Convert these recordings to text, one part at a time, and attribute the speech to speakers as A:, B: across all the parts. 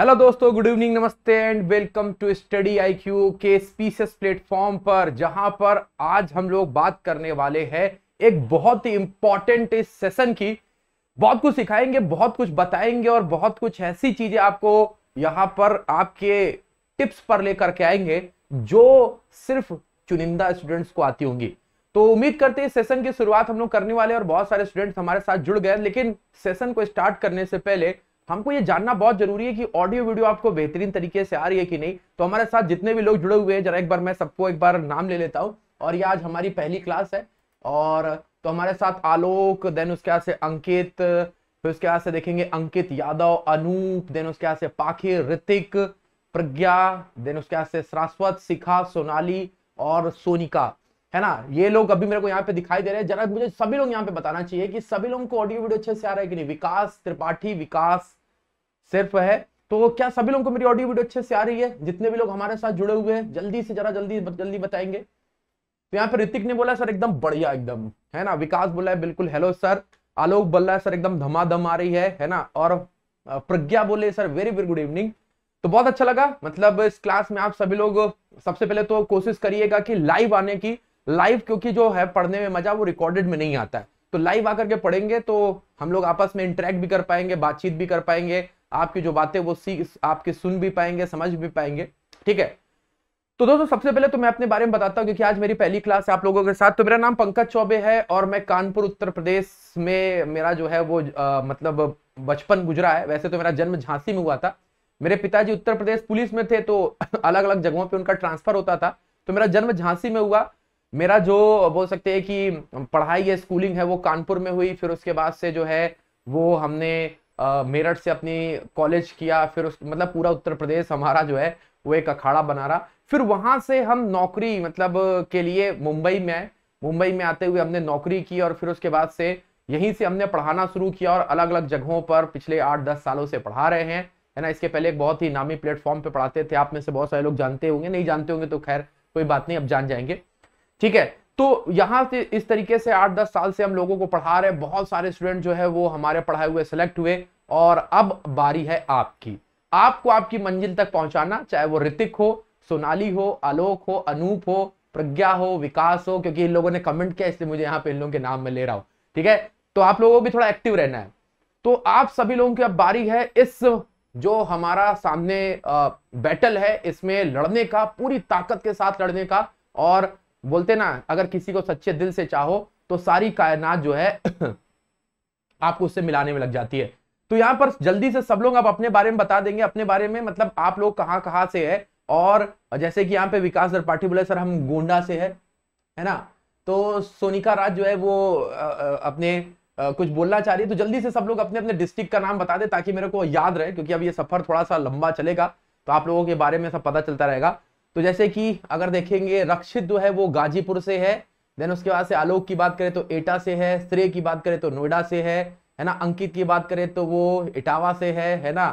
A: Hello दोस्तों good evening नमस्ते and welcome to study IQ के स्पीसेस प्लेटफॉर्म पर जहां पर आज हम लोग बात करने वाले हैं एक बहुत ही इंपॉर्टेंट इस सेशन की बहुत कुछ सिखाएंगे बहुत कुछ बताएंगे और बहुत कुछ ऐसी चीजें आपको यहां पर आपके टिप्स पर लेकर के आएंगे जो सिर्फ चुनिंदा स्टूडेंट्स को आती होंगी तो उम्मीद करते हैं सेशन की शुरुआत हम लोग करने वाले और बहुत सारे स्टूडेंट्स हमारे साथ जुड़ गए लेकिन सेशन को स्टार्ट करने से पहले हमको ये जानना बहुत जरूरी है कि ऑडियो वीडियो आपको बेहतरीन तरीके से आ रही है कि नहीं तो हमारे साथ जितने भी लोग जुड़े हुए हैं जरा एक बार मैं सबको एक बार नाम ले लेता हूँ और ये आज हमारी पहली क्लास है और तो हमारे साथ आलोक देन उसके यहाँ से अंकित फिर उसके यहाँ से देखेंगे अंकित यादव अनूप देन उसके यहाँ से पाखिर ऋतिक प्रज्ञा देन उसके यहाँ से शाश्वत शिखा सोनाली और सोनिका है ना ये लोग अभी मेरे को यहाँ पे दिखाई दे रहे हैं जरा मुझे सभी लोग यहाँ पे बताना चाहिए कि सभी लोगों को ऑडियो वीडियो अच्छे से आ रहा है कि नहीं विकास त्रिपाठी विकास सिर्फ है तो क्या सभी लोगों को मेरी ऑडियो वीडियो अच्छे से आ रही है जितने भी लोग हमारे साथ जुड़े हुए हैं जल्दी से जरा जल्दी जल्दी बताएंगे तो यहाँ पे ऋतिक ने बोला सर एकदम बढ़िया एकदम है ना विकास बोला है बिल्कुल हेलो सर आलोक बोल रहा है सर एकदम धमाधम आ रही है है ना और प्रज्ञा बोले sir very very good evening तो बहुत अच्छा लगा मतलब इस क्लास में आप सभी लोग सबसे पहले तो कोशिश करिएगा कि लाइव आने की लाइव क्योंकि जो है पढ़ने में मजा वो रिकॉर्डेड में नहीं आता है तो लाइव आकर के पढ़ेंगे तो हम लोग आपस में इंटरेक्ट भी कर पाएंगे बातचीत भी कर पाएंगे आपकी जो बातें वो सीख आपके सुन भी पाएंगे समझ भी पाएंगे ठीक है तो दोस्तों सबसे पहले तो मैं अपने बारे में बताता हूँ क्योंकि आज मेरी पहली क्लास है आप लोगों के साथ तो मेरा नाम पंकज चौबे है और मैं कानपुर उत्तर प्रदेश में मेरा जो है वो आ, मतलब बचपन गुजरा है वैसे तो मेरा जन्म झांसी में हुआ था मेरे पिताजी उत्तर प्रदेश पुलिस में थे तो अलग अलग जगहों पर उनका ट्रांसफर होता था तो मेरा जन्म झांसी में हुआ मेरा जो बोल सकते हैं कि पढ़ाई या स्कूलिंग है वो कानपुर में हुई फिर उसके बाद से जो है वो हमने मेरठ से अपनी कॉलेज किया फिर उस मतलब पूरा उत्तर प्रदेश हमारा जो है वो एक अखाड़ा बना रहा फिर वहां से हम नौकरी मतलब के लिए मुंबई में मुंबई में आते हुए हमने नौकरी की और फिर उसके बाद से यहीं से हमने पढ़ाना शुरू किया और अलग अलग जगहों पर पिछले आठ दस सालों से पढ़ा रहे हैं है ना इसके पहले एक बहुत ही नामी प्लेटफॉर्म पे पढ़ाते थे आप में से बहुत सारे लोग जानते होंगे नहीं जानते होंगे तो खैर कोई बात नहीं अब जान जाएंगे ठीक है तो यहाँ से इस तरीके से आठ दस साल से हम लोगों को पढ़ा रहे बहुत सारे स्टूडेंट जो है वो हमारे पढ़ाए हुए सेलेक्ट हुए और अब बारी है आपकी आपको आपकी मंजिल तक पहुंचाना चाहे वो ऋतिक हो सोनाली हो आलोक हो अनूप हो प्रज्ञा हो विकास हो क्योंकि इन लोगों ने कमेंट किया इसलिए मुझे यहाँ पे इन लोगों के नाम में ले रहा हूं ठीक है तो आप लोगों को भी थोड़ा एक्टिव रहना है तो आप सभी लोगों की अब बारी है इस जो हमारा सामने बैटल है इसमें लड़ने का पूरी ताकत के साथ लड़ने का और बोलते ना अगर किसी को सच्चे दिल से चाहो तो सारी कायनात जो है आपको उससे मिलाने में लग जाती है तो यहाँ पर जल्दी से सब लोग आप अपने बारे में बता देंगे अपने बारे में मतलब आप लोग कहाँ कहाँ से है और जैसे कि यहाँ पे विकास त्रिपाठी बोले सर हम गोंडा से है है ना तो सोनिका राज जो है वो अपने कुछ बोलना चाह रही है तो जल्दी से सब लोग अपने अपने डिस्ट्रिक्ट का नाम बता दे ताकि मेरे को याद रहे क्योंकि अब ये सफर थोड़ा सा लंबा चलेगा तो आप लोगों के बारे में सब पता चलता रहेगा तो जैसे कि अगर देखेंगे रक्षित जो है वो गाजीपुर से है देन उसके बाद से आलोक की बात करें तो एटा से है श्रेय की बात करें तो नोएडा से है है ना अंकित की बात करें तो वो इटावा से है है ना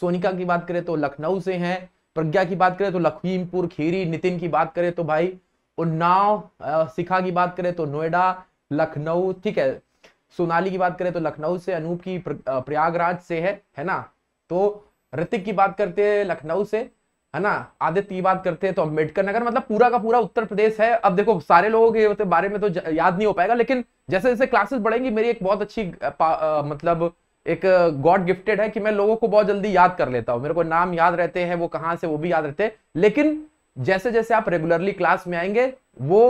A: सोनिका की बात करें तो लखनऊ से है प्रज्ञा की बात करें तो लखीमपुर खीरी नितिन की बात करें तो भाई उन्नाव शिखा की बात करें तो नोएडा लखनऊ ठीक है सोनाली की बात करें तो लखनऊ से अनूप की प्रयागराज से है है ना तो ऋतिक की बात करते हैं लखनऊ से है ना आदित्य की बात करते हैं तो अम्बेडकर नगर मतलब पूरा का पूरा उत्तर प्रदेश है अब देखो सारे लोगों के तो बारे में तो याद नहीं हो पाएगा लेकिन जैसे जैसे क्लासेस बढ़ेंगी मेरी एक बहुत अच्छी आ, मतलब एक गॉड गिफ्टेड है कि मैं लोगों को बहुत जल्दी याद कर लेता हूँ मेरे को नाम याद रहते हैं वो कहाँ से वो भी याद रहते हैं लेकिन जैसे जैसे आप रेगुलरली क्लास में आएंगे वो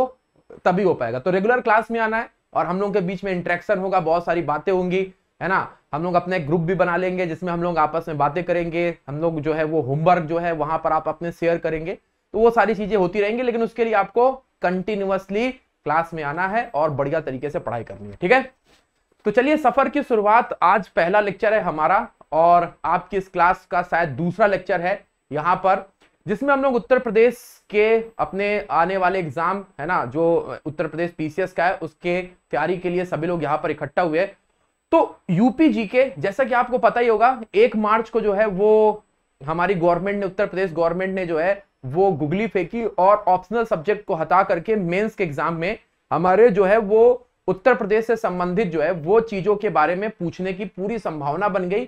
A: तभी हो पाएगा तो रेगुलर क्लास में आना है और हम लोगों के बीच में इंट्रैक्शन होगा बहुत सारी बातें होंगी है ना हम लोग अपना एक ग्रुप भी बना लेंगे जिसमें हम लोग आपस में बातें करेंगे हम लोग जो है वो होमवर्क जो है वहां पर आप अपने शेयर करेंगे तो वो सारी चीजें होती रहेंगी लेकिन उसके लिए आपको कंटिन्यूसली क्लास में आना है और बढ़िया तरीके से पढ़ाई करनी है ठीक है तो चलिए सफर की शुरुआत आज पहला लेक्चर है हमारा और आपकी इस क्लास का शायद दूसरा लेक्चर है यहाँ पर जिसमें हम लोग उत्तर प्रदेश के अपने आने वाले एग्जाम है ना जो उत्तर प्रदेश पीसीएस का है उसके तैयारी के लिए सभी लोग यहाँ पर इकट्ठा हुए तो यूपी जी के जैसा कि आपको पता ही होगा एक मार्च को जो है वो हमारी गवर्नमेंट ने उत्तर प्रदेश गवर्नमेंट ने जो है वो गुगली फेंकी और ऑप्शनल सब्जेक्ट को हटा करके मेंस के एग्जाम में हमारे जो है वो उत्तर प्रदेश से संबंधित जो है वो चीजों के बारे में पूछने की पूरी संभावना बन गई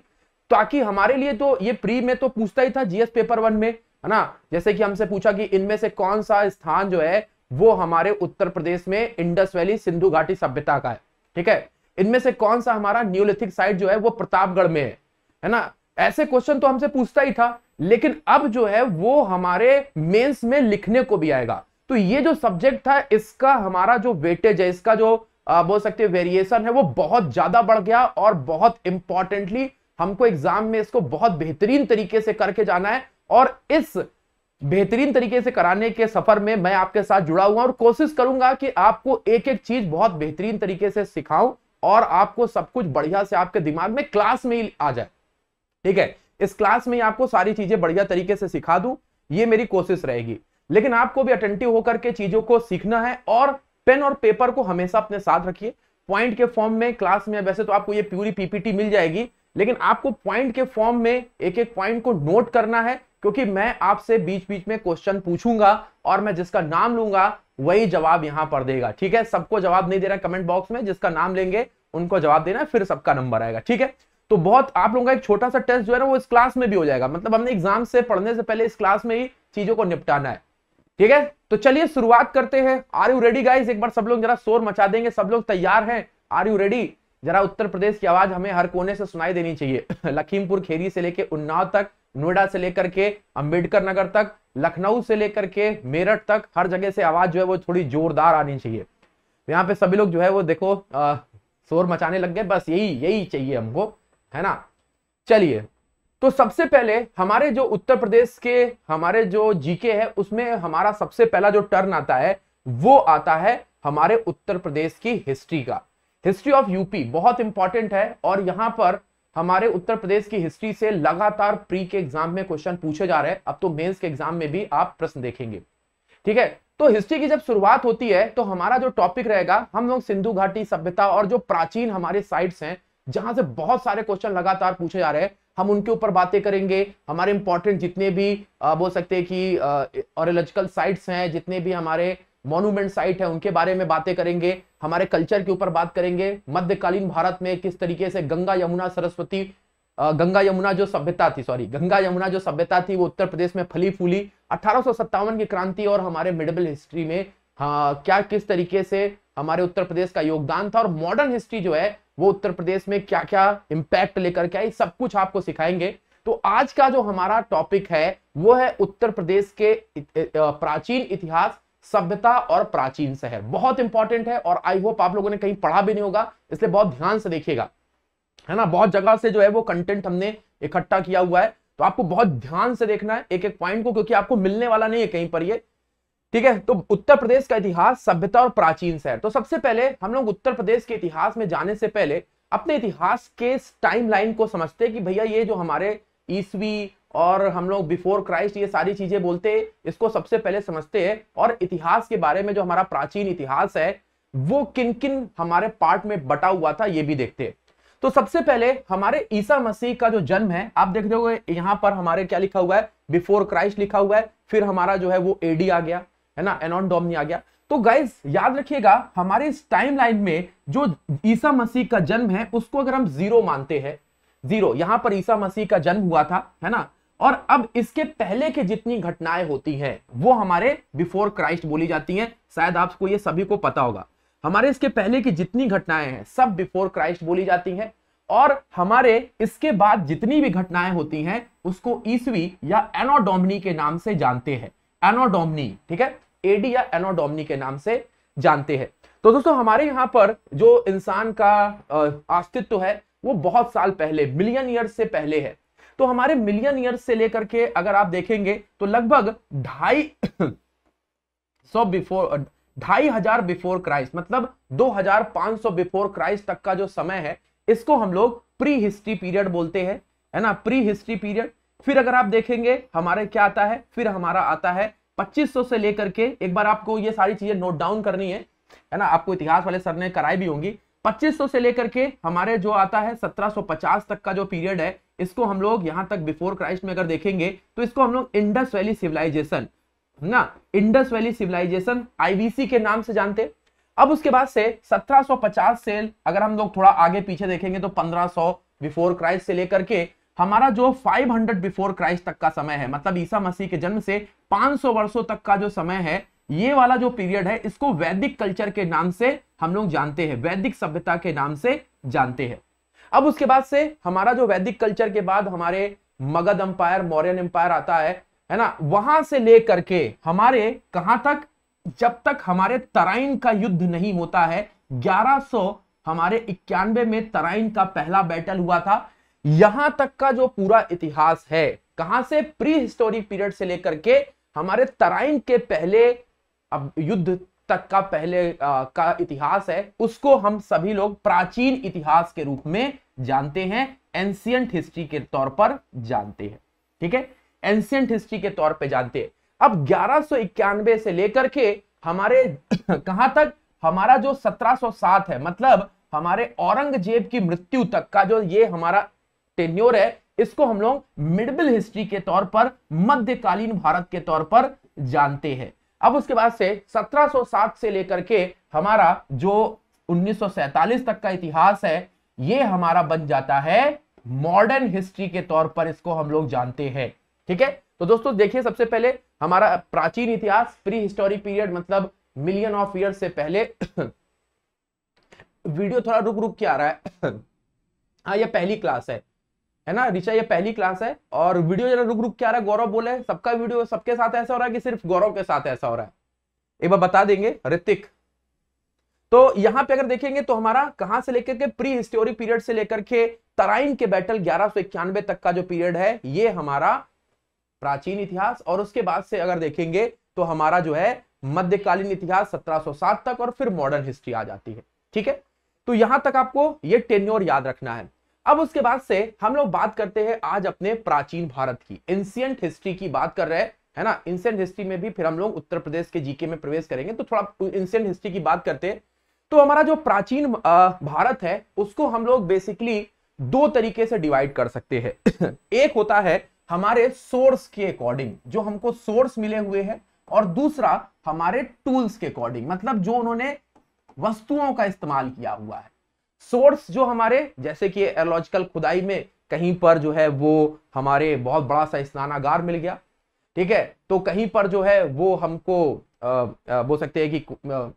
A: ताकि हमारे लिए तो ये प्री में तो पूछता ही था जीएस पेपर वन में है ना जैसे कि हमसे पूछा कि इनमें से कौन सा स्थान जो है वो हमारे उत्तर प्रदेश में इंडस वैली सिंधु घाटी सभ्यता का है ठीक है इनमें से कौन सा हमारा न्यूलिथिक साइट जो है वो प्रतापगढ़ में है है ना ऐसे क्वेश्चन तो हमसे पूछता ही था लेकिन अब जो है वो हमारे मेंस में लिखने को भी आएगा तो ये जो सब्जेक्ट था इसका हमारा जो वेटेज है इसका जो बोल सकते वेरिएशन है वो बहुत ज्यादा बढ़ गया और बहुत इंपॉर्टेंटली हमको एग्जाम में इसको बहुत बेहतरीन तरीके से करके जाना है और इस बेहतरीन तरीके से कराने के सफर में मैं आपके साथ जुड़ा हुआ और कोशिश करूंगा कि आपको एक एक चीज बहुत बेहतरीन तरीके से सिखाऊं और आपको सब कुछ बढ़िया से आपके दिमाग में क्लास में ही आ जाए ठीक है इस क्लास में ही आपको सारी चीजें बढ़िया तरीके से सिखा दू ये मेरी कोशिश रहेगी लेकिन आपको भी अटेंटिव होकर के चीजों को सीखना है और पेन और पेपर को हमेशा अपने साथ रखिए पॉइंट के फॉर्म में क्लास में वैसे तो आपको ये प्यूरी पीपीटी मिल जाएगी लेकिन आपको पॉइंट के फॉर्म में एक एक पॉइंट को नोट करना है क्योंकि मैं आपसे बीच बीच में क्वेश्चन पूछूंगा और मैं जिसका नाम लूंगा वही जवाब यहां पर देगा ठीक है सबको जवाब नहीं दे रहा कमेंट बॉक्स में जिसका नाम लेंगे उनको जवाब देना फिर सबका नंबर आएगा ठीक है तो बहुत आप लोगों का एक छोटा सा टेस्ट जो है ना वो इस क्लास में भी हो जाएगा मतलब हमने एग्जाम से पढ़ने से पहले इस क्लास में ही चीजों को निपटाना है ठीक है तो चलिए शुरुआत करते हैं आर यू रेडी गाइज एक बार सब लोग जरा शोर मचा देंगे सब लोग तैयार हैं आर यू रेडी जरा उत्तर प्रदेश की आवाज हमें हर कोने से सुनाई देनी चाहिए लखीमपुर खेरी से लेकर उन्नाव तक नोएडा से लेकर के अंबेडकर नगर तक लखनऊ से लेकर के मेरठ तक हर जगह से आवाज जो है वो थोड़ी जोरदार आनी चाहिए यहाँ पे सभी लोग जो है वो देखो आ, शोर मचाने लग गए बस यही यही चाहिए हमको है ना चलिए तो सबसे पहले हमारे जो उत्तर प्रदेश के हमारे जो जीके है उसमें हमारा सबसे पहला जो टर्न आता है वो आता है हमारे उत्तर प्रदेश की हिस्ट्री का हिस्ट्री ऑफ यूपी बहुत इंपॉर्टेंट है और यहाँ पर हमारे उत्तर प्रदेश की हिस्ट्री से लगातार प्री के एग्जाम में क्वेश्चन पूछे जा रहे हैं अब तो मेंस के एग्जाम में भी आप प्रश्न देखेंगे ठीक है तो हिस्ट्री की जब शुरुआत होती है तो हमारा जो टॉपिक रहेगा हम लोग सिंधु घाटी सभ्यता और जो प्राचीन हमारे साइट्स हैं जहां से बहुत सारे क्वेश्चन लगातार पूछे जा रहे हैं हम उनके ऊपर बातें करेंगे हमारे इंपॉर्टेंट जितने भी बोल सकते हैं कि ऑरोलॉजिकल साइट्स हैं जितने भी हमारे मोन्यूमेंट साइट है उनके बारे में बातें करेंगे हमारे कल्चर के ऊपर बात करेंगे मध्यकालीन भारत में किस तरीके से गंगा यमुना सरस्वती गंगा यमुना जो सभ्यता थी सॉरी गंगा यमुना जो सभ्यता थी वो उत्तर प्रदेश में फली फूली अठारह की क्रांति और हमारे मिडबल हिस्ट्री में हाँ क्या किस तरीके से हमारे उत्तर प्रदेश का योगदान था और मॉडर्न हिस्ट्री जो है वो उत्तर प्रदेश में क्या क्या इम्पैक्ट लेकर के आई सब कुछ आपको सिखाएंगे तो आज का जो हमारा टॉपिक है वो है उत्तर प्रदेश के प्राचीन इतिहास सभ्यता और प्राचीन शहर बहुत इंपॉर्टेंट है और आई होप आप लोगों ने कहीं पढ़ा भी नहीं होगा इसलिए बहुत ध्यान से देखिएगा है ना बहुत जगह से जो है वो कंटेंट हमने इकट्ठा किया हुआ है तो आपको बहुत ध्यान से देखना है एक एक पॉइंट को क्योंकि आपको मिलने वाला नहीं है कहीं पर ये ठीक है तो उत्तर प्रदेश का इतिहास सभ्यता और प्राचीन शहर तो सबसे पहले हम लोग उत्तर प्रदेश के इतिहास में जाने से पहले अपने इतिहास के टाइमलाइन को समझते कि भैया ये जो हमारे ईसवी और हम लोग बिफोर क्राइस्ट ये सारी चीजें बोलते इसको सबसे पहले समझते हैं और इतिहास के बारे में जो हमारा प्राचीन इतिहास है वो किन किन हमारे पार्ट में बटा हुआ था ये भी देखते हैं तो सबसे पहले हमारे ईसा मसीह का जो जन्म है आप देख रहे हो यहाँ पर हमारे क्या लिखा हुआ है बिफोर क्राइस्ट लिखा हुआ है फिर हमारा जो है वो एडी आ गया है ना एनॉन डोमनी आ गया तो गाइज याद रखिएगा हमारे इस टाइम लाइन में जो ईसा मसीह का जन्म है उसको अगर हम जीरो मानते हैं जीरो यहां पर ईसा मसीह का जन्म हुआ था है ना और अब इसके पहले के जितनी घटनाएं होती हैं वो हमारे बिफोर क्राइस्ट बोली जाती हैं शायद आपको ये सभी को पता होगा हमारे इसके पहले की जितनी घटनाएं हैं सब बिफोर क्राइस्ट बोली जाती हैं और हमारे इसके बाद जितनी भी घटनाएं होती हैं उसको ईसवी या एनोडोमनी के नाम से जानते हैं एनोडोमनी ठीक है एडी या एनोडोमनी के नाम से जानते हैं तो दोस्तों हमारे यहाँ पर जो इंसान का अस्तित्व है वो बहुत साल पहले मिलियन ईयर से पहले है तो हमारे मिलियन ईयर से लेकर के अगर आप देखेंगे तो लगभग ढाई सौ बिफोर ढाई हजार बिफोर क्राइस्ट मतलब 2500 बिफोर क्राइस्ट तक का जो समय है इसको हम लोग प्री हिस्ट्री पीरियड बोलते हैं है ना प्री हिस्ट्री पीरियड फिर अगर आप देखेंगे हमारे क्या आता है फिर हमारा आता है 2500 से लेकर के एक बार आपको ये सारी चीजें नोट डाउन करनी है है ना आपको इतिहास वाले सर ने कराई भी होंगी 2500 से लेकर के हमारे जो आता है 1750 तक का जो पीरियड है इसको हम लोग यहां तक बिफोर क्राइस्ट में अगर देखेंगे तो इसको हम लोग इंडस वैली सिविलाइजेशन ना इंडस वैली सिविलाइजेशन आईबीसी के नाम से जानते अब उसके बाद से 1750 से अगर हम लोग थोड़ा आगे पीछे देखेंगे तो 1500 बिफोर क्राइस्ट से लेकर के हमारा जो 500 बिफोर क्राइस्ट तक का समय है मतलब ईसा मसीह के जन्म से 500 वर्षों तक का जो समय है ये वाला जो पीरियड है इसको वैदिक कल्चर के नाम से हम लोग जानते हैं वैदिक सभ्यता के नाम से जानते हैं अब उसके बाद से हमारा जो वैदिक कल्चर के बाद हमारे मगध एम्पायर मौर्यन एम्पायर आता है है ना वहां से लेकर के हमारे कहां तक जब तक हमारे तराइन का युद्ध नहीं होता है 1100 हमारे इक्यानवे में तराइन का पहला बैटल हुआ था यहां तक का जो पूरा इतिहास है कहां से प्री हिस्टोरिक पीरियड से लेकर के हमारे तराइन के पहले अब युद्ध तक का पहले आ, का इतिहास है उसको हम सभी लोग प्राचीन इतिहास के रूप में जानते हैं एंशियंट हिस्ट्री के तौर पर जानते हैं ठीक है एंशियंट हिस्ट्री के तौर पे जानते हैं अब ग्यारह से लेकर के हमारे कहां तक हमारा जो 1707 है मतलब हमारे औरंगजेब की मृत्यु तक का जो ये हमारा टेन्योर है इसको हम लोग मिडबल हिस्ट्री के तौर पर मध्यकालीन भारत के तौर पर जानते हैं अब उसके बाद से 1707 से लेकर के हमारा जो 1947 तक का इतिहास है ये हमारा बन जाता है मॉडर्न हिस्ट्री के तौर पर इसको हम लोग जानते हैं ठीक है तो दोस्तों देखिए सबसे पहले हमारा प्राचीन इतिहास प्री हिस्टोरी पीरियड मतलब मिलियन ऑफ ईयर से पहले वीडियो थोड़ा रुक रुक के आ रहा है हाँ यह पहली क्लास है है ना ऋषा ये पहली क्लास है और वीडियो जरा रुक रुक क्या रहा है गौरव बोले सबका वीडियो सबके साथ ऐसा हो रहा है कि सिर्फ गौरव के साथ ऐसा हो रहा है एक बार बता देंगे ऋतिक तो यहां पे अगर देखेंगे तो हमारा कहां से लेकर के प्री हिस्टोरिक पीरियड से लेकर के तराइन के बैटल ग्यारह तक का जो पीरियड है ये हमारा प्राचीन इतिहास और उसके बाद से अगर देखेंगे तो हमारा जो है मध्यकालीन इतिहास 1707 तक और फिर मॉडर्न हिस्ट्री आ जाती है ठीक है तो यहां तक आपको ये टेन्योर याद रखना है अब उसके बाद से हम लोग बात करते हैं आज अपने प्राचीन भारत की एंसियंट हिस्ट्री की बात कर रहे हैं है ना एंसियंट हिस्ट्री में भी फिर हम लोग उत्तर प्रदेश के जीके में प्रवेश करेंगे तो थोड़ा एंसियंट हिस्ट्री की बात करते हैं तो हमारा जो प्राचीन भारत है उसको हम लोग बेसिकली दो तरीके से डिवाइड कर सकते हैं एक होता है हमारे सोर्स के अकॉर्डिंग जो हमको सोर्स मिले हुए हैं और दूसरा हमारे टूल्स के अकॉर्डिंग मतलब जो उन्होंने वस्तुओं का इस्तेमाल किया हुआ है सोर्स जो हमारे जैसे कि एरोलॉजिकल खुदाई में कहीं पर जो है वो हमारे बहुत बड़ा सा स्नानागार मिल गया ठीक है तो कहीं पर जो है वो हमको बोल सकते हैं कि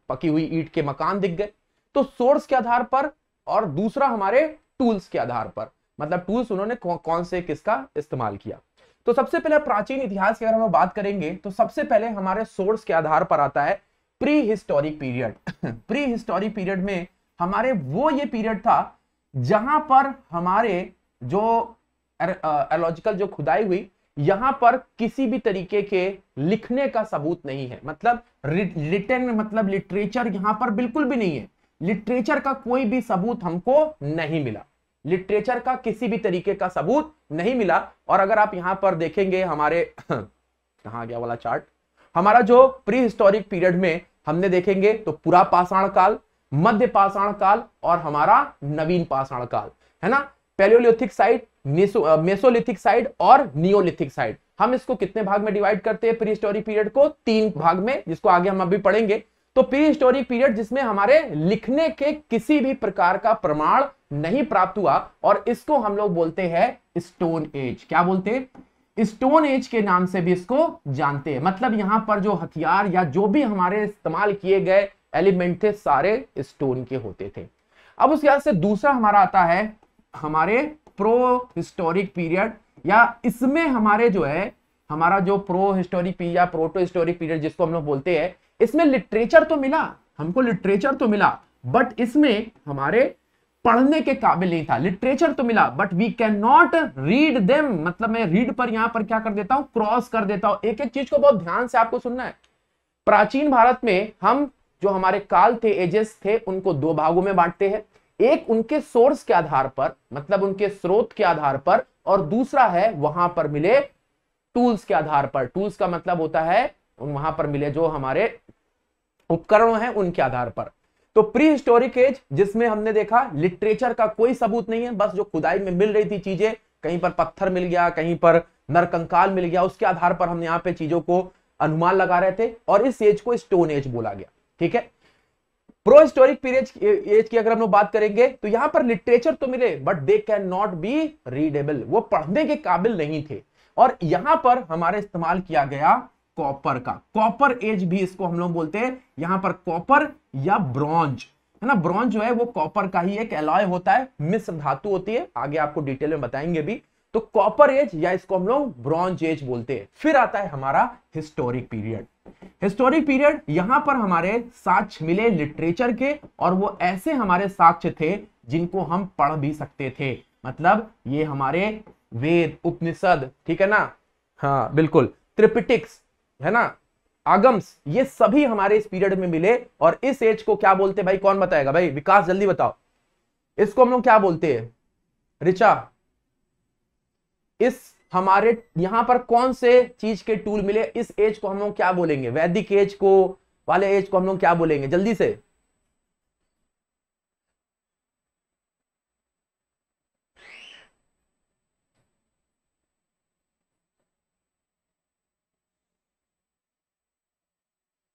A: पकी हुई ईट के मकान दिख गए तो सोर्स के आधार पर और दूसरा हमारे टूल्स के आधार पर मतलब टूल्स उन्होंने कौन से किसका इस्तेमाल किया तो सबसे पहले प्राचीन इतिहास की अगर हम बात करेंगे तो सबसे पहले हमारे सोर्स के आधार पर आता है pre historic period pre historic period में हमारे वो ये पीरियड था जहां पर हमारे जो एलॉजिकल जो खुदाई हुई यहां पर किसी भी तरीके के लिखने का सबूत नहीं है मतलब रिटर्न मतलब लिटरेचर यहां पर बिल्कुल भी नहीं है लिटरेचर का कोई भी सबूत हमको नहीं मिला लिटरेचर का किसी भी तरीके का सबूत नहीं मिला और अगर आप यहां पर देखेंगे हमारे कहा गया वाला चार्ट हमारा जो प्री हिस्टोरिक पीरियड में हमने देखेंगे तो पूरा पाषाण काल मध्य पाषाण काल और हमारा नवीन पाषाण काल है ना पेलियोलिथिक साइड मेसोलिथिक साइड और नियोलिथिक साइड हम इसको कितने भाग में डिवाइड करते हैं प्री पीरियड को तीन भाग में जिसको आगे हम अभी पढ़ेंगे तो प्री पीरियड जिसमें हमारे लिखने के किसी भी प्रकार का प्रमाण नहीं प्राप्त हुआ और इसको हम लोग बोलते हैं स्टोन एज क्या बोलते हैं स्टोन एज के नाम से भी इसको जानते हैं मतलब यहां पर जो हथियार या जो भी हमारे इस्तेमाल किए गए एलिमेंट थे सारे स्टोन के होते थे अब उसके बाद से दूसरा हमारा आता है हमारे प्रो हिस्टोरिक पीरियड या इसमें हमारे जो है हमारा जो प्रो हिस्टोरिक पीरियड या प्रोटो हिस्टोरिक पीरियड जिसको हम लोग बोलते हैं इसमें लिटरेचर तो मिला हमको लिटरेचर तो मिला बट इसमें हमारे पढ़ने के काबिल नहीं था लिटरेचर तो मिला but we can not read them मतलब मैं रीड पर यहां पर क्या कर देता हूं क्रॉस कर देता हूं एक एक चीज को बहुत ध्यान से आपको सुनना है प्राचीन भारत में हम जो हमारे काल थे एजेस थे उनको दो भागों में बांटते हैं एक उनके सोर्स के आधार पर मतलब उनके स्रोत के आधार पर और दूसरा है वहां पर मिले टूल्स के आधार पर टूल्स का मतलब होता है वहां पर मिले जो हमारे उपकरण हैं उनके आधार पर तो प्री हिस्टोरिक एज जिसमें हमने देखा लिटरेचर का कोई सबूत नहीं है बस जो खुदाई में मिल रही थी चीजें कहीं पर पत्थर मिल गया कहीं पर नरकंकाल मिल गया उसके आधार पर हम यहाँ पे चीजों को अनुमान लगा रहे थे और इस एज को स्टोन एज बोला गया ठीक है प्रो हिस्टोरिक पीरियड एज की अगर हम लोग बात करेंगे तो यहां पर लिटरेचर तो मिले but they can not be readable वो पढ़ने के काबिल नहीं थे और यहां पर हमारे इस्तेमाल किया गया कॉपर का कॉपर एज भी इसको हम लोग बोलते हैं यहां पर कॉपर या ब्रॉन्ज है ना ब्रॉन्ज जो है वो कॉपर का ही एक एलॉय होता है मिश्र धातु होती है आगे आपको डिटेल में बताएंगे भी तो कॉपर एज या इसको हम लोग ब्रॉन्ज एज बोलते हैं फिर आता है हमारा हिस्टोरिक पीरियड हिस्टोरिक पीरियड यहां पर हमारे साक्ष्य मिले लिटरेचर के और वो ऐसे हमारे साक्ष्य थे जिनको हम पढ़ भी सकते थे मतलब ये हमारे वेद उपनिषद ठीक है ना हाँ बिल्कुल त्रिपिटिक्स है ना आगम्स ये सभी हमारे इस पीरियड में मिले और इस एज को क्या बोलते भाई कौन बताएगा भाई विकास जल्दी बताओ इसको हम लोग क्या बोलते हैं रिचा इस हमारे यहां पर कौन से चीज के टूल मिले इस एज को हम लोग क्या बोलेंगे वैदिक एज को वाले एज को हम लोग क्या बोलेंगे जल्दी से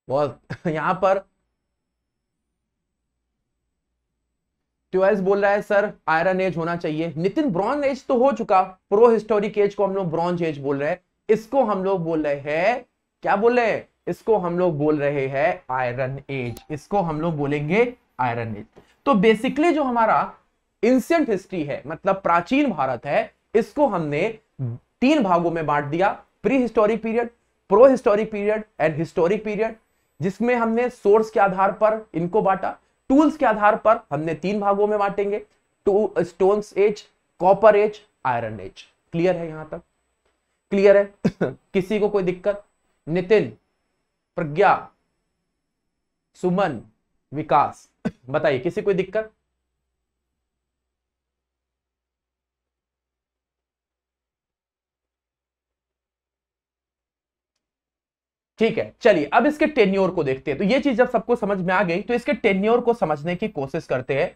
A: बहुत यहां पर ट्वेल्स बोल रहा है सर आयरन एज होना चाहिए नितिन ब्रॉन्ज एज तो हो चुका प्रो हिस्टोरिक एज को हम लोग ब्रॉन्ज एज बोल रहे हैं इसको हम लोग बोल रहे हैं क्या बोल रहे हैं इसको हम लोग बोल रहे हैं आयरन एज इसको हम लोग बोलेंगे आयरन एज तो बेसिकली जो हमारा इंसियंट हिस्ट्री है मतलब प्राचीन भारत है इसको हमने तीन भागों में बांट दिया pre historic period pro historic period and historic period जिसमें हमने सोर्स के आधार पर इनको बांटा टूल्स के आधार पर हमने तीन भागों में बांटेंगे two age copper age iron age clear है यहां तक क्लियर है किसी को कोई दिक्कत नितिन प्रज्ञा सुमन विकास बताइए किसी कोई दिक्कत ठीक है चलिए अब इसके टेन्योर को देखते हैं तो ये चीज जब सबको समझ में आ गई तो इसके टेन्योर को समझने की कोशिश करते हैं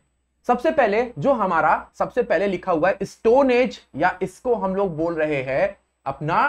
A: सबसे पहले जो हमारा सबसे पहले लिखा हुआ है स्टोन एज या इसको हम लोग बोल रहे हैं अपना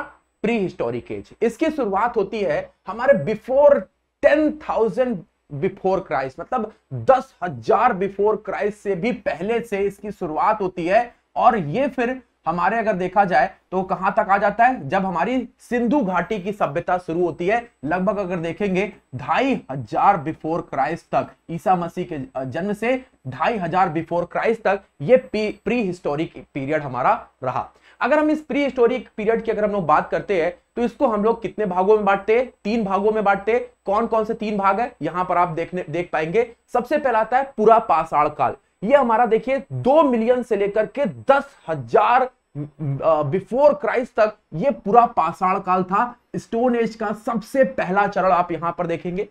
A: प्री हिस्टोरिक एज इसकी शुरुआत होती है हमारे before ten thousand before Christ मतलब दस हजार बिफोर क्राइस्ट से भी पहले से इसकी शुरुआत होती है और ये फिर हमारे अगर देखा जाए तो कहां तक आ जाता है जब हमारी सिंधु घाटी की सभ्यता शुरू होती है लगभग अगर देखेंगे ढाई हजार बिफोर क्राइस्ट तक ईसा मसीह के जन्म से ढाई हजार बिफोर क्राइस्ट तक ये प्री हिस्टोरिक पीरियड हमारा रहा अगर हम इस प्री हिस्टोरिक पीरियड की अगर हम लोग बात करते हैं तो इसको हम लोग कितने भागों में बांटते हैं तीन भागों में बांटते हैं कौन कौन से तीन भाग है यहां पर आप देखने देख पाएंगे सबसे पहला आता है पूरा पाषाण काल ये हमारा देखिए दो मिलियन से लेकर के दस हजार बिफोर क्राइस्ट तक ये पूरा पाषाण काल था स्टोन एज का सबसे पहला चरण आप यहां पर देखेंगे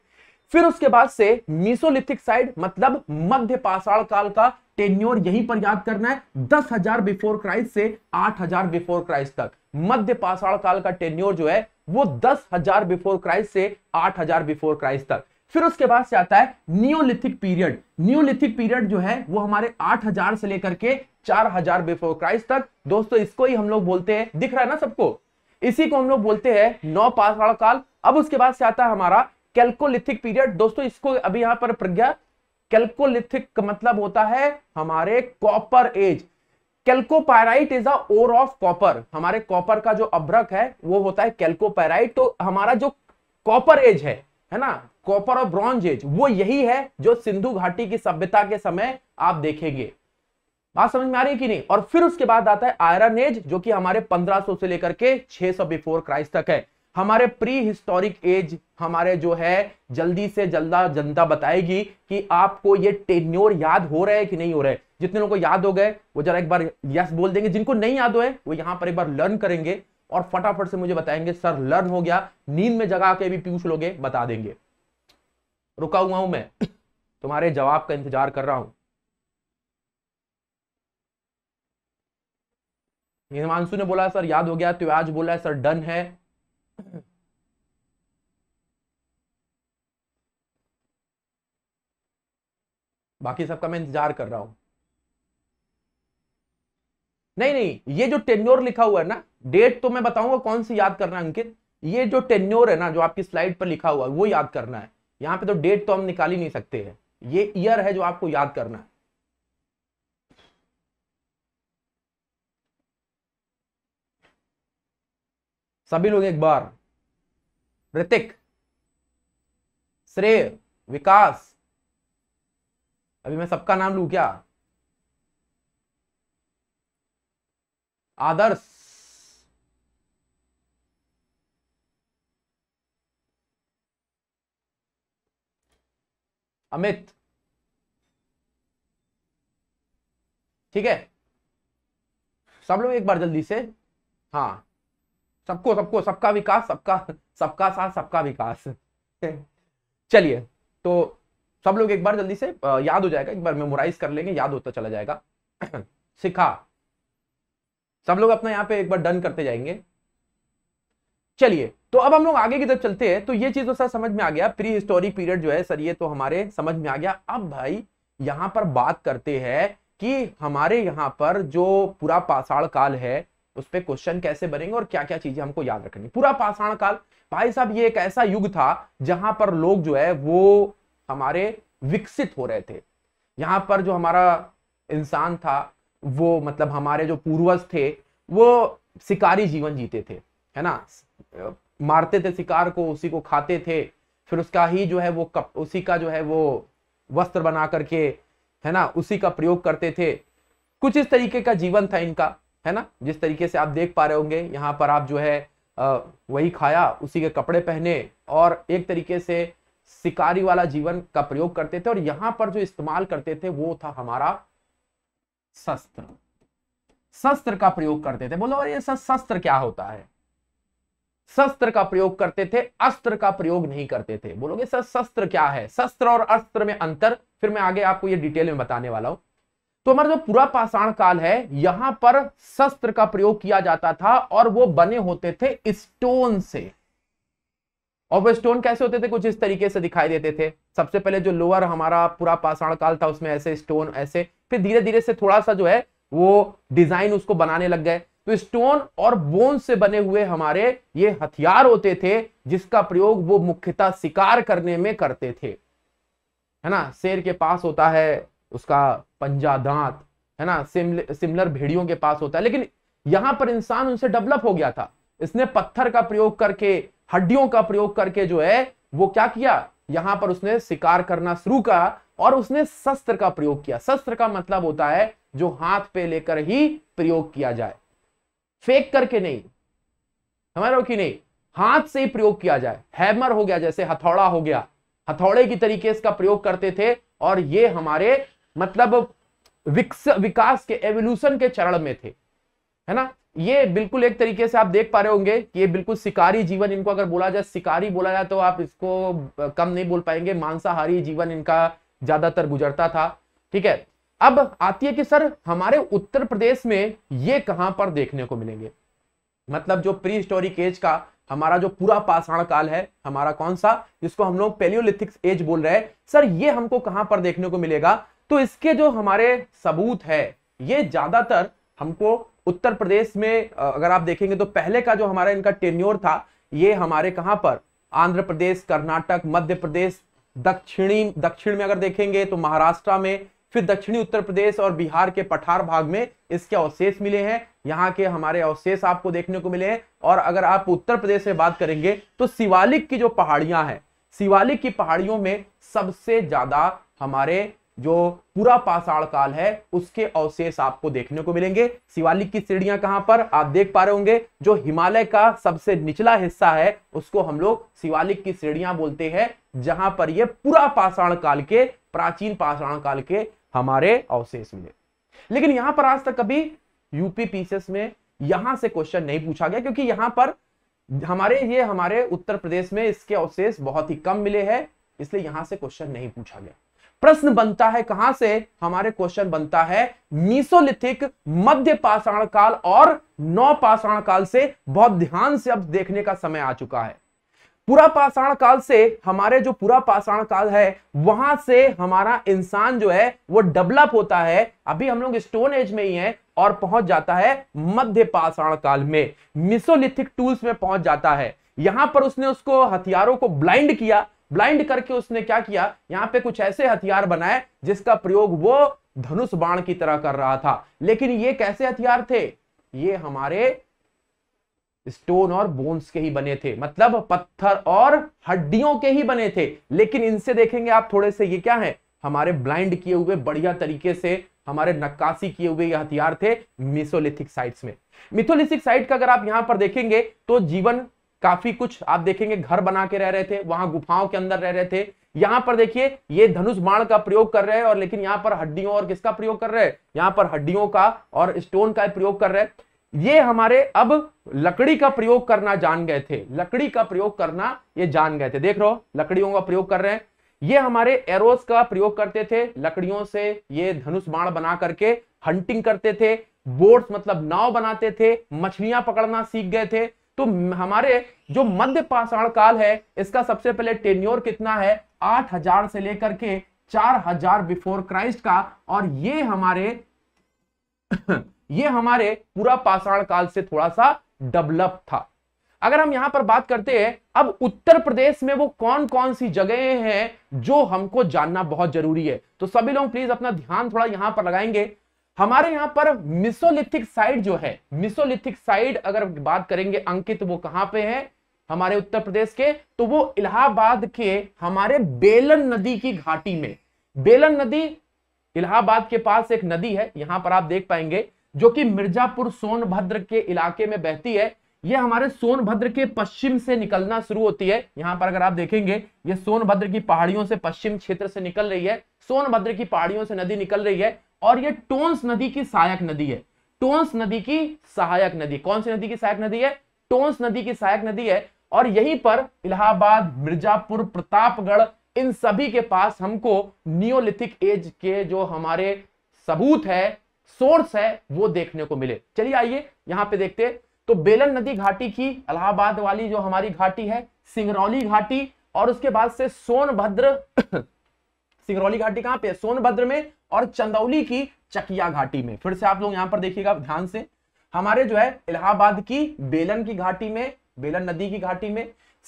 A: फिर उसके बाद से मीसोलिथिक साइड मतलब मध्य पाषाण काल का टेन्योर यहीं पर याद करना है दस हजार बिफोर क्राइस्ट से आठ हजार बिफोर क्राइस्ट तक मध्य पाषाण काल का टेन्योर जो है वो दस हजार बिफोर क्राइस्ट से आठ हजार बिफोर क्राइस्ट तक फिर उसके बाद से आता है नियोलिथिक पीरियड नियोलिथिक पीरियड जो है वो हमारे 8000 से लेकर के 4000 बिफोर क्राइस्ट तक दोस्तों इसको ही हम लोग बोलते हैं दिख रहा है ना सबको इसी को हम लोग बोलते हैं नौ पाषाण काल अब उसके बाद से आता है हमारा कैलकोलिथिक पीरियड दोस्तों इसको अभी यहां पर प्रज्ञा कैलकोलिथिक मतलब होता है हमारे copper age chalcopyrite is uh ore of copper हमारे कॉपर का जो अभ्रक है वो होता है कैल्कोपैराइट तो हमारा जो कॉपर एज है है ना कॉपर और ब्रॉन्ज एज वो यही है जो सिंधु घाटी की सभ्यता के समय आप देखेंगे बात समझ में आ रही है कि नहीं और फिर उसके बाद आता है आयरन एज जो कि हमारे 1500 से लेकर के 600 बिफोर क्राइस्ट तक है हमारे प्री हिस्टोरिक एज हमारे जो है जल्दी से जल्दा जनता बताएगी कि आपको ये टेन्योर याद हो रहा है कि नहीं हो रहा है जितने लोगों को याद हो गए वो जरा एक बार यस बोल देंगे जिनको नहीं याद हो वो यहां पर एक बार लर्न करेंगे और फटाफट से मुझे बताएंगे सर लर्न हो गया नींद में जगा के भी पूछ लोगे बता देंगे रुका हुआ हूं मैं तुम्हारे जवाब का इंतजार कर रहा हूं हिमांशु ने बोला सर याद हो गया तो आज बोला है सर डन है बाकी सबका मैं इंतजार कर रहा हूं नहीं नहीं ये जो टेन्योर लिखा हुआ है ना डेट तो मैं बताऊंगा कौन सी याद करना है अंकित ये जो टेन्योर है ना जो आपकी स्लाइड पर लिखा हुआ है वो याद करना है यहाँ पे तो डेट तो हम निकाल ही नहीं सकते हैं ये ईयर है जो आपको याद करना है सभी लोग एक बार ऋतिक श्रेय विकास अभी मैं सबका नाम लू क्या आदर्श अमित ठीक है सब लोग एक बार जल्दी से हाँ सबको सबको सबका विकास सबका सबका साथ सबका विकास चलिए तो सब लोग एक बार जल्दी से याद हो जाएगा एक बार मेमोराइज कर लेंगे याद होता चला जाएगा सिखा सब लोग अपना यहाँ पे एक बार डन करते जाएंगे चलिए तो अब हम लोग आगे की तरफ चलते हैं तो ये चीज तो सर समझ में आ गया प्री हिस्टोरिक पीरियड जो है सर ये तो हमारे समझ में आ गया अब भाई यहाँ पर बात करते हैं कि हमारे यहाँ पर जो पूरा पाषाण काल है उस पर क्वेश्चन कैसे बनेंगे और क्या क्या चीजें हमको याद रखनी पूरा पाषाण काल भाई साहब ये एक ऐसा युग था जहां पर लोग जो है वो हमारे विकसित हो रहे थे यहाँ पर जो हमारा इंसान था वो मतलब हमारे जो पूर्वज थे वो शिकारी जीवन जीते थे है ना मारते थे शिकार को उसी को खाते थे फिर उसका ही जो है वो कप उसी का जो है वो वस्त्र बना करके है ना उसी का प्रयोग करते थे कुछ इस तरीके का जीवन था इनका है ना जिस तरीके से आप देख पा रहे होंगे यहाँ पर आप जो है वही खाया उसी के कपड़े पहने और एक तरीके से शिकारी वाला जीवन का प्रयोग करते थे और यहाँ पर जो इस्तेमाल करते थे वो था हमारा शस्त्र शस्त्र का प्रयोग करते थे बोलो ये शस्त्र क्या होता है शस्त्र का प्रयोग करते थे अस्त्र का प्रयोग नहीं करते थे बोलोगे सर शस्त्र क्या है शस्त्र और अस्त्र में अंतर फिर मैं आगे आपको ये डिटेल में बताने वाला हूं तो हमारा जो पूरा पाषाण काल है यहां पर शस्त्र का प्रयोग किया जाता था और वो बने होते थे स्टोन से और वो स्टोन कैसे होते थे कुछ इस तरीके से दिखाई देते थे सबसे पहले जो लोअर हमारा पूरा पाषाण काल था उसमें ऐसे स्टोन ऐसे फिर धीरे धीरे से थोड़ा सा जो है वो डिजाइन उसको बनाने लग गए तो स्टोन और बोन से बने हुए हमारे ये हथियार होते थे जिसका प्रयोग वो मुख्यतः शिकार करने में करते थे है ना शेर के पास होता है उसका पंजा दांत है ना सिमिलर भेड़ियों के पास होता है लेकिन यहां पर इंसान उनसे डेवलप हो गया था इसने पत्थर का प्रयोग करके हड्डियों का प्रयोग करके जो है वो क्या किया यहां पर उसने शिकार करना शुरू किया और उसने शस्त्र का प्रयोग किया शस्त्र का मतलब होता है जो हाथ पे लेकर ही प्रयोग किया जाए फेंक करके नहीं समझ रहे हो कि नहीं हाथ से ही प्रयोग किया जाए हैमर हो गया जैसे हथौड़ा हो गया हथौड़े की तरीके इसका प्रयोग करते थे और ये हमारे मतलब विकास के एवोल्यूशन के चरण में थे है ना ये बिल्कुल एक तरीके से आप देख पा रहे होंगे कि ये बिल्कुल शिकारी जीवन इनको अगर बोला जाए शिकारी बोला जाए तो आप इसको कम नहीं बोल पाएंगे मांसाहारी जीवन इनका ज्यादातर गुजरता था ठीक है अब आती है कि सर हमारे उत्तर प्रदेश में ये कहां पर देखने को मिलेंगे मतलब जो प्री हिस्टोरिक एज का हमारा जो पूरा पाषाण काल है हमारा कौन सा जिसको हम लोग पेलियोलिथिक्स एज बोल रहे हैं सर ये हमको कहां पर देखने को मिलेगा तो इसके जो हमारे सबूत है ये ज्यादातर हमको उत्तर प्रदेश में अगर आप देखेंगे तो पहले का जो हमारा इनका टेन्योर था ये हमारे कहां पर आंध्र प्रदेश कर्नाटक मध्य प्रदेश दक्षिणी दक्षिण में अगर देखेंगे तो महाराष्ट्र में फिर दक्षिणी उत्तर प्रदेश और बिहार के पठार भाग में इसके अवशेष मिले हैं यहाँ के हमारे अवशेष आपको देखने को मिले हैं और अगर आप उत्तर प्रदेश में बात करेंगे तो शिवालिक की जो पहाड़ियां हैं शिवालिक की पहाड़ियों में सबसे ज्यादा हमारे जो पूरा पाषाण काल है उसके अवशेष आपको देखने को मिलेंगे शिवालिक की सीढ़ियां कहां पर आप देख पा रहे होंगे जो हिमालय का सबसे निचला हिस्सा है उसको हम लोग शिवालिक की सीढ़ियां बोलते हैं जहां पर ये पूरा पाषाण काल के प्राचीन पाषाण काल के हमारे अवशेष मिले लेकिन यहां पर आज तक कभी यूपी पीसीएस में यहां से क्वेश्चन नहीं पूछा गया क्योंकि यहां पर हमारे ये हमारे उत्तर प्रदेश में इसके अवशेष बहुत ही कम मिले हैं इसलिए यहां से क्वेश्चन नहीं पूछा गया प्रश्न बनता है कहां से हमारे क्वेश्चन बनता है मीसोलिथिक मध्य पाषाण काल और नौ पाषाण काल से बहुत ध्यान से अब देखने का समय आ चुका है पूरा पाषाण काल से हमारे जो पूरा पाषाण काल है वहां से हमारा इंसान जो है वो डेवलप होता है अभी हम लोग स्टोन एज में ही हैं और पहुंच जाता है मध्य पाषाण काल में मिसोलिथिक टूल्स में पहुंच जाता है यहां पर उसने उसको हथियारों को ब्लाइंड किया ब्लाइंड करके उसने क्या किया यहां पे कुछ ऐसे हथियार बनाए जिसका प्रयोग वो धनुष बाण की तरह कर रहा था लेकिन ये कैसे हथियार थे ये हमारे स्टोन और बोन्स के ही बने थे मतलब पत्थर और हड्डियों के ही बने थे लेकिन इनसे देखेंगे आप थोड़े से ये क्या है हमारे ब्लाइंड किए हुए बढ़िया तरीके से हमारे नक्काशी किए हुए ये हथियार थे मिसोलिथिक साइट्स में मिथोलिथिक साइट का अगर आप यहां पर देखेंगे तो जीवन काफी कुछ आप देखेंगे घर बना के रह रहे थे वहां गुफाओं के अंदर रह रहे थे यहां पर देखिए ये धनुष बाण का प्रयोग कर रहे हैं और लेकिन यहां पर हड्डियों और किसका प्रयोग कर रहे हैं यहां पर हड्डियों का और स्टोन का प्रयोग कर रहे हैं ये हमारे अब लकड़ी का प्रयोग करना जान गए थे लकड़ी का प्रयोग करना ये जान गए थे देख रहे हो लकड़ियों का प्रयोग कर रहे हैं ये हमारे एरोस का प्रयोग करते थे लकड़ियों से ये धनुष बाण बना करके हंटिंग करते थे बोट्स मतलब नाव बनाते थे मछलियां पकड़ना सीख गए थे तो हमारे जो मध्य पाषाण काल है इसका सबसे पहले टेन्योर कितना है 8000 से लेकर के 4000 बिफोर क्राइस्ट का और ये हमारे ये हमारे पूरा पाषाण काल से थोड़ा सा डेवलप था अगर हम यहां पर बात करते हैं अब उत्तर प्रदेश में वो कौन कौन सी जगह हैं जो हमको जानना बहुत जरूरी है तो सभी लोग प्लीज अपना ध्यान थोड़ा यहां पर लगाएंगे हमारे यहाँ पर मिसोलिथिक साइड जो है मिसोलिथिक साइड अगर बात करेंगे अंकित वो कहां पे है हमारे उत्तर प्रदेश के तो वो इलाहाबाद के हमारे बेलन नदी की घाटी में बेलन नदी इलाहाबाद के पास एक नदी है यहां पर आप देख पाएंगे जो कि मिर्जापुर सोनभद्र के इलाके में बहती है ये हमारे सोनभद्र के पश्चिम से निकलना शुरू होती है यहां पर अगर आप देखेंगे ये सोनभद्र की पहाड़ियों से पश्चिम क्षेत्र से निकल रही है सोनभद्र की पहाड़ियों से नदी निकल रही है और ये टोन्स नदी की सहायक नदी है टोन्स नदी की सहायक नदी कौन सी नदी की सहायक नदी है टोन्स नदी की सहायक नदी है और यहीं पर इलाहाबाद मिर्जापुर प्रतापगढ़ इन सभी के पास हमको नियोलिथिक एज के जो हमारे सबूत है सोर्स है वो देखने को मिले चलिए आइए यहां पे देखते तो बेलन नदी घाटी की इलाहाबाद वाली जो हमारी घाटी है सिंगरौली घाटी और उसके बाद से सोनभद्र सिंगरौली घाटी कहां पे सोनभद्र में और चंदौली की चकिया घाटी में फिर से आप लोग यहां पर देखिएगा ध्यान से हमारे जो है इलाहाबाद की बेलन की घाटी में बेलन नदी की घाटी में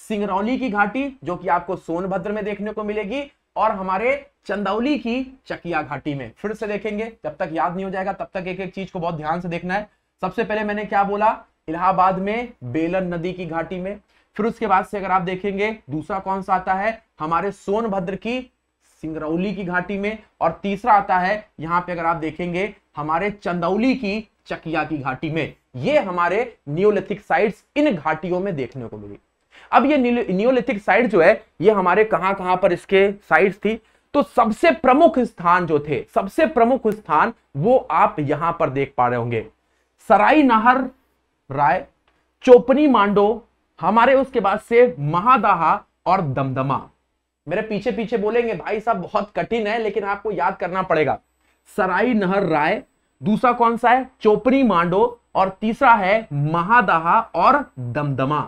A: सिंगरौली की घाटी जो कि आपको सोनभद्र में देखने को मिलेगी और हमारे चंदौली की चकिया घाटी में फिर से देखेंगे जब तक याद नहीं हो जाएगा तब तक एक एक चीज को बहुत ध्यान से देखना है सबसे पहले मैंने क्या बोला इलाहाबाद में बेलन नदी की घाटी में फिर उसके बाद से अगर आप देखेंगे दूसरा कौन सा आता है हमारे सोनभद्र की सिंगरौली की घाटी में और तीसरा आता है यहां पे अगर आप देखेंगे हमारे चंदौली की चकिया की घाटी में ये हमारे न्योलिथिक साइट्स इन घाटियों में देखने को मिली अब ये न्योलिथिक साइट जो है ये हमारे कहां कहां पर इसके साइट्स थी तो सबसे प्रमुख स्थान जो थे सबसे प्रमुख स्थान वो आप यहां पर देख पा रहे होंगे सराई नहर राय चोपनी मांडो हमारे उसके बाद से महादाहा और दमदमा मेरे पीछे पीछे बोलेंगे भाई साहब बहुत कठिन है लेकिन आपको याद करना पड़ेगा सराई नहर राय दूसरा कौन सा है चोपनी मांडो और तीसरा है महादाहा और दमदमा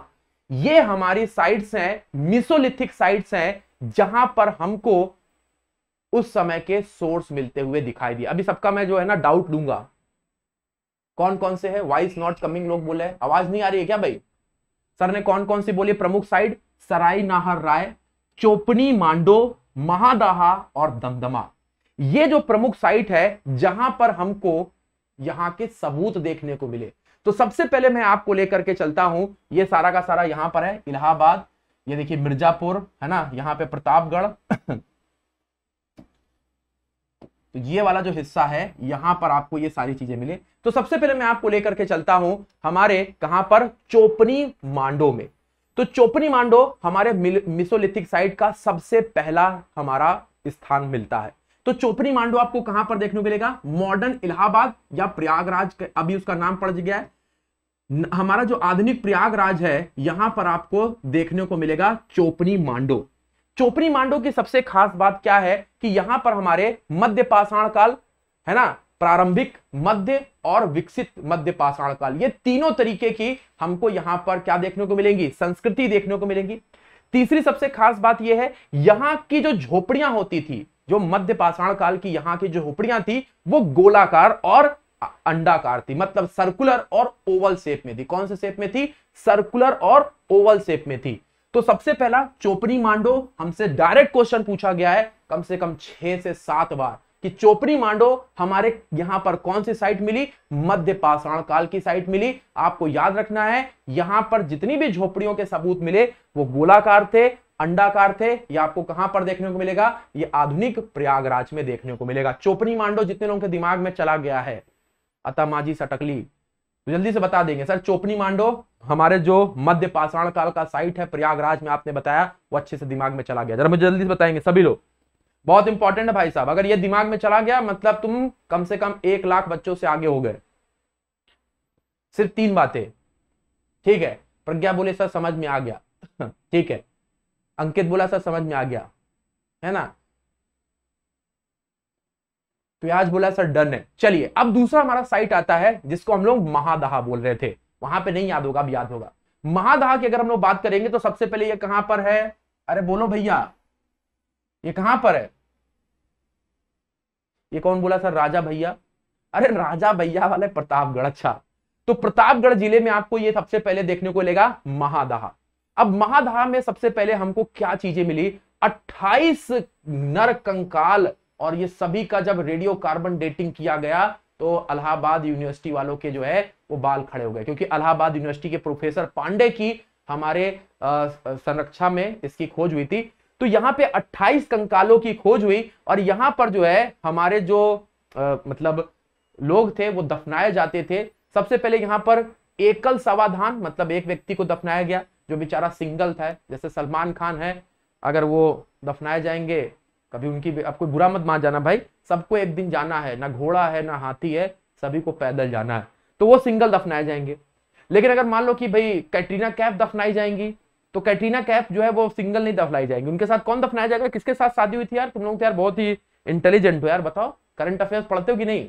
A: ये हमारी साइट्स हैं मिसोलिथिक साइट्स हैं जहां पर हमको उस समय के सोर्स मिलते हुए दिखाई दिए अभी सबका मैं जो है ना डाउट लूंगा कौन कौन से है वॉइस नॉट कमिंग लोग बोले आवाज नहीं आ रही है क्या भाई सर ने कौन कौन सी बोली प्रमुख साइड सराई नाहर राय चोपनी मांडो महादाहा और दमदमा ये जो प्रमुख साइट है जहां पर हमको यहां के सबूत देखने को मिले तो सबसे पहले मैं आपको लेकर के चलता हूं ये सारा का सारा यहां पर है इलाहाबाद ये देखिए मिर्जापुर है ना यहां पे प्रतापगढ़ तो ये वाला जो हिस्सा है यहां पर आपको ये सारी चीजें मिले तो सबसे पहले मैं आपको लेकर के चलता हूं हमारे कहां पर चोपनी मांडो में तो चोपनी मांडो हमारे मिसोलिथिक साइड का सबसे पहला हमारा स्थान मिलता है तो चोपनी मांडो आपको कहां पर देखने को मिलेगा मॉडर्न इलाहाबाद या प्रयागराज अभी उसका नाम पड़ गया है हमारा जो आधुनिक प्रयागराज है यहां पर आपको देखने को मिलेगा चोपनी मांडो चोपड़ी मांडो की सबसे खास बात क्या है कि यहां पर हमारे मध्य पाषाण काल है ना प्रारंभिक मध्य और विकसित मध्य पाषाण काल ये तीनों तरीके की हमको यहां पर क्या देखने को मिलेंगी संस्कृति देखने को मिलेंगी तीसरी सबसे खास बात यह है यहां की जो झोपड़ियां होती थी जो मध्य पाषाण काल की यहां की जो झोपड़ियां थी वो गोलाकार और अंडाकार थी मतलब सर्कुलर और ओवल शेप में थी कौन से शेप में थी सर्कुलर और ओवल शेप में थी तो सबसे पहला चोपड़ी मांडो हमसे डायरेक्ट क्वेश्चन पूछा गया है कम से कम छह से सात बार कि चोपड़ी मांडो हमारे यहां पर कौन सी साइट मिली मध्य पाषाण काल की साइट मिली आपको याद रखना है यहां पर जितनी भी झोपड़ियों के सबूत मिले वो गोलाकार थे अंडाकार थे ये आपको कहां पर देखने को मिलेगा ये आधुनिक प्रयागराज में देखने को मिलेगा चोपड़ी मांडो जितने लोगों के दिमाग में चला गया है अतामाजी सटकली तो जल्दी से बता देंगे सर चोपनी मांडो हमारे जो मध्य पाषाण काल का साइट है प्रयागराज में आपने बताया वो अच्छे से दिमाग में चला गया जरा मुझे जल्दी से बताएंगे सभी लोग बहुत इंपॉर्टेंट है भाई साहब अगर ये दिमाग में चला गया मतलब तुम कम से कम एक लाख बच्चों से आगे हो गए सिर्फ तीन बातें ठीक है प्रज्ञा बोले सर समझ में आ गया ठीक है अंकित बोला सर समझ में आ गया है ना तो आज बोला सर डन है चलिए अब दूसरा हमारा साइट आता है जिसको हम लोग महादहा बोल रहे थे वहां पे नहीं याद होगा अब याद होगा महादहा की अगर हम लोग बात करेंगे तो सबसे पहले ये कहां पर है अरे बोलो भैया ये कहां पर है ये कौन बोला सर राजा भैया अरे राजा भैया वाले प्रतापगढ़ अच्छा तो प्रतापगढ़ जिले में आपको ये सबसे पहले देखने को मिलेगा महादहा अब महादहा में सबसे पहले हमको क्या चीजें मिली 28 नर कंकाल और ये सभी का जब रेडियो कार्बन डेटिंग किया गया तो अलाहाबाद यूनिवर्सिटी वालों के जो है वो बाल खड़े हो गए क्योंकि अलाहाबाद यूनिवर्सिटी के प्रोफेसर पांडे की हमारे संरक्षा में इसकी खोज हुई थी तो यहाँ पे 28 कंकालों की खोज हुई और यहाँ पर जो है हमारे जो आ, मतलब लोग थे वो दफनाए जाते थे सबसे पहले यहाँ पर एकल सवाधान मतलब एक व्यक्ति को दफनाया गया जो बेचारा सिंगल था जैसे सलमान खान है अगर वो दफनाए जाएंगे कभी उनकी आपको बुरा मत मान जाना भाई सबको एक दिन जाना है ना घोड़ा है ना हाथी है सभी को पैदल जाना है तो वो सिंगल दफनाए जाएंगे लेकिन अगर मान लो कि भाई कैटरीना कैफ दफनाई जाएंगी तो कैटरीना कैफ जो है वो सिंगल नहीं दफनाई जाएंगी उनके साथ कौन दफनाया जाएगा किसके साथ शादी हुई थी यार तुम लोग तो यार बहुत ही इंटेलिजेंट हो यार बताओ करंट अफेयर्स पढ़ते हो कि नहीं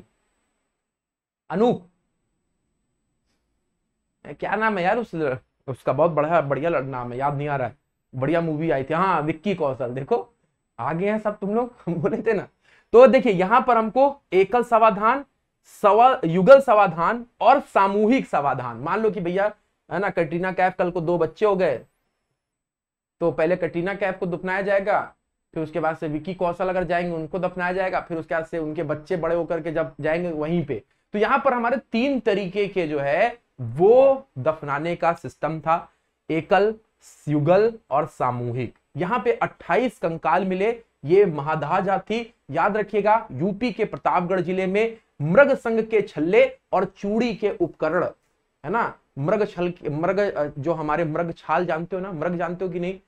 A: अनूप क्या नाम है यार उस उसका बहुत बड़ा बढ़िया नाम है याद नहीं आ रहा है बढ़िया मूवी आई थी हाँ विक्की कौशल देखो आगे हैं सब तुम लोग बोले थे ना तो देखिए यहां पर हमको एकल समाधान सवा युगल समाधान और सामूहिक समाधान मान लो कि भैया है ना कटरीना कैफ कल को दो बच्चे हो गए तो पहले कटरीना कैफ को दफनाया जाएगा फिर उसके बाद से विकी कौशल अगर जाएंगे उनको दफनाया जाएगा फिर उसके बाद से उनके बच्चे बड़े होकर के जब जाएंगे वहीं पे तो यहाँ पर हमारे तीन तरीके के जो है वो दफनाने का सिस्टम था एकल युगल और सामूहिक यहां पे 28 कंकाल मिले ये महादाह थी याद रखिएगा यूपी के प्रतापगढ़ जिले में मृग संघ के छल्ले और चूड़ी के उपकरण है ना मृग छल मृग जो हमारे मृग छाल जानते हो ना मृग जानते हो कि नहीं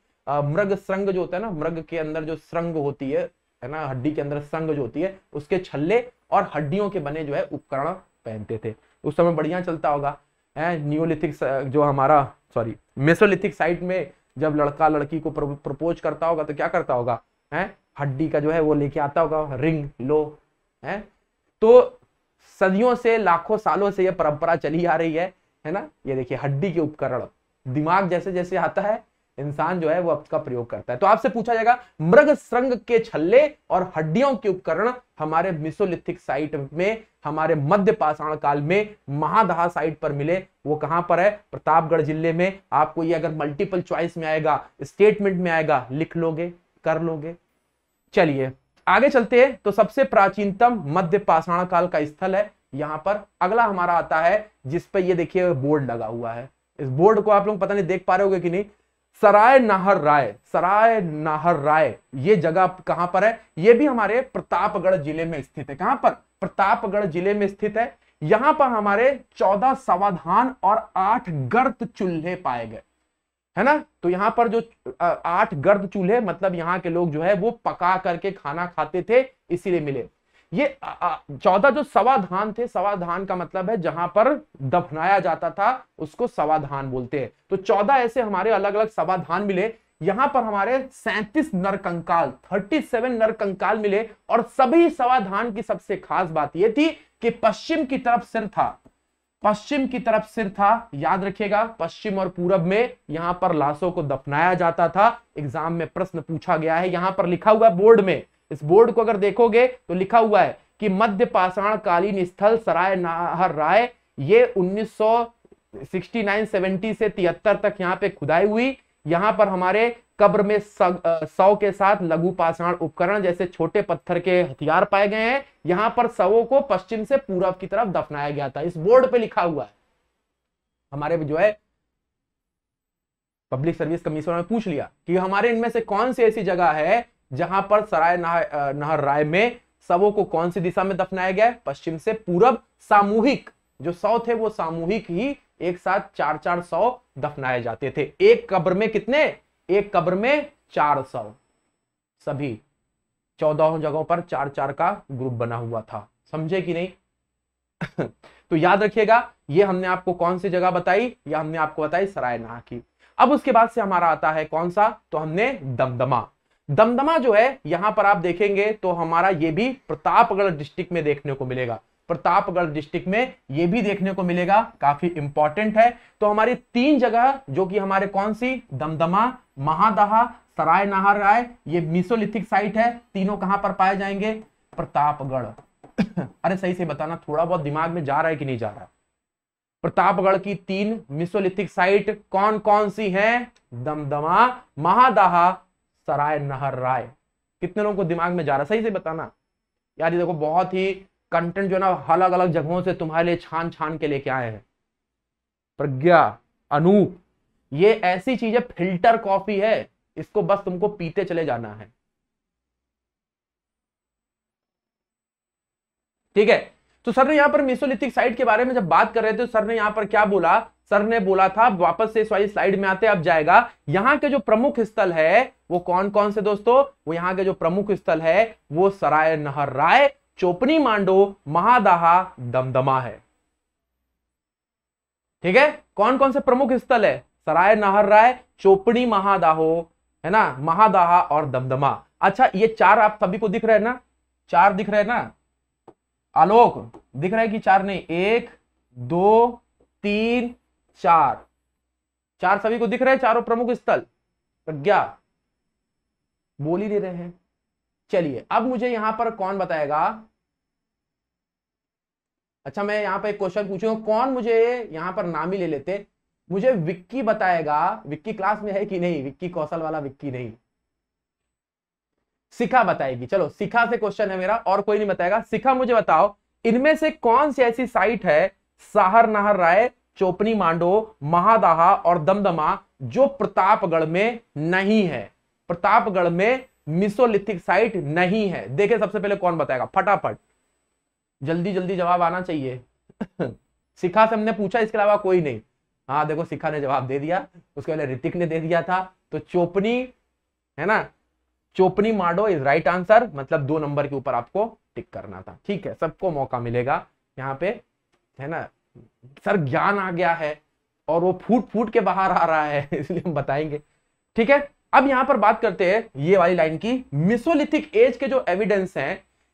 A: मृग संघ जो होता है ना मृग के अंदर जो संग होती है है ना हड्डी के अंदर संग जो होती है उसके छल्ले और हड्डियों के बने जो है उपकरण पहनते थे उस समय बढ़िया चलता होगा है न्योलिथिक जो हमारा सॉरी मेसोलिथिक साइट में जब लड़का लड़की को प्रपोज करता होगा तो क्या करता होगा है हड्डी का जो है वो लेके आता होगा रिंग लो है तो सदियों से लाखों सालों से यह परंपरा चली आ रही है है ना ये देखिए हड्डी के उपकरण दिमाग जैसे जैसे आता है इंसान जो है वो उसका प्रयोग करता है तो आपसे पूछा जाएगा मृग श्रृंग के छल्ले और हड्डियों के उपकरण हमारे मिसोलिथिक साइट में हमारे मध्य पाषाण काल में महादहा साइट पर मिले वो कहां पर है प्रतापगढ़ जिले में आपको ये अगर मल्टीपल चॉइस में आएगा स्टेटमेंट में आएगा लिख लोगे कर लोगे चलिए आगे चलते हैं तो सबसे प्राचीनतम मध्य पाषाण काल का स्थल है यहां पर अगला हमारा आता है जिसपे ये देखिए बोर्ड लगा हुआ है इस बोर्ड को आप लोग पता नहीं देख पा रहे होगे कि नहीं सराय नाहर राय सराय नाहर राय ये जगह कहां पर है ये भी हमारे प्रतापगढ़ जिले में स्थित है कहां पर प्रतापगढ़ जिले में स्थित है यहां पर हमारे चौदह सवाधान और आठ गर्द चूल्हे पाए गए है ना तो यहां पर जो आठ गर्द चूल्हे मतलब यहाँ के लोग जो है वो पका करके खाना खाते थे इसीलिए मिले ये चौदह जो सवाधान थे सवाधान का मतलब है जहां पर दफनाया जाता था उसको सवाधान बोलते हैं तो चौदह ऐसे हमारे अलग अलग सवाधान मिले यहां पर हमारे सैंतीस नरकंकाल थर्टी सेवन नरकंकाल मिले और सभी सवाधान की सबसे खास बात यह थी कि पश्चिम की तरफ सिर था पश्चिम की तरफ सिर था याद रखिएगा पश्चिम और पूरब में यहां पर लाशों को दफनाया जाता था एग्जाम में प्रश्न पूछा गया है यहां पर लिखा हुआ बोर्ड में इस बोर्ड को अगर देखोगे तो लिखा हुआ है कि मध्य पाषाण कालीन स्थल सराय नाहर राय ये 1969 70 से तिहत्तर तक यहाँ पे खुदाई हुई यहाँ पर हमारे कब्र में सौ के साथ लघु पाषाण उपकरण जैसे छोटे पत्थर के हथियार पाए गए हैं यहाँ पर सवों को पश्चिम से पूरब की तरफ दफनाया गया था इस बोर्ड पे लिखा हुआ है हमारे जो है पब्लिक सर्विस कमीशन ने पूछ लिया कि हमारे इनमें से कौन सी ऐसी जगह है जहां पर सराय नहर राय में सबों को कौन सी दिशा में दफनाया गया है पश्चिम से पूरब सामूहिक जो सौ थे वो सामूहिक ही एक साथ चार चार सौ दफनाए जाते थे एक कब्र में कितने एक कब्र में चार सौ सभी चौदह जगहों पर चार चार का ग्रुप बना हुआ था समझे कि नहीं तो याद रखिएगा ये हमने आपको कौन सी जगह बताई या हमने आपको बताई सराय नाह की अब उसके बाद से हमारा आता है कौन सा तो हमने दमदमा दमदमा जो है यहां पर आप देखेंगे तो हमारा ये भी प्रतापगढ़ डिस्ट्रिक्ट में देखने को मिलेगा प्रतापगढ़ डिस्ट्रिक्ट में यह भी देखने को मिलेगा काफी इंपॉर्टेंट है तो हमारी तीन जगह जो कि हमारे कौन सी दमदमा महादहा सराय नाहर राय ये मिसोलिथिक साइट है तीनों कहां पर पाए जाएंगे प्रतापगढ़ अरे सही से बताना थोड़ा बहुत दिमाग में जा रहा है कि नहीं जा रहा है प्रतापगढ़ की तीन मिसोलिथिक साइट कौन कौन सी है दमदमा महादहा सराय नहर राय कितने लोगों को दिमाग में जा रहा सही से बताना यार ये देखो बहुत ही कंटेंट जो है ना अलग अलग जगहों से तुम्हारे लिए छान छान के लेके आए हैं प्रज्ञा अनूप ये ऐसी चीज है फिल्टर कॉफी है इसको बस तुमको पीते चले जाना है ठीक है तो सर ने यहाँ पर मेसोलिथिक साइट के बारे में जब बात कर रहे थे तो सर ने यहाँ पर क्या बोला सर ने बोला था वापस से इस वाली स्लाइड में आते अब जाएगा यहाँ के जो प्रमुख स्थल है वो कौन कौन से दोस्तों वो यहाँ के जो प्रमुख स्थल है वो सराय नहर राय चोपनी मांडो महादाहा दमदमा है ठीक है कौन कौन से प्रमुख स्थल है सराय नहर राय चोपड़ी महादाहो है ना महादाहा और दमदमा अच्छा ये चार आप सभी को दिख रहे हैं ना चार दिख रहे हैं ना आलोक दिख रहा है कि चार नहीं एक दो तीन चार चार सभी को दिख रहे हैं चारों प्रमुख स्थल प्रज्ञा बोल ही दे रहे हैं चलिए अब मुझे यहां पर कौन बताएगा अच्छा मैं यहां पर एक क्वेश्चन पूछूंगा कौन मुझे यहां पर नाम ही ले लेते मुझे विक्की बताएगा विक्की क्लास में है कि नहीं विक्की कौशल वाला विक्की नहीं शिखा बताएगी चलो शिखा से क्वेश्चन है मेरा और कोई नहीं बताएगा शिखा मुझे बताओ इनमें से कौन सी ऐसी साइट है साहर नाहर राय चोपनी मांडो महादाहा और दमदमा जो प्रतापगढ़ में नहीं है प्रतापगढ़ में मिसोलिथिक साइट नहीं है देखे सबसे पहले कौन बताएगा फटाफट जल्दी जल्दी जवाब आना चाहिए शिखा से हमने पूछा इसके अलावा कोई नहीं हाँ देखो शिखा ने जवाब दे दिया उसके पहले ऋतिक ने दे दिया था तो चोपनी है ना Chopani Mando is right answer मतलब दो नंबर के ऊपर आपको टिक करना था ठीक है सबको मौका मिलेगा यहाँ पे है ना सर ज्ञान आ गया है और वो फूट फूट के बाहर आ रहा है इसलिए हम बताएंगे ठीक है अब यहां पर बात करते हैं ये वाली लाइन की मिसोलिथिक एज के जो एविडेंस है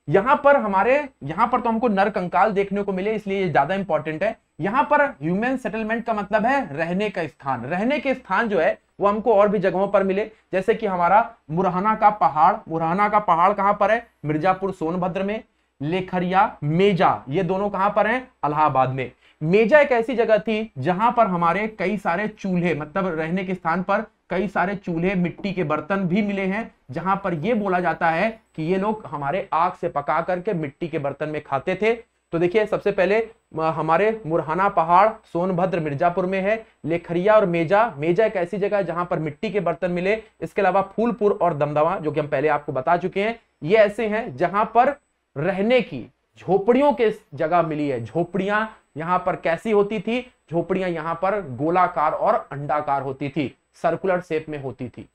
A: यहां पर हमारे यहां पर तो हमको नर कंकाल देखने को मिले इसलिए ये ज्यादा इंपॉर्टेंट है यहां पर ह्यूमन सेटलमेंट का मतलब है रहने का स्थान रहने के स्थान जो है वो हमको और भी जगहों पर मिले जैसे कि हमारा मुरहाना का पहाड़ मुरहाना का पहाड़ कहाँ पर है मिर्जापुर सोनभद्र में लेखरिया मेजा ये दोनों कहाँ पर हैं अलाहाबाद में मेजा एक ऐसी जगह थी जहां पर हमारे कई सारे चूल्हे मतलब रहने के स्थान पर कई सारे चूल्हे मिट्टी के बर्तन भी मिले हैं जहां पर यह बोला जाता है कि ये लोग हमारे आग से पका करके मिट्टी के बर्तन में खाते थे तो देखिए सबसे पहले हमारे मुरहाना पहाड़ सोनभद्र मिर्जापुर में है लेखरिया और मेजा मेजा एक ऐसी जगह है जहां पर मिट्टी के बर्तन मिले इसके अलावा फूलपुर और दमदमा जो कि हम पहले आपको बता चुके हैं ये ऐसे हैं जहां पर रहने की झोपड़ियों के जगह मिली है झोपड़ियां यहां पर कैसी होती थी झोपड़ियां यहां पर गोलाकार और अंडाकार होती थी सर्कुलर शेप में होती थी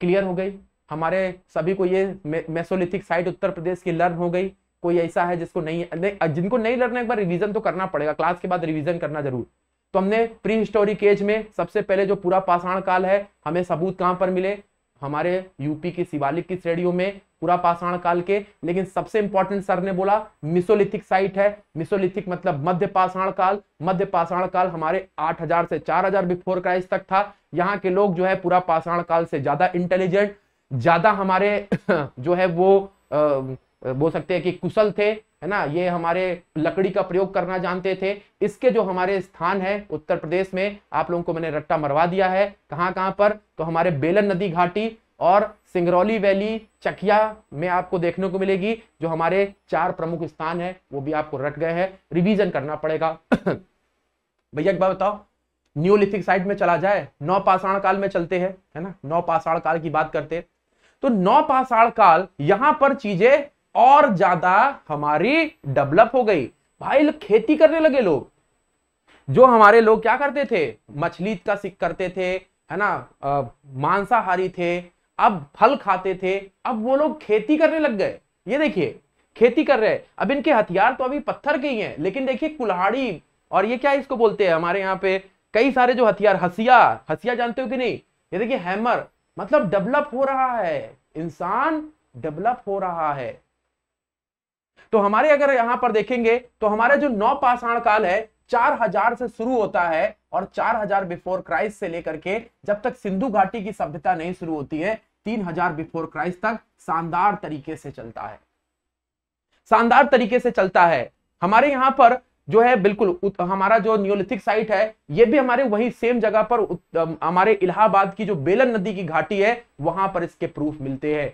A: क्लियर हो गई हमारे सभी को ये मेसोलिथिक साइट उत्तर प्रदेश की लर्न हो गई कोई ऐसा है जिसको नहीं जिनको नहीं लड़ना एक बार रिविजन तो करना पड़ेगा क्लास के बाद रिविजन करना जरूर तो हमने प्री हिस्टोरिक एज में सबसे पहले जो पूरा पाषाण काल है हमें सबूत कहाँ पर मिले हमारे यूपी की शिवालिक की श्रेणियों में पूरा पाषाण काल के लेकिन सबसे इंपॉर्टेंट सर ने बोला मिसोलिथिक साइट है मिसोलिथिक मतलब मध्य पाषाण काल मध्य पाषाण काल हमारे 8000 से 4000 बिफोर क्राइस्ट तक था यहाँ के लोग जो है पूरा पाषाण काल से ज्यादा इंटेलिजेंट ज्यादा हमारे जो है वो बोल सकते हैं कि कुशल थे है ना ये हमारे लकड़ी का प्रयोग करना जानते थे इसके जो हमारे स्थान है उत्तर प्रदेश में आप लोगों को मैंने रट्टा मरवा दिया है कहाँ कहाँ पर तो हमारे बेलन नदी घाटी और सिंगरौली वैली चकिया में आपको देखने को मिलेगी जो हमारे चार प्रमुख स्थान है वो भी आपको रट गए हैं रिविजन करना पड़ेगा भैया एक बार बताओ न्यूलिथिक साइड में चला जाए नौ पाषाण काल में चलते हैं है ना नौ पाषाण काल की बात करते तो नौ पाषाण काल यहां पर चीजें और ज्यादा हमारी डेवलप हो गई भाई खेती करने लगे लोग जो हमारे लोग क्या करते थे मछली का सिक करते थे है ना मांसाहारी थे अब फल खाते थे अब वो लोग खेती करने लग गए ये देखिए खेती कर रहे हैं अब इनके हथियार तो अभी पत्थर के ही हैं लेकिन देखिए कुल्हाड़ी और ये क्या इसको बोलते हैं हमारे यहाँ पे कई सारे जो हथियार हसिया हसिया जानते हो कि नहीं ये देखिए हैमर मतलब डेवलप हो रहा है इंसान डेवलप हो रहा है तो हमारे अगर यहां पर देखेंगे तो हमारा जो नौ पाषाण काल है चार हजार से शुरू होता है और चार हजार बिफोर क्राइस्ट से लेकर के जब तक सिंधु घाटी की सभ्यता नहीं शुरू होती है तीन हजार बिफोर क्राइस्ट तक शानदार तरीके से चलता है शानदार तरीके से चलता है हमारे यहाँ पर जो है बिल्कुल हमारा जो न्योलिथिक साइट है ये भी हमारे वही सेम जगह पर हमारे इलाहाबाद की जो बेलन नदी की घाटी है वहां पर इसके प्रूफ मिलते हैं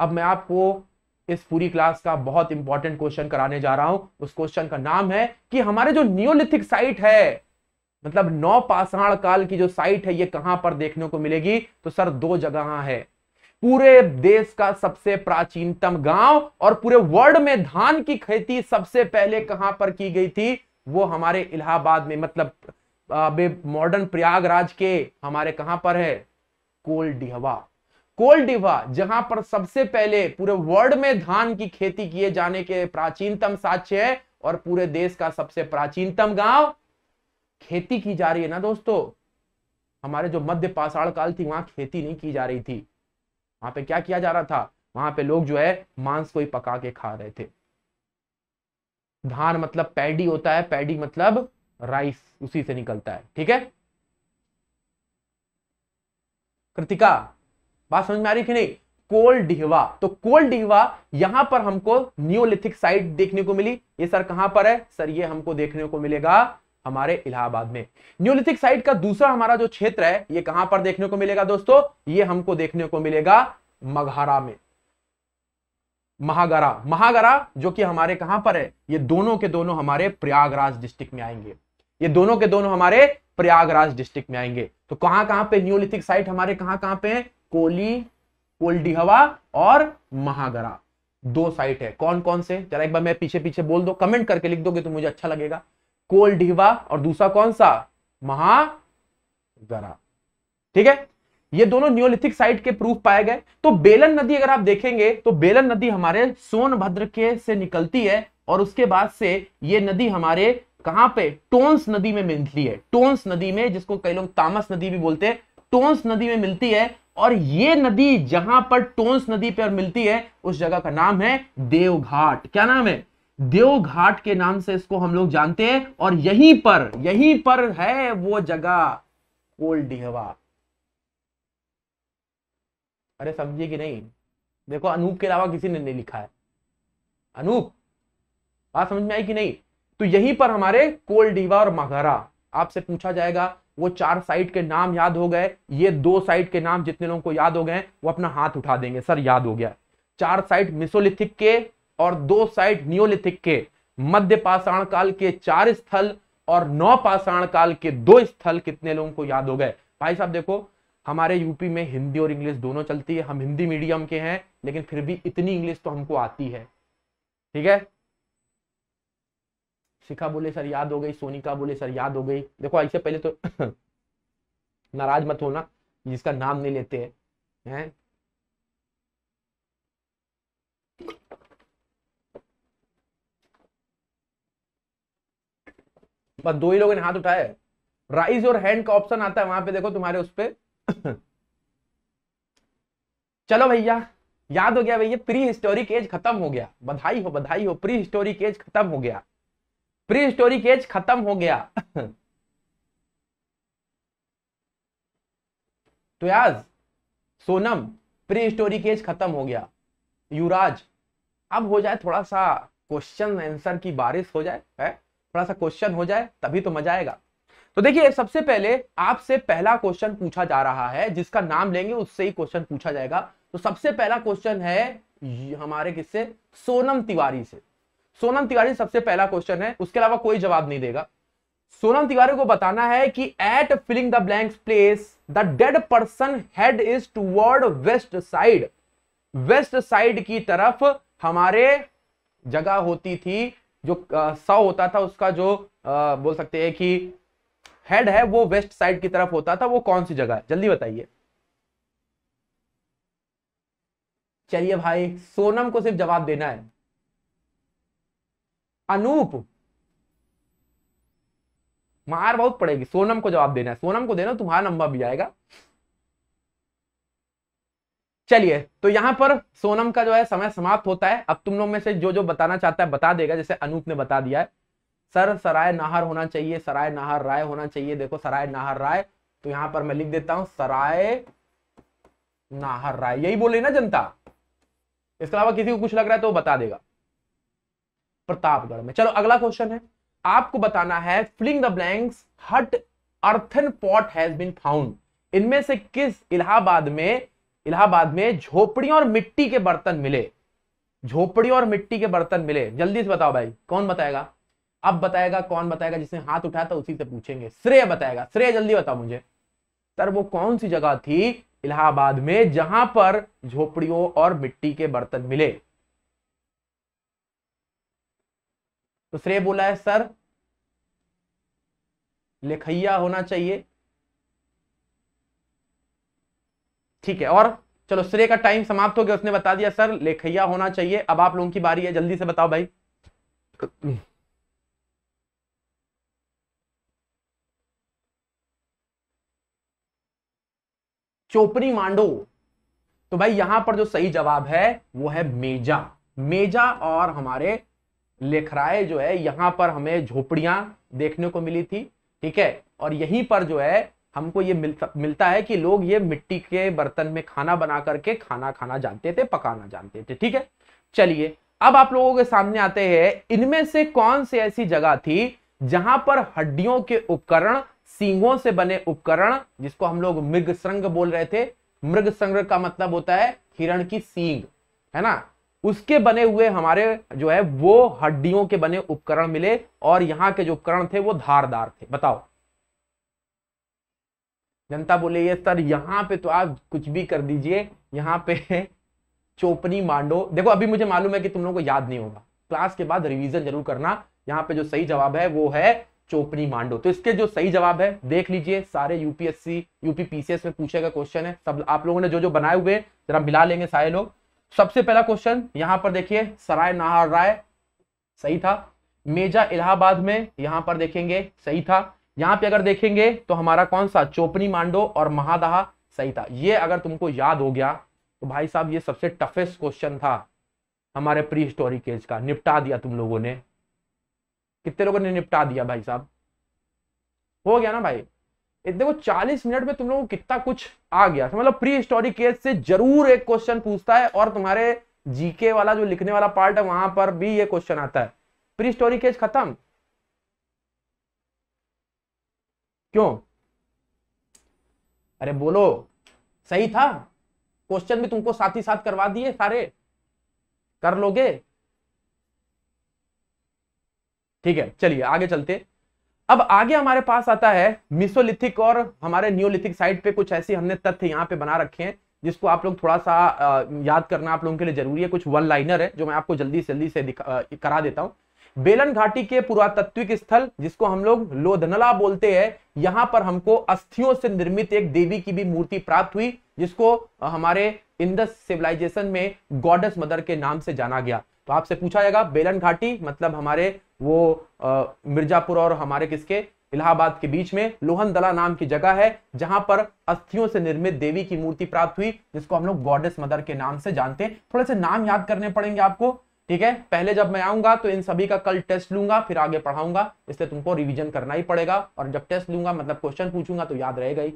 A: अब मैं आपको इस पूरी क्लास का बहुत इंपॉर्टेंट क्वेश्चन कराने जा रहा हूं उस क्वेश्चन का नाम है कि हमारे जो नियोलिथिक साइट है मतलब नौ पाषाण काल की जो साइट है ये कहां पर देखने को मिलेगी तो सर दो जगह है पूरे देश का सबसे प्राचीनतम गांव और पूरे वर्ल्ड में धान की खेती सबसे पहले कहां पर की गई थी वो हमारे इलाहाबाद में मतलब मॉडर्न प्रयागराज के हमारे कहां पर है कोल डिहवा कोलडिवा जहां पर सबसे पहले पूरे वर्ल्ड में धान की खेती किए जाने के प्राचीनतम साक्ष्य है और पूरे देश का सबसे प्राचीनतम गांव खेती की जा रही है ना दोस्तों हमारे जो मध्य पाषाण काल थी वहां खेती नहीं की जा रही थी वहां पे क्या किया जा रहा था वहां पे लोग जो है मांस को ही पका के खा रहे थे धान मतलब पैडी होता है पैडी मतलब राइस उसी से निकलता है ठीक है कृतिका बात समझ में आ रही कि नहीं कोल डिहवा तो कोल डिहवा यहां पर हमको न्यूलिथिक साइट देखने को मिली ये सर कहां पर है सर ये हमको देखने को मिलेगा हमारे इलाहाबाद में न्यूलिथिक साइट का दूसरा हमारा जो क्षेत्र है ये कहां पर देखने को मिलेगा दोस्तों ये हमको देखने को मिलेगा मघारा में महागरा महागरा जो कि हमारे कहां पर है ये दोनों के दोनों हमारे प्रयागराज डिस्ट्रिक्ट में आएंगे ये दोनों के दोनों हमारे प्रयागराज डिस्ट्रिक्ट में आएंगे तो कहां कहां पे न्यूलिथिक साइट हमारे कहां कहां पे हैं कोली हवा और महागरा दो साइट है कौन कौन से जरा एक बार मैं पीछे पीछे बोल दो कमेंट करके लिख दोगे तो मुझे अच्छा लगेगा कोलडीहवा और दूसरा कौन सा महागरा ठीक है ये दोनों न्योलिथिक साइट के प्रूफ पाए गए तो बेलन नदी अगर आप देखेंगे तो बेलन नदी हमारे सोनभद्र के से निकलती है और उसके बाद से ये नदी हमारे कहां पे टोन्स नदी में मिलती है टोन्स नदी में जिसको कई लोग तामस नदी भी बोलते हैं टोन्स नदी में मिलती है और ये नदी जहां पर टोन्स नदी पर मिलती है उस जगह का नाम है देवघाट क्या नाम है देवघाट के नाम से इसको हम लोग जानते हैं और यहीं पर यहीं पर है वो जगह कोलडिहवा अरे समझिए कि नहीं देखो अनूप के अलावा किसी ने नहीं लिखा है अनूप बात समझ में आई कि नहीं तो यहीं पर हमारे कोलडीवा और मघरा आपसे पूछा जाएगा वो चार साइट के नाम याद हो गए ये दो साइट के नाम जितने लोगों को याद हो गए वो अपना हाथ उठा देंगे सर याद हो गया चार साइट मिसोलिथिक के और दो साइट नियोलिथिक के मध्य पाषाण काल के चार स्थल और नौ पाषाण काल के दो स्थल कितने लोगों को याद हो गए भाई साहब देखो हमारे यूपी में हिंदी और इंग्लिश दोनों चलती है हम हिंदी मीडियम के हैं लेकिन फिर भी इतनी इंग्लिश तो हमको आती है ठीक है शिखा बोले सर याद हो गई सोनिका बोले सर याद हो गई देखो ऐसे पहले तो नाराज मत होना जिसका नाम नहीं लेते हैं है? बस दो ही लोगों ने हाथ उठाया राइज और हैंड का ऑप्शन आता है वहां पे देखो तुम्हारे उस पर चलो भैया याद हो गया भैया प्री हिस्टोरिक एज खत्म हो गया बधाई हो बधाई हो प्री हिस्टोरिक एज खत्म हो गया प्री स्टोरी केज खत्म हो गया तो याज सोनम प्री स्टोरी केज खत्म हो गया युवराज अब हो जाए थोड़ा सा क्वेश्चन आंसर की बारिश हो जाए है थोड़ा सा क्वेश्चन हो जाए तभी तो मजा आएगा तो देखिए सबसे पहले आपसे पहला क्वेश्चन पूछा जा रहा है जिसका नाम लेंगे उससे ही क्वेश्चन पूछा जाएगा तो सबसे पहला क्वेश्चन है हमारे किससे सोनम तिवारी से सोनम तिवारी सबसे पहला क्वेश्चन है उसके अलावा कोई जवाब नहीं देगा सोनम तिवारी को बताना है कि at filling the blank place the dead person head is toward west side west side की तरफ हमारे जगह होती थी जो सौ होता था उसका जो आ, बोल सकते हैं कि हेड है वो वेस्ट साइड की तरफ होता था वो कौन सी जगह है जल्दी बताइए चलिए भाई सोनम को सिर्फ जवाब देना है अनूप मार बहुत पड़ेगी सोनम को जवाब देना है सोनम को देना तुम्हारा नंबर भी आएगा चलिए तो यहां पर सोनम का जो है समय समाप्त होता है अब तुम लोग में से जो जो बताना चाहता है बता देगा जैसे अनूप ने बता दिया है सर सराय नाहर होना चाहिए सराय नाहर राय होना चाहिए देखो सराय नाहर राय तो यहां पर मैं लिख देता हूं सराय नाहर राय यही बोले ना जनता इसके अलावा किसी को कुछ लग रहा है तो बता देगा प्रतापगढ़ में चलो अगला क्वेश्चन है आपको बताना है filling the blanks hut earthen pot has been found इनमें से किस इलाहाबाद में इलाहाबाद में झोपड़ियों और मिट्टी के बर्तन मिले झोपड़ियों और मिट्टी के बर्तन मिले जल्दी से बताओ भाई कौन बताएगा अब बताएगा कौन बताएगा जिसने हाथ उठाया था उसी से पूछेंगे श्रेय बताएगा श्रेय जल्दी बताओ मुझे सर वो कौन सी जगह थी इलाहाबाद में जहां पर झोपड़ियों और मिट्टी के बर्तन मिले तो श्रेय बोला है सर लेखैया होना चाहिए ठीक है और चलो श्रेय का टाइम समाप्त हो गया उसने बता दिया सर लेखैया होना चाहिए अब आप लोगों की बारी है जल्दी से बताओ भाई चोपड़ी मांडो तो भाई यहां पर जो सही जवाब है वो है मेजा मेजा और हमारे लेखराए जो है यहां पर हमें झोपड़ियां देखने को मिली थी ठीक है और यहीं पर जो है हमको ये मिलता मिलता है कि लोग ये मिट्टी के बर्तन में खाना बना करके खाना खाना जानते थे पकाना जानते थे ठीक है चलिए अब आप लोगों के सामने आते हैं इनमें से कौन सी ऐसी जगह थी जहां पर हड्डियों के उपकरण सींगों से बने उपकरण जिसको हम लोग मृग बोल रहे थे मृग का मतलब होता है हिरण की सींग है ना उसके बने हुए हमारे जो है वो हड्डियों के बने उपकरण मिले और यहां के जो उपकरण थे वो धारदार थे बताओ जनता बोले ये सर यहां पे तो आप कुछ भी कर दीजिए यहां पे चोपनी मांडो देखो अभी मुझे मालूम है कि तुम लोगों को याद नहीं होगा क्लास के बाद रिवीजन जरूर करना यहाँ पे जो सही जवाब है वो है चोपनी मांडो तो इसके जो सही जवाब है देख लीजिए सारे यूपीएससी यूपी पीसीएस में पूछेगा क्वेश्चन है सब आप लोगों ने जो जो बनाए हुए जरा मिला लेंगे सारे लोग सबसे पहला क्वेश्चन यहां पर देखिए सराय नाहर राय सही था मेजा इलाहाबाद में यहां पर देखेंगे सही था यहां पे अगर देखेंगे तो हमारा कौन सा चोपनी मांडो और महादहा सही था ये अगर तुमको याद हो गया तो भाई साहब ये सबसे टफेस्ट क्वेश्चन था हमारे प्री स्टोरी केज का निपटा दिया तुम लोगों ने कितने लोगों ने निपटा दिया भाई साहब हो गया ना भाई देखो 40 मिनट में तुम लोगों को कितना कुछ आ गया तो मतलब प्री स्टोरी केस से जरूर एक क्वेश्चन पूछता है और तुम्हारे जीके वाला जो लिखने वाला पार्ट है वहां पर भी ये क्वेश्चन आता है प्री स्टोरी केस खत्म क्यों अरे बोलो सही था क्वेश्चन भी तुमको साथ ही साथ करवा दिए सारे कर लोगे ठीक है चलिए आगे चलते अब आगे हमारे पास आता है मिसोलिथिक और हमारे न्योलिथिक साइड पे कुछ ऐसे हमने तथ्य यहाँ पे बना रखे हैं जिसको आप लोग थोड़ा सा याद करना आप लोगों के लिए जरूरी है कुछ वन लाइनर है जो मैं आपको जल्दी से जल्दी से दिखा करा देता हूँ बेलन घाटी के पुरातत्विक स्थल जिसको हम लोग लोधनला बोलते हैं यहां पर हमको अस्थियों से निर्मित एक देवी की भी मूर्ति प्राप्त हुई जिसको हमारे इंडस सिविलाइजेशन में गॉडस मदर के नाम से जाना गया तो आपसे पूछा जाएगा बेलन घाटी मतलब हमारे वो आ, मिर्जापुर और हमारे किसके इलाहाबाद के बीच में लोहनदला नाम की जगह है जहां पर अस्थियों से निर्मित देवी की मूर्ति प्राप्त हुई जिसको हम लोग गॉडेस मदर के नाम से जानते हैं थोड़े से नाम याद करने पड़ेंगे आपको ठीक है पहले जब मैं आऊंगा तो इन सभी का कल टेस्ट लूंगा फिर आगे पढ़ाऊंगा इसलिए तुमको रिवीजन करना ही पड़ेगा और जब टेस्ट लूंगा मतलब क्वेश्चन पूछूंगा तो याद रहेगा ही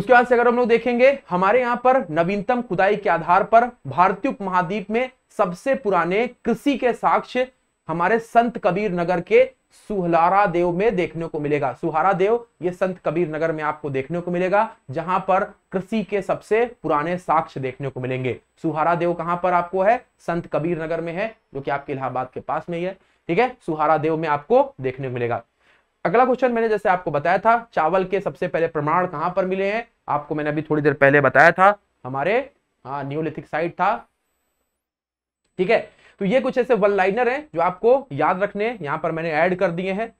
A: उसके बाद से अगर हम लोग देखेंगे हमारे यहाँ पर नवीनतम खुदाई के आधार पर भारतीय उपमहाद्वीप में सबसे पुराने कृषि के साक्ष्य हमारे संत कबीर नगर के सुहलारा देव में देखने को मिलेगा सुहारा देव ये संत कबीर नगर में आपको देखने को मिलेगा जहां पर कृषि के सबसे पुराने साक्ष्य देखने को मिलेंगे सुहारा देव कहां पर आपको है संत कबीर नगर में है जो कि आपके इलाहाबाद के पास में ही है ठीक है सुहारा देव में आपको देखने को मिलेगा अगला क्वेश्चन मैंने जैसे आपको बताया था चावल के सबसे पहले प्रमाण कहां पर मिले हैं आपको मैंने अभी थोड़ी देर पहले बताया था हमारे हाँ न्यूलिथिक साइट था ठीक है तो ये कुछ ऐसे वन लाइनर हैं जो आपको याद रखने यहां पर मैंने ऐड कर दिए हैं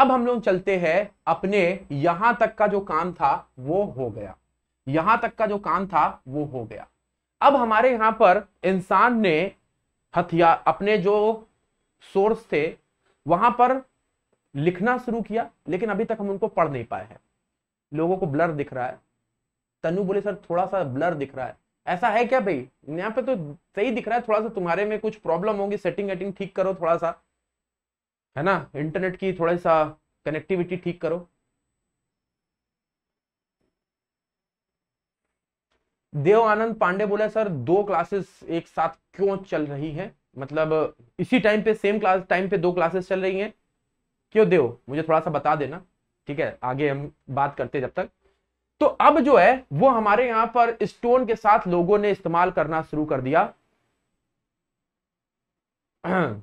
A: अब हम लोग चलते हैं अपने यहां तक का जो काम था वो हो गया यहां तक का जो काम था वो हो गया अब हमारे यहां पर इंसान ने हथियार अपने जो सोर्स थे वहां पर लिखना शुरू किया लेकिन अभी तक हम उनको पढ़ नहीं पाए हैं लोगों को ब्लर दिख रहा है तनु बोले सर थोड़ा सा ब्लर दिख रहा है ऐसा है क्या भाई यहाँ पे तो सही दिख रहा है थोड़ा सा तुम्हारे में कुछ प्रॉब्लम होगी सेटिंग वेटिंग ठीक करो थोड़ा सा है ना इंटरनेट की थोड़ा सा कनेक्टिविटी ठीक करो देव आनंद पांडे बोले सर दो क्लासेस एक साथ क्यों चल रही है मतलब इसी टाइम पे सेम क्लास टाइम पे दो क्लासेस चल रही हैं क्यों देव मुझे थोड़ा सा बता देना ठीक है आगे हम बात करते जब तक तो अब जो है वो हमारे यहां पर स्टोन के साथ लोगों ने इस्तेमाल करना शुरू कर दिया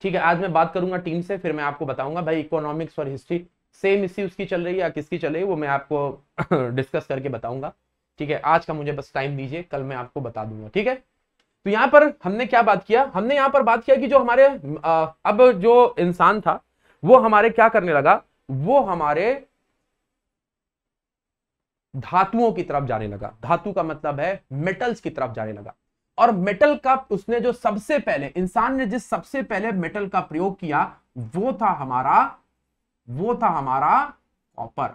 A: ठीक है आज मैं बात करूंगा टीम से फिर मैं आपको बताऊंगा भाई इकोनॉमिक्स और हिस्ट्री सेम इसी उसकी चल रही है या किसकी चल रही है वो मैं आपको डिस्कस करके बताऊंगा ठीक है आज का मुझे बस टाइम दीजिए कल मैं आपको बता दूंगा ठीक है तो यहां पर हमने क्या बात किया हमने यहां पर बात किया कि जो हमारे अब जो इंसान था वो हमारे क्या करने लगा वो हमारे धातुओं की तरफ जाने लगा धातु का मतलब है मेटल्स की तरफ जाने लगा और मेटल का उसने जो सबसे पहले इंसान ने जिस सबसे पहले मेटल का प्रयोग किया वो था हमारा वो था हमारा कॉपर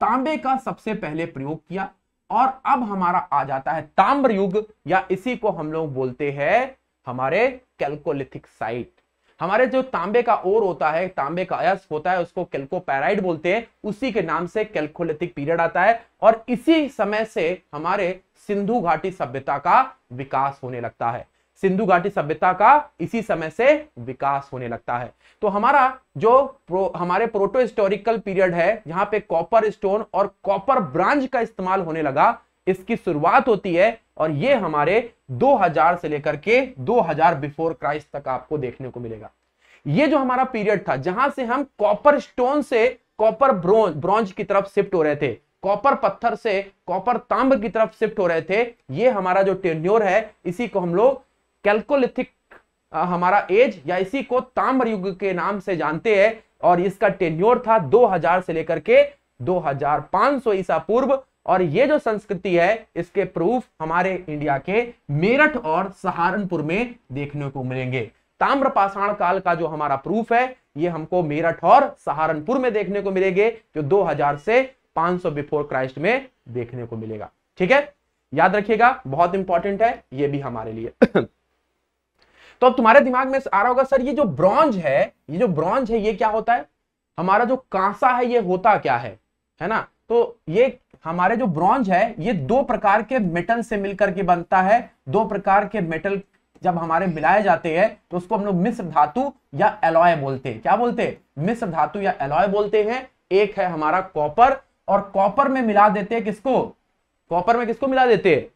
A: तांबे का सबसे पहले प्रयोग किया और अब हमारा आ जाता है ताम्र युग या इसी को हम लोग बोलते हैं हमारे कैलकोलिथिक साइट हमारे जो तांबे का ओर होता है तांबे का अयस्क होता है उसको कैल्कोपैराइड बोलते हैं उसी के नाम से कैल्कोलिथिक पीरियड आता है और इसी समय से हमारे सिंधु घाटी सभ्यता का विकास होने लगता है सिंधु घाटी सभ्यता का इसी समय से विकास होने लगता है तो हमारा जो प्रो, हमारे प्रोटो हिस्टोरिकल पीरियड है जहां पे कॉपर स्टोन और कॉपर ब्रांच का इस्तेमाल होने लगा इसकी शुरुआत होती है और ये हमारे 2000 से लेकर के 2000 बिफोर क्राइस्ट तक आपको देखने को मिलेगा ये जो हमारा पीरियड था जहां से हम कॉपर स्टोन से कॉपर ब्रॉन्ज की तरफ शिफ्ट हो रहे थे कॉपर पत्थर से कॉपर तांब की तरफ शिफ्ट हो रहे थे ये हमारा जो टेन्योर है इसी को हम लोग कैलकोलिथिक हमारा एज या इसी को ताम्र युग के नाम से जानते हैं और इसका टेन्योर था 2000 से लेकर के 2500 ईसा पूर्व और ये जो संस्कृति है इसके प्रूफ हमारे इंडिया के मेरठ और सहारनपुर में देखने को मिलेंगे ताम्रपाषाण काल का जो हमारा प्रूफ है ये हमको मेरठ और सहारनपुर में देखने को मिलेंगे जो 2000 से 500 बिफोर क्राइस्ट में देखने को मिलेगा ठीक है याद रखिएगा बहुत इंपॉर्टेंट है ये भी हमारे लिए तो अब तुम्हारे दिमाग में आ रहा होगा सर ये जो ब्रॉन्ज है ये जो ब्रॉन्ज है ये क्या होता है हमारा जो कांसा है ये होता क्या है है ना तो ये हमारे जो ब्रॉन्ज है ये दो प्रकार के मेटल से मिलकर के बनता है दो प्रकार के मेटल जब हमारे मिलाए जाते हैं तो उसको हम लोग मिश्र धातु या एलॉय बोलते हैं क्या बोलते हैं मिश्र धातु या एलॉय बोलते हैं एक है हमारा कॉपर और कॉपर में मिला देते हैं किसको कॉपर में किसको मिला देते हैं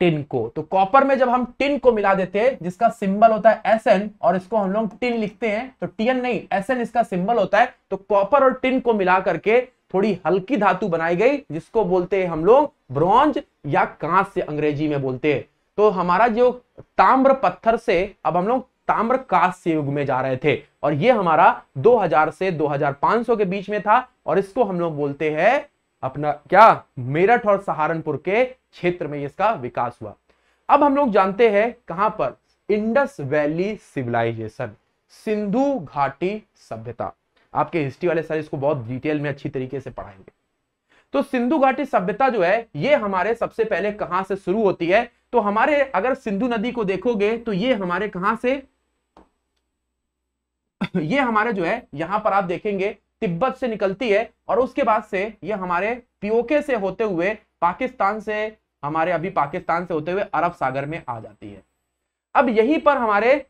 A: टिन को तो कॉपर में जब हम टिन को मिला देते हैं जिसका सिंबल होता है एस और इसको हम लोग टिन लिखते हैं तो टीएन नहीं एस इसका सिंबल होता है तो कॉपर और टिन को मिला करके थोड़ी हल्की धातु बनाई गई जिसको बोलते हैं हम लोग ब्रॉन्ज या से अंग्रेजी में बोलते हैं तो हमारा जो ताम्र पत्थर से अब हम लोग ताम्र कांस युग में जा रहे थे और ये हमारा 2000 से 2500 के बीच में था और इसको हम लोग बोलते हैं अपना क्या मेरठ और सहारनपुर के क्षेत्र में इसका विकास हुआ अब हम लोग जानते हैं कहां पर इंडस वैली सिविलाइजेशन सिंधु घाटी सभ्यता आपके हिस्ट्री वाले सर इसको बहुत डिटेल में अच्छी तरीके से पढ़ाएंगे तो सिंधु घाटी सभ्यता जो है ये हमारे सबसे पहले कहां से शुरू होती है तो हमारे अगर सिंधु नदी को देखोगे तो ये हमारे कहां से ये हमारे जो है यहां पर आप देखेंगे तिब्बत से निकलती है और उसके बाद से ये हमारे पीओके से होते हुए पाकिस्तान से हमारे अभी पाकिस्तान से होते हुए अरब सागर में आ जाती है अब यहीं पर हमारे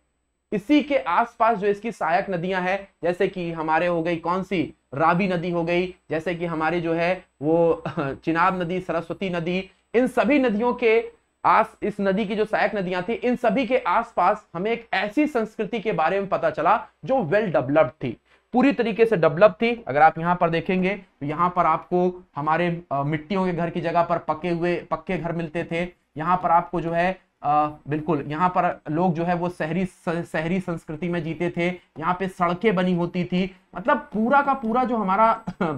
A: इसी के आसपास जो इसकी सहायक नदियां हैं जैसे कि हमारे हो गई कौन सी राबी नदी हो गई जैसे कि हमारी जो है वो चिनाब नदी सरस्वती नदी इन सभी नदियों के आस इस नदी की जो सहायक नदियां थी इन सभी के आसपास हमें एक ऐसी संस्कृति के बारे में पता चला जो वेल डेवलप्ड थी पूरी तरीके से डेवलप थी अगर आप यहाँ पर देखेंगे तो यहाँ पर आपको हमारे मिट्टियों के घर की जगह पर पके हुए पक्के घर मिलते थे यहाँ पर आपको जो है आ, बिल्कुल यहाँ पर लोग जो है वो शहरी शहरी संस्कृति में जीते थे यहाँ पे सड़कें बनी होती थी मतलब पूरा का पूरा जो हमारा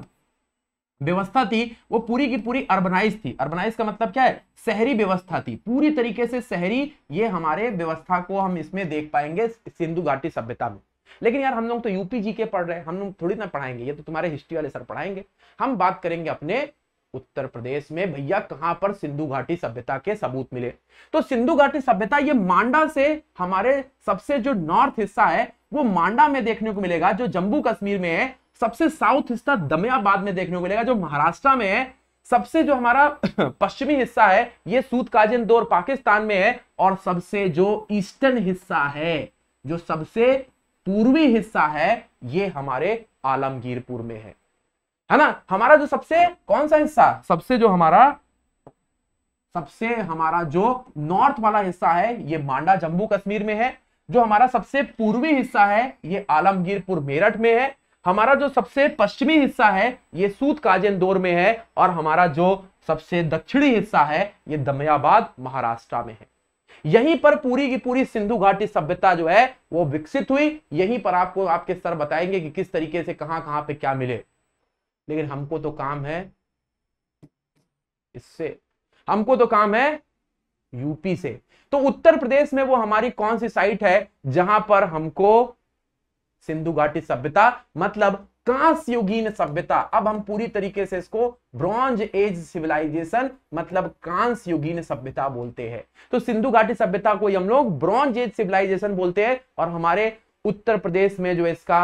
A: व्यवस्था थी वो पूरी की पूरी अर्बनाइज थी अर्बनाइज का मतलब क्या है शहरी व्यवस्था थी पूरी तरीके से शहरी ये हमारे व्यवस्था को हम इसमें देख पाएंगे सिंधु घाटी सभ्यता में लेकिन यार हम लोग तो यूपी जी के पढ़ रहे हैं हम लोग थोड़ी ना पढ़ाएंगे ये तो तुम्हारे हिस्ट्री वाले सर पढ़ाएंगे हम बात करेंगे अपने उत्तर प्रदेश में भैया कहां पर सिंधु घाटी सभ्यता के सबूत मिले तो सिंधु घाटी सभ्यता ये मांडा से हमारे सबसे जो नॉर्थ हिस्सा है वो मांडा में देखने को मिलेगा जो जम्मू कश्मीर में है सबसे साउथ हिस्सा दमियाबाद में देखने को मिलेगा जो महाराष्ट्र में है सबसे जो हमारा पश्चिमी हिस्सा है ये सूत दौर पाकिस्तान में है और सबसे जो ईस्टर्न हिस्सा है जो सबसे पूर्वी हिस्सा है ये हमारे आलमगीरपुर में है है ना हमारा जो सबसे कौन सा हिस्सा सबसे जो हमारा सबसे हमारा जो नॉर्थ वाला हिस्सा है ये मांडा जम्मू कश्मीर में है जो हमारा सबसे पूर्वी हिस्सा है ये आलमगीरपुर मेरठ में है हमारा जो सबसे पश्चिमी हिस्सा है ये सूत काजेंदोर में है और हमारा जो सबसे दक्षिणी हिस्सा है ये दमयाबाद महाराष्ट्र में है यहीं पर पूरी की पूरी सिंधु घाटी सभ्यता जो है वो विकसित हुई यहीं पर आपको आपके सर बताएंगे कि किस तरीके से कहां कहां पे क्या मिले लेकिन हमको तो काम है इससे हमको तो काम है यूपी से तो उत्तर प्रदेश में वो हमारी कौन सी साइट है जहां पर हमको सिंधु घाटी सभ्यता मतलब कांस्युगीन युगीन सभ्यता अब हम पूरी तरीके से इसको ब्रॉन्ज एज सिविलाइजेशन मतलब कांस युगीन सभ्यता बोलते हैं तो सिंधु घाटी सभ्यता को हम लोग ब्रॉन्ज एज सिविलाइजेशन बोलते हैं और हमारे उत्तर प्रदेश में जो इसका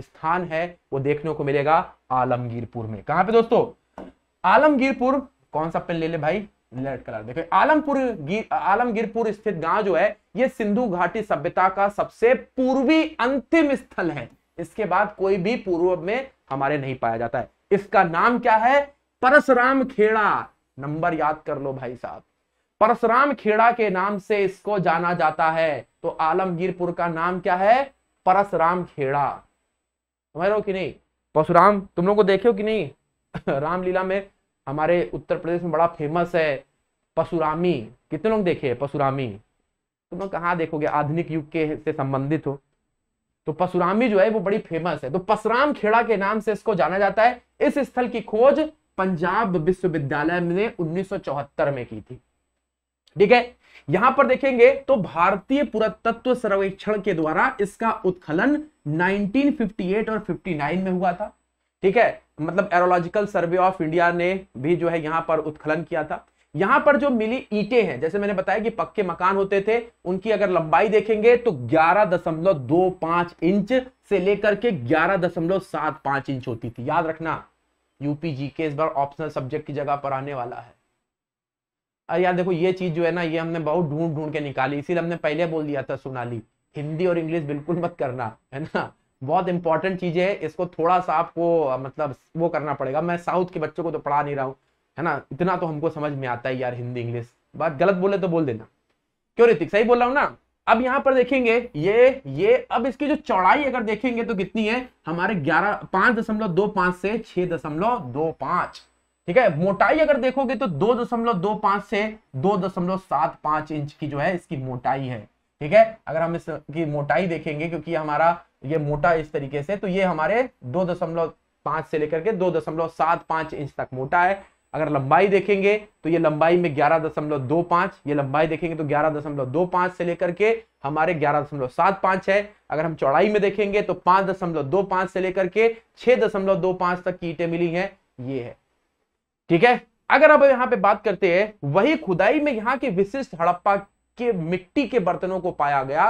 A: स्थान है वो देखने को मिलेगा आलमगीरपुर में कहां पे दोस्तों आलमगीरपुर कौन सा पेन ले ले भाई रेड कलर देखो आलमपुर आलमगीरपुर स्थित गांव जो है ये सिंधु घाटी सभ्यता का सबसे पूर्वी अंतिम स्थल है इसके बाद कोई भी पूर्व में हमारे नहीं पाया जाता है इसका नाम क्या है परशुराम खेड़ा नंबर याद कर लो भाई साहब परशुराम खेड़ा के नाम से इसको जाना जाता है तो आलमगीरपुर का नाम क्या है परशुराम खेड़ा समझ रहे हो कि नहीं परशुराम तुम लोग को देखे हो कि नहीं रामलीला में हमारे उत्तर प्रदेश में बड़ा फेमस है पशुरामी कितने लोग देखे पशुरामी तुम लोग कहाँ देखोगे आधुनिक युग के से संबंधित हो तो पशुरामी जो है वो बड़ी फेमस है तो पशुराम खेड़ा के नाम से इसको जाना जाता है इस स्थल की खोज पंजाब विश्वविद्यालय ने 1974 में की थी ठीक है यहां पर देखेंगे तो भारतीय पुरातत्व सर्वेक्षण के द्वारा इसका उत्खनन 1958 और 59 में हुआ था ठीक है मतलब एरोलॉजिकल सर्वे ऑफ इंडिया ने भी जो है यहां पर उत्खनन किया था यहां पर जो मिली ईटे हैं जैसे मैंने बताया कि पक्के मकान होते थे उनकी अगर लंबाई देखेंगे तो 11.25 इंच से लेकर के 11.75 इंच होती थी याद रखना यूपी जी के इस बार ऑप्शनल सब्जेक्ट की जगह पर आने वाला है अरे यार देखो ये चीज जो है ना ये हमने बहुत ढूंढ ढूंढ के निकाली इसीलिए हमने पहले बोल दिया था सोनाली हिंदी और इंग्लिश बिल्कुल मत करना है ना बहुत इंपॉर्टेंट चीज है इसको थोड़ा सा आपको मतलब वो करना पड़ेगा मैं साउथ के बच्चों को तो पढ़ा नहीं रहा हूँ है ना इतना तो हमको समझ में आता है यार हिंदी इंग्लिश बात गलत बोले तो बोल देना क्यों ऋतिक सही बोल रहा हूँ ना अब यहाँ पर देखेंगे ये ये अब इसकी जो चौड़ाई अगर देखेंगे तो कितनी है हमारे ग्यारह पांच दशमलव दो पांच से छह दशमलव दो पांच ठीक है मोटाई अगर देखोगे तो दो दशमलव दो पांच से दो दशमलव सात पांच इंच की जो है इसकी मोटाई है ठीक है अगर हम इसकी मोटाई देखेंगे क्योंकि हमारा ये मोटा इस तरीके से तो ये हमारे दो दशमलव पांच से लेकर के दो दशमलव सात पांच इंच तक मोटा है अगर लंबाई देखेंगे तो ये लंबाई में ग्यारह दशमलव दो पांच ये लंबाई देखेंगे तो ग्यारह दशमलव दो पांच से लेकर के हमारे ग्यारह दशमलव सात पांच है अगर हम चौड़ाई में देखेंगे तो पांच दशमलव दो पांच से लेकर के छह दशमलव दो पांच तक की ईटें मिली हैं ये है ठीक है अगर अब यहाँ पे बात करते हैं वही खुदाई में यहाँ के विशिष्ट हड़प्पा के मिट्टी के बर्तनों को पाया गया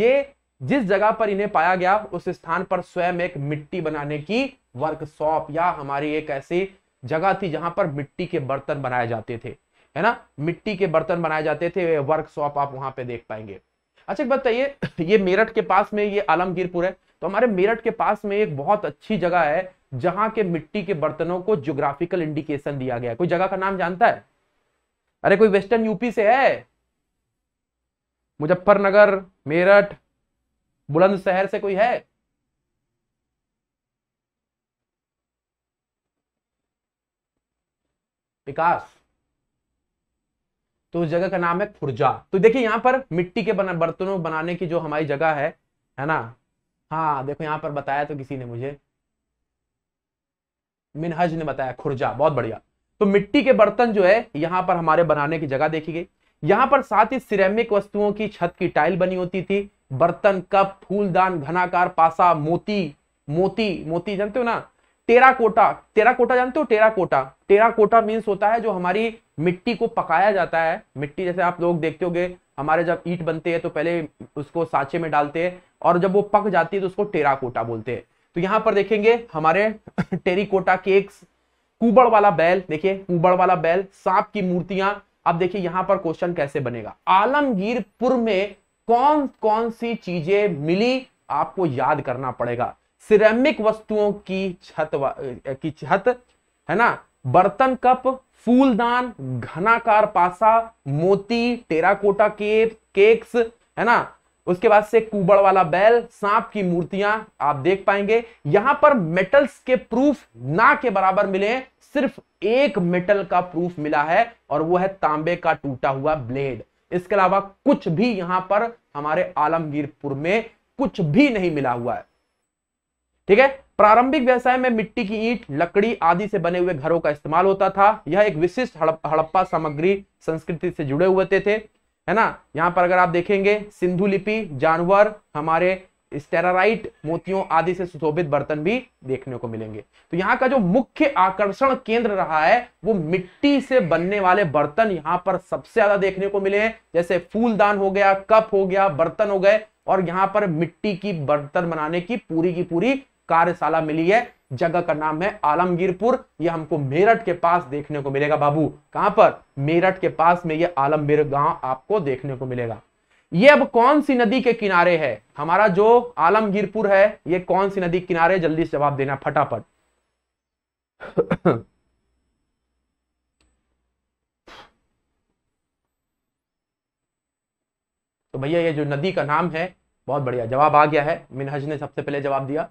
A: ये जिस जगह पर इन्हें पाया गया उस स्थान पर स्वयं एक मिट्टी बनाने की वर्कशॉप या हमारी एक ऐसी जगह थी जहां पर मिट्टी के बर्तन बनाए जाते थे है ना मिट्टी के बर्तन बनाए जाते थे वर्कशॉप आप वहां पे देख पाएंगे अच्छा एक बताइए ये मेरठ के पास में ये आलमगीरपुर है तो हमारे मेरठ के पास में एक बहुत अच्छी जगह है जहां के मिट्टी के बर्तनों को ज्योग्राफिकल इंडिकेशन दिया गया कोई जगह का नाम जानता है अरे कोई वेस्टर्न यूपी से है मुजफ्फरनगर मेरठ बुलंदशहर से कोई है विकास तो उस जगह का नाम है खुर्जा तो देखिए यहां पर मिट्टी के बना बर्तनों बनाने की जो हमारी जगह है है ना हाँ देखो यहाँ पर बताया तो किसी ने मुझे मिनहज ने बताया खुर्जा बहुत बढ़िया तो मिट्टी के बर्तन जो है यहां पर हमारे बनाने की जगह देखी गई यहां पर साथ ही सिरेमिक वस्तुओं की छत की टाइल बनी होती थी बर्तन कप फूलदान घनाकार पासा मोती मोती मोती जानते हो ना टेराकोटा टेराकोटा जानते हो टेराकोटा टेराकोटा मीन्स होता है जो हमारी मिट्टी को पकाया जाता है मिट्टी जैसे आप लोग देखते होगे हमारे जब ईट बनते हैं तो पहले उसको सांचे में डालते हैं और जब वो पक जाती है तो उसको टेराकोटा बोलते हैं तो यहां पर देखेंगे हमारे टेरिकोटा केक्स कुबड़ वाला बैल देखिए कुबड़ वाला बैल सांप की मूर्तियां अब देखिए यहाँ पर क्वेश्चन कैसे बनेगा आलमगीरपुर में कौन कौन सी चीजें मिली आपको याद करना पड़ेगा सिरेमिक वस्तुओं की छत की छत है ना बर्तन कप फूलदान घनाकार पासा मोती टेराकोटा के केक्स है ना उसके बाद से कुबड़ वाला बैल सांप की मूर्तियां आप देख पाएंगे यहां पर मेटल्स के प्रूफ ना के बराबर मिले सिर्फ एक मेटल का प्रूफ मिला है और वो है तांबे का टूटा हुआ ब्लेड इसके अलावा कुछ भी यहां पर हमारे आलमगीरपुर में कुछ भी नहीं मिला हुआ है ठीक है प्रारंभिक व्यवसाय में मिट्टी की ईंट लकड़ी आदि से बने हुए घरों का इस्तेमाल होता था यह एक विशिष्ट हड़प्पा सामग्री संस्कृति से जुड़े हुए थे है ना यहाँ पर अगर आप देखेंगे सिंधु लिपि जानवर हमारे स्टेराइट मोतियों आदि से सुशोभित बर्तन भी देखने को मिलेंगे तो यहाँ का जो मुख्य आकर्षण केंद्र रहा है वो मिट्टी से बनने वाले बर्तन यहाँ पर सबसे ज्यादा देखने को मिले हैं जैसे फूलदान हो गया कप हो गया बर्तन हो गए और यहाँ पर मिट्टी की बर्तन बनाने की पूरी की पूरी कार्यशाला मिली है जगह का नाम है आलमगीरपुर यह हमको मेरठ के पास देखने को मिलेगा बाबू कहां पर मेरठ के पास में यह आलमगीर गांव आपको देखने को मिलेगा यह अब कौन सी नदी के किनारे है हमारा जो आलमगीरपुर है यह कौन सी नदी किनारे जल्दी जवाब देना फटाफट तो भैया ये जो नदी का नाम है बहुत बढ़िया जवाब आ गया है मिनहज ने सबसे पहले जवाब दिया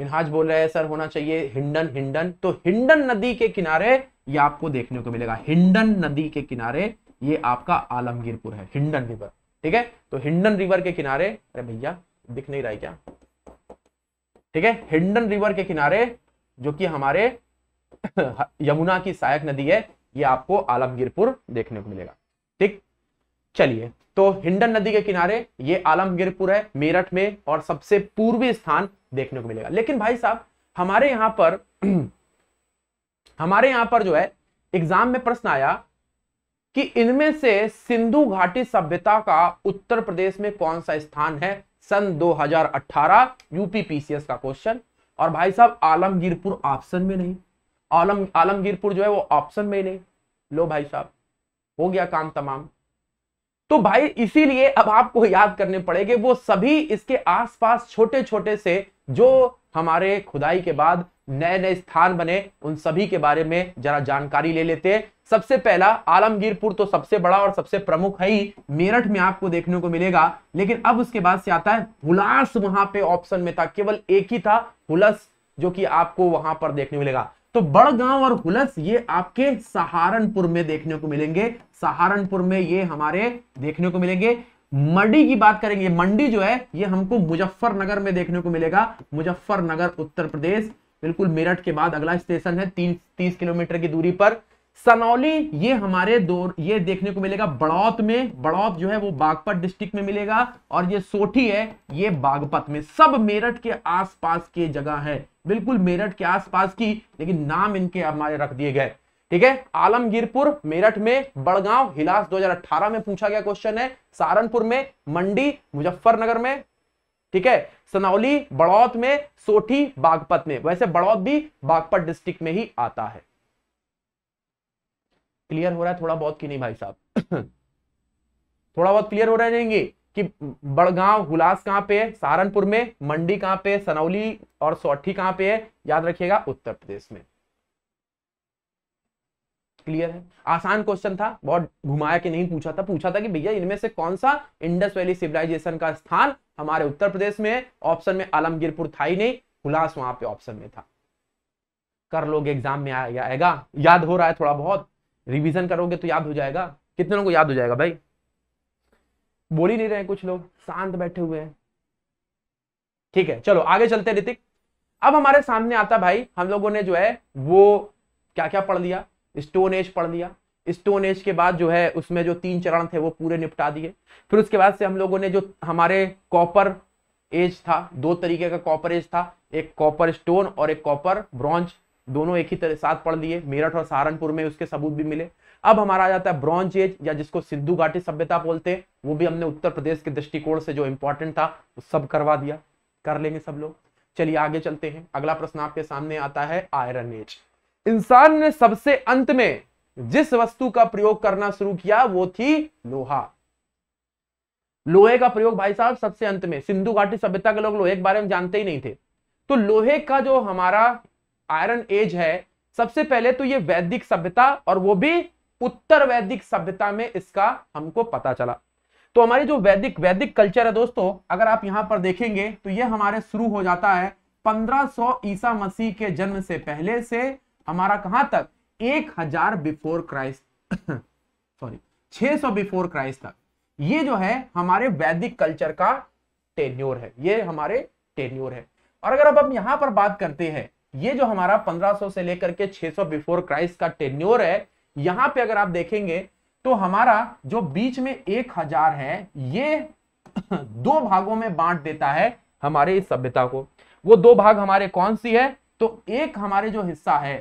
A: मिनहाज बोल रहे हैं सर होना चाहिए हिंडन हिंडन तो हिंडन नदी के किनारे ये आपको देखने को मिलेगा हिंडन नदी के किनारे ये आपका आलमगीरपुर है हिंडन रिवर ठीक है तो हिंडन रिवर के किनारे अरे भैया दिख नहीं रहा है क्या ठीक है हिंडन रिवर के किनारे जो कि हमारे यमुना की सहायक नदी है ये आपको आलमगीरपुर देखने को मिलेगा ठीक चलिए तो हिंडन नदी के किनारे ये आलमगीरपुर है मेरठ में और सबसे पूर्वी स्थान देखने को मिलेगा लेकिन भाई साहब हमारे यहां पर हमारे यहां पर जो है एग्जाम में प्रश्न आया कि इनमें से सिंधु घाटी सभ्यता का उत्तर प्रदेश में कौन सा स्थान है सन 2018 यूपी पीसीएस का क्वेश्चन और भाई साहब आलमगीरपुर ऑप्शन में नहीं आलम आलमगीरपुर जो है वो ऑप्शन में नहीं लो भाई साहब हो गया काम तमाम तो भाई इसीलिए अब आपको याद करने पड़ेंगे वो सभी इसके आसपास छोटे छोटे से जो हमारे खुदाई के बाद नए नए स्थान बने उन सभी के बारे में जरा जानकारी ले लेते हैं सबसे पहला आलमगीरपुर तो सबसे बड़ा और सबसे प्रमुख है ही मेरठ में आपको देखने को मिलेगा लेकिन अब उसके बाद से आता है हुलास वहां पे ऑप्शन में था केवल एक ही था हुलस जो कि आपको वहां पर देखने मिलेगा तो बड़गांव और हुलस ये आपके सहारनपुर में देखने को मिलेंगे सहारनपुर में ये हमारे देखने को मिलेंगे मंडी की बात करेंगे मंडी जो है ये हमको मुजफ्फरनगर में देखने को मिलेगा मुजफ्फरनगर उत्तर प्रदेश बिल्कुल मेरठ के बाद अगला स्टेशन है तीन तीस किलोमीटर की दूरी पर सनौली ये हमारे दो ये देखने को मिलेगा बड़ौत में बड़ौत जो है वो बागपत डिस्ट्रिक्ट में मिलेगा और ये सोठी है ये बागपत में सब मेरठ के आसपास के जगह है बिल्कुल मेरठ के आसपास की लेकिन नाम इनके हमारे रख दिए गए ठीक है आलमगीरपुर मेरठ में बड़गांव हिलास 2018 में पूछा गया क्वेश्चन है सहारनपुर में मंडी मुजफ्फरनगर में ठीक है सनौली बड़ौत में सोठी बागपत में वैसे बड़ौत भी बागपत डिस्ट्रिक्ट में ही आता है क्लियर हो रहा है थोड़ा बहुत कि नहीं भाई साहब थोड़ा बहुत क्लियर हो रहा रहेंगे कि बड़गांव हुलास कहां पे है सहारनपुर में मंडी कहां पे है सनौली और सोठी कहां पे है याद रखिएगा उत्तर प्रदेश में क्लियर है आसान क्वेश्चन था बहुत घुमाया कि नहीं पूछा था पूछा था कि भैया इनमें से कौन सा इंडस वैली सिविलाइजेशन का स्थान हमारे उत्तर प्रदेश में ऑप्शन में आलमगीरपुर था ही नहीं हुलास वहां पे ऑप्शन में था कर लोगे एग्जाम में आया आएगा याद हो रहा है थोड़ा बहुत रिविजन करोगे तो याद हो जाएगा कितने लोगों को याद हो जाएगा भाई बोल ही नहीं रहे कुछ लोग शांत बैठे हुए हैं ठीक है चलो आगे चलते ऋतिक अब हमारे सामने आता भाई हम लोगों ने जो है वो क्या क्या पढ़ लिया स्टोन एज पढ़ लिया स्टोन एज के बाद जो है उसमें जो तीन चरण थे वो पूरे निपटा दिए फिर उसके बाद से हम लोगों ने जो हमारे कॉपर एज था दो तरीके का कॉपर एज था एक कॉपर स्टोन और एक कॉपर ब्रॉन्ज दोनों एक ही तरह साथ पढ़ लिए मेरठ और सहारनपुर में उसके सबूत भी मिले अब हमारा आ जाता है ब्रॉन्ज एज या जिसको सिद्धू घाटी सभ्यता बोलते हैं वो भी हमने उत्तर प्रदेश के दृष्टिकोण से जो इंपॉर्टेंट था वो सब करवा दिया कर लेंगे सब लोग चलिए आगे चलते हैं अगला प्रश्न आपके सामने आता है आयरन एज इंसान ने सबसे अंत में जिस वस्तु का प्रयोग करना शुरू किया वो थी लोहा लोहे का प्रयोग भाई साहब सबसे अंत में सिंधु घाटी सभ्यता के लोग लोहे के बारे में जानते ही नहीं थे तो लोहे का जो हमारा आयरन एज है सबसे पहले तो ये वैदिक सभ्यता और वो भी उत्तर वैदिक सभ्यता में इसका हमको पता चला तो हमारी जो वैदिक वैदिक कल्चर है दोस्तों अगर आप यहां पर देखेंगे तो ये हमारे शुरू हो जाता है 1500 ईसा मसीह के जन्म से पहले से हमारा कहां तक एक हजार before Christ sorry 600 before Christ तक ये जो है हमारे वैदिक कल्चर का टेन्योर है ये हमारे टेन्योर है और अगर अब हम यहां पर बात करते हैं ये जो हमारा 1500 से लेकर के 600 बिफोर क्राइस्ट का टेन्योर है यहां पे अगर आप देखेंगे तो हमारा जो बीच में एक हजार है ये दो भागों में बांट देता है हमारे इस सभ्यता को वो दो भाग हमारे कौन सी है तो एक हमारे जो हिस्सा है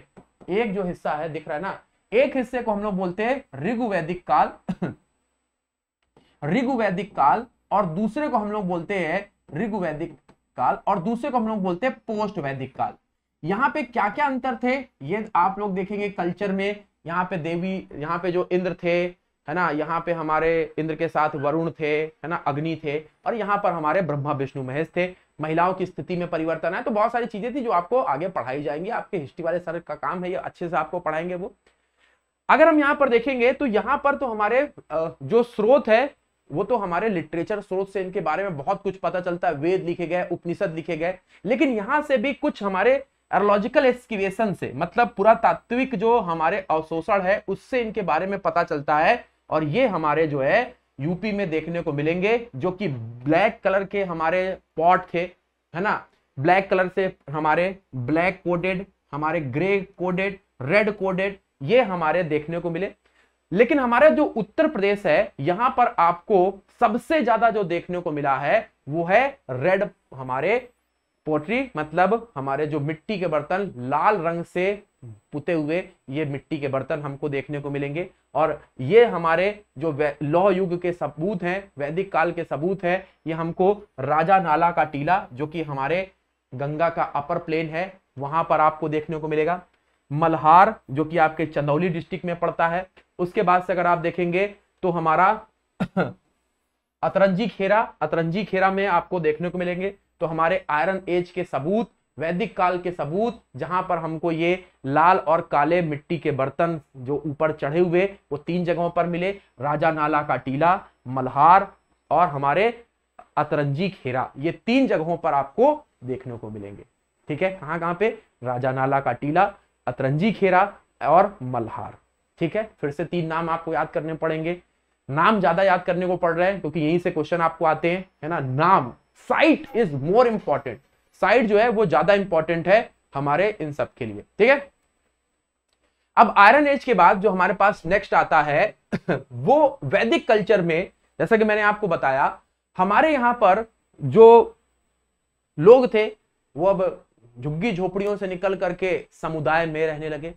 A: एक जो हिस्सा है दिख रहा है ना एक हिस्से को हम लोग बोलते हैं ऋगुवैदिक काल ऋगुवैदिक काल और दूसरे को हम लोग बोलते हैं ऋगुवैदिक काल और दूसरे को हम लोग बोलते हैं पोस्ट वैदिक काल यहाँ पे क्या क्या अंतर थे ये आप लोग देखेंगे कल्चर में यहाँ पे देवी यहाँ पे जो इंद्र थे है ना यहाँ पे हमारे इंद्र के साथ वरुण थे है ना अग्नि थे और यहाँ पर हमारे ब्रह्मा विष्णु महेश थे महिलाओं की स्थिति में परिवर्तन है तो बहुत सारी चीजें थी जो आपको आगे पढ़ाई जाएंगी आपके हिस्ट्री वाले सर का काम है ये अच्छे से आपको पढ़ाएंगे वो अगर हम यहाँ पर देखेंगे तो यहाँ पर तो हमारे जो स्रोत है वो तो हमारे लिटरेचर स्रोत से इनके बारे में बहुत कुछ पता चलता है वेद लिखे गए उपनिषद लिखे गए लेकिन यहाँ से भी कुछ हमारे एरोलॉजिकल एक्सक्यूएशन से मतलब पुरातात्विक जो हमारे अवशोषण है उससे इनके बारे में पता चलता है और ये हमारे जो है यूपी में देखने को मिलेंगे जो कि ब्लैक कलर के हमारे पॉट थे है ना ब्लैक कलर से हमारे black coded grey coded red coded कोडेड ये हमारे देखने को मिले लेकिन हमारे जो उत्तर प्रदेश है यहां पर आपको सबसे ज्यादा जो देखने को मिला है वो है रेड हमारे पोट्री मतलब हमारे जो मिट्टी के बर्तन लाल रंग से पुते हुए ये मिट्टी के बर्तन हमको देखने को मिलेंगे और ये हमारे जो लौह युग के सबूत हैं वैदिक काल के सबूत हैं ये हमको राजा नाला का टीला जो कि हमारे गंगा का अपर प्लेन है वहां पर आपको देखने को मिलेगा मल्हार जो कि आपके चंदौली डिस्ट्रिक्ट में पड़ता है उसके बाद से अगर आप देखेंगे तो हमारा अतरंजी खेरा अतरंजी खेरा में आपको देखने को मिलेंगे तो हमारे आयरन एज के सबूत वैदिक काल के सबूत जहां पर हमको ये लाल और काले मिट्टी के बर्तन जो ऊपर चढ़े हुए वो तीन जगहों पर मिले राजा नाला का टीला मल्हार और हमारे अतरंजी खेरा ये तीन जगहों पर आपको देखने को मिलेंगे ठीक है कहां कहां पे राजा नाला का टीला अतरंजी खेरा और मल्हार ठीक है फिर से तीन नाम आपको याद करने पड़ेंगे नाम ज्यादा याद करने को पड़ रहे हैं क्योंकि यहीं से क्वेश्चन आपको आते हैं है ना नाम site is more important site जो है वो ज्यादा इंपॉर्टेंट है हमारे इन सब के लिए ठीक है अब आयरन एज के बाद जो हमारे पास नेक्स्ट आता है वो वैदिक कल्चर में जैसा कि मैंने आपको बताया हमारे यहां पर जो लोग थे वो अब झुग्गी झोपड़ियों से निकल करके समुदाय में रहने लगे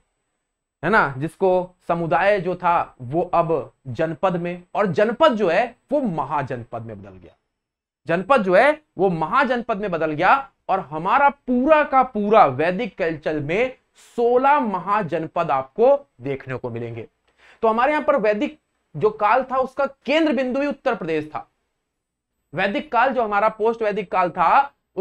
A: है ना जिसको समुदाय जो था वो अब जनपद में और जनपद जो है वो महाजनपद में बदल गया जनपद जो है वो महाजनपद में बदल गया और हमारा पूरा का पूरा वैदिक कल्चर में 16 महाजनपद आपको देखने को मिलेंगे तो हमारे यहां पर वैदिक जो काल था उसका केंद्र बिंदु ही उत्तर प्रदेश था वैदिक काल जो हमारा पोस्ट वैदिक काल था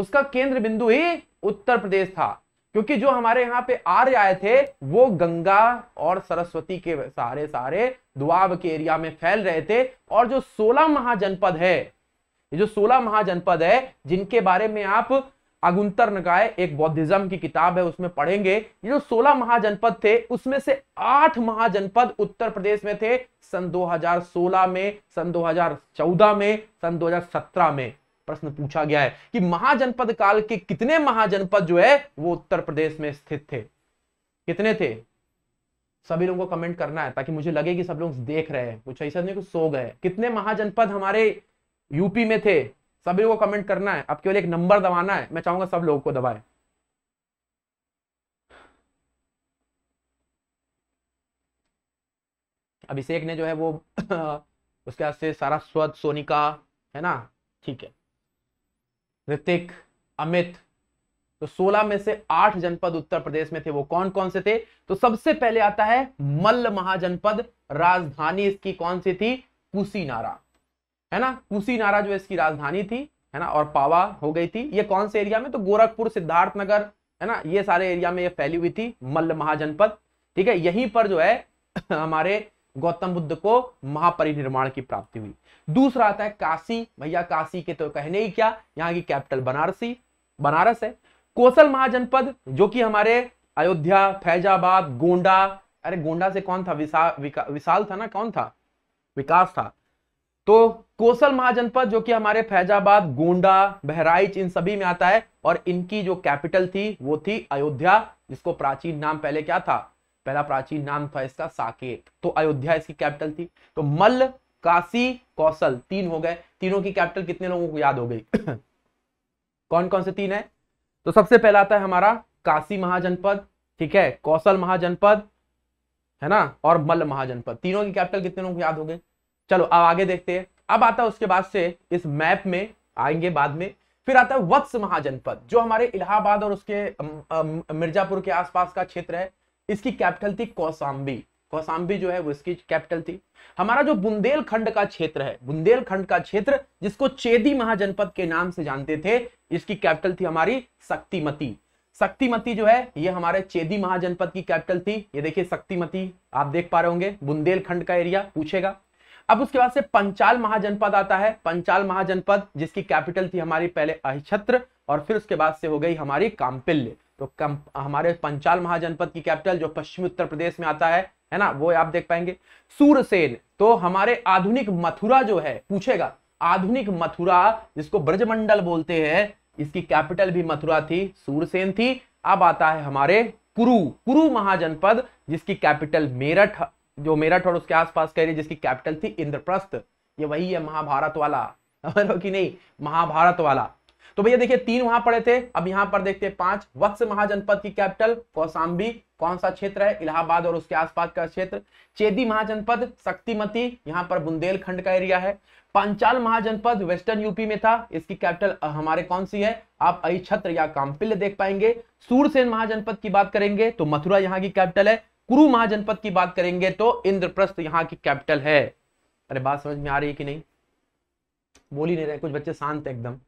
A: उसका केंद्र बिंदु ही उत्तर प्रदेश था क्योंकि जो हमारे यहाँ पे आर्य आए थे वो गंगा और सरस्वती के सारे सारे दुआब के एरिया में फैल रहे थे और जो 16 महाजनपद है ये जो 16 महाजनपद है जिनके बारे में आप अगुंतर निकाय एक बौद्धिज्म की किताब है उसमें पढ़ेंगे ये जो 16 महाजनपद थे उसमें से आठ महाजनपद उत्तर प्रदेश में थे सन 2016 में सन 2014 में सन 2017 में प्रश्न पूछा गया है कि महाजनपद काल के कितने महाजनपद जो है वो उत्तर प्रदेश में स्थित थे कितने थे सभी लोगों को कमेंट करना है ताकि मुझे लगे कि सब लोग देख रहे हैं कुछ ऐसा नहीं कुछ सो गए कितने महाजनपद हमारे यूपी में थे सभी को कमेंट करना है अब केवल एक नंबर दबाना है मैं चाहूंगा सब लोगों को दबाए अभिषेक ने जो है वो उसके बाद से सारा स्वद सोनिका है ना ठीक है ऋतिक अमित तो 16 में से 8 जनपद उत्तर प्रदेश में थे वो कौन कौन से थे तो सबसे पहले आता है मल्ल महाजनपद राजधानी इसकी कौन सी थी कुशीनारा है ना कुशीनारा जो इसकी राजधानी थी है ना और पावा हो गई थी ये कौन से एरिया में तो गोरखपुर सिद्धार्थ नगर है ना ये सारे एरिया में ये फैली हुई थी मल्ल महाजनपद ठीक है यहीं पर जो है हमारे गौतम बुद्ध को महापरिनिर्माण की प्राप्ति हुई दूसरा आता है काशी भैया काशी के तो कहने ही क्या यहाँ की कैपिटल बनारसी बनारस है कोसल महाजनपद जो कि हमारे अयोध्या फैजाबाद गोंडा अरे गोंडा से कौन था विशा, विशाल था ना कौन था विकास था तो कोसल महाजनपद जो कि हमारे फैजाबाद गोंडा बहराइच इन सभी में आता है और इनकी जो कैपिटल थी वो थी अयोध्या जिसको प्राचीन नाम पहले क्या था पहला प्राचीन नाम था इसका साकेत तो अयोध्या इसकी कैपिटल थी तो मल्ल काशी कौशल तीन हो गए तीनों की कैपिटल कितने लोगों को याद हो गई कौन कौन से तीन है तो सबसे पहला आता है हमारा काशी महाजनपद ठीक है कौशल महाजनपद है ना और मल्ल महाजनपद तीनों की कैपिटल कितने लोगों को याद हो गए चलो अब आगे देखते हैं अब आता है उसके बाद से इस मैप में आएंगे बाद में फिर आता है वत्स महाजनपद जो हमारे इलाहाबाद और उसके मिर्जापुर के आसपास का क्षेत्र है इसकी कैपिटल थी कौसाम्बी कौसाम्बी जो है वो इसकी कैपिटल थी हमारा जो बुंदेलखंड का क्षेत्र है बुंदेलखंड का क्षेत्र जिसको चेदी महाजनपद के नाम से जानते थे इसकी कैपिटल थी हमारी शक्तिमती शक्तिमती जो है ये हमारे चेदी महाजनपद की कैपिटल थी ये देखिए शक्तिमती आप देख पा रहे होंगे बुंदेलखंड का एरिया पूछेगा अब उसके बाद से पंचाल महाजनपद आता है पंचाल महाजनपद जिसकी कैपिटल थी हमारी पहले अहिछत्र और फिर उसके बाद से हो गई हमारी काम्पिल्य तो कम, हमारे पंचाल महाजनपद की कैपिटल जो पश्चिमी उत्तर प्रदेश में आता है है ना वो आप देख पाएंगे सूरसेन तो हमारे आधुनिक मथुरा जो है पूछेगा आधुनिक मथुरा जिसको ब्रजमंडल बोलते हैं इसकी कैपिटल भी मथुरा थी सूरसेन थी अब आता है हमारे कुरु कुरु महाजनपद जिसकी कैपिटल मेरठ जो मेरठ और उसके आसपास का एरिया जिसकी कैपिटल थी इंद्रप्रस्थ ये वही है महाभारत वाला कि नहीं महाभारत वाला तो भैया देखिए तीन वहां पड़े थे अब यहां पर देखते हैं पांच वत्स महाजनपद की कैपिटल कौसाम्बी कौन सा क्षेत्र है इलाहाबाद और उसके आसपास का क्षेत्र चेदी महाजनपद शक्तिमती यहां पर बुंदेलखंड का एरिया है पांचाल महाजनपद वेस्टर्न यूपी में था इसकी कैपिटल हमारे कौन सी है आप अई छत्र या काम्पिल्य देख पाएंगे सूरसेन महाजनपद की बात करेंगे तो मथुरा यहाँ की कैपिटल है कुरु महाजनपद की बात करेंगे तो इंद्रप्रस्थ यहाँ की कैपिटल है अरे बात समझ में आ रही है कि नहीं
B: बोल ही नहीं रहे कुछ बच्चे शांत
A: है एकदम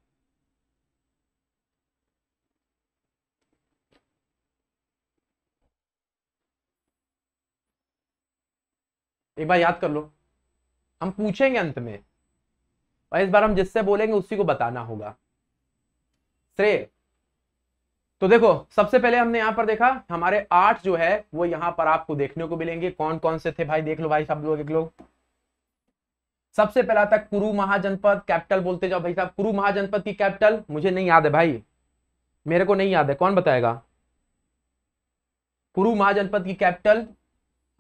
A: एक बार याद कर लो हम पूछेंगे अंत में और इस बार हम जिससे बोलेंगे उसी को बताना होगा श्रेय तो देखो सबसे पहले हमने यहाँ पर देखा हमारे आठ जो है वो यहाँ पर आपको देखने को मिलेंगे कौन कौन से थे भाई देख लो भाई सब लोग एक लोग सबसे पहला था कुरु महाजनपद कैपिटल बोलते जाओ भाई साहब कुरु महाजनपद की कैपिटल मुझे नहीं याद है भाई मेरे को नहीं याद है कौन बताएगा कुरु महाजनपद की कैपिटल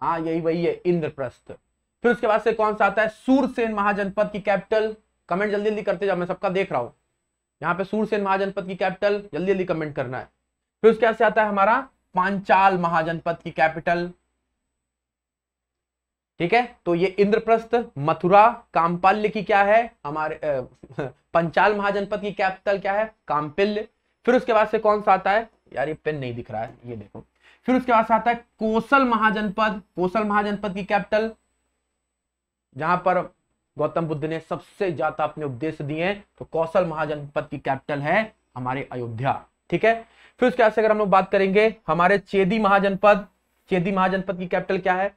A: हाँ यही वही है इंद्रप्रस्थ फिर उसके बाद से कौन सा आता है सूरसेन महाजनपद की कैपिटल कमेंट जल्दी जल्दी करते जाओ मैं सबका देख रहा हूं यहाँ पे सूरसेन महाजनपद की कैपिटल जल्दी जल्दी कमेंट करना है फिर उसके बाद से आता है हमारा पांचाल महाजनपद की कैपिटल ठीक है तो ये इंद्रप्रस्थ मथुरा कामपाल्य की क्या है हमारे पंचाल महाजनपद की कैपिटल क्या है कामपिल्य फिर उसके बाद से कौन सा आता है यार ये पेन नहीं दिख रहा है ये देखो फिर उसके बाद से आता है कोसल महाजनपद कोसल महाजनपद की कैपिटल जहां पर गौतम बुद्ध ने सबसे ज्यादा अपने उपदेश दिए तो कौशल महाजनपद की कैपिटल है हमारे अयोध्या ठीक है फिर उसके बाद से अगर हम लोग बात करेंगे हमारे चेदी महाजनपद चेदी महाजनपद की कैपिटल क्या है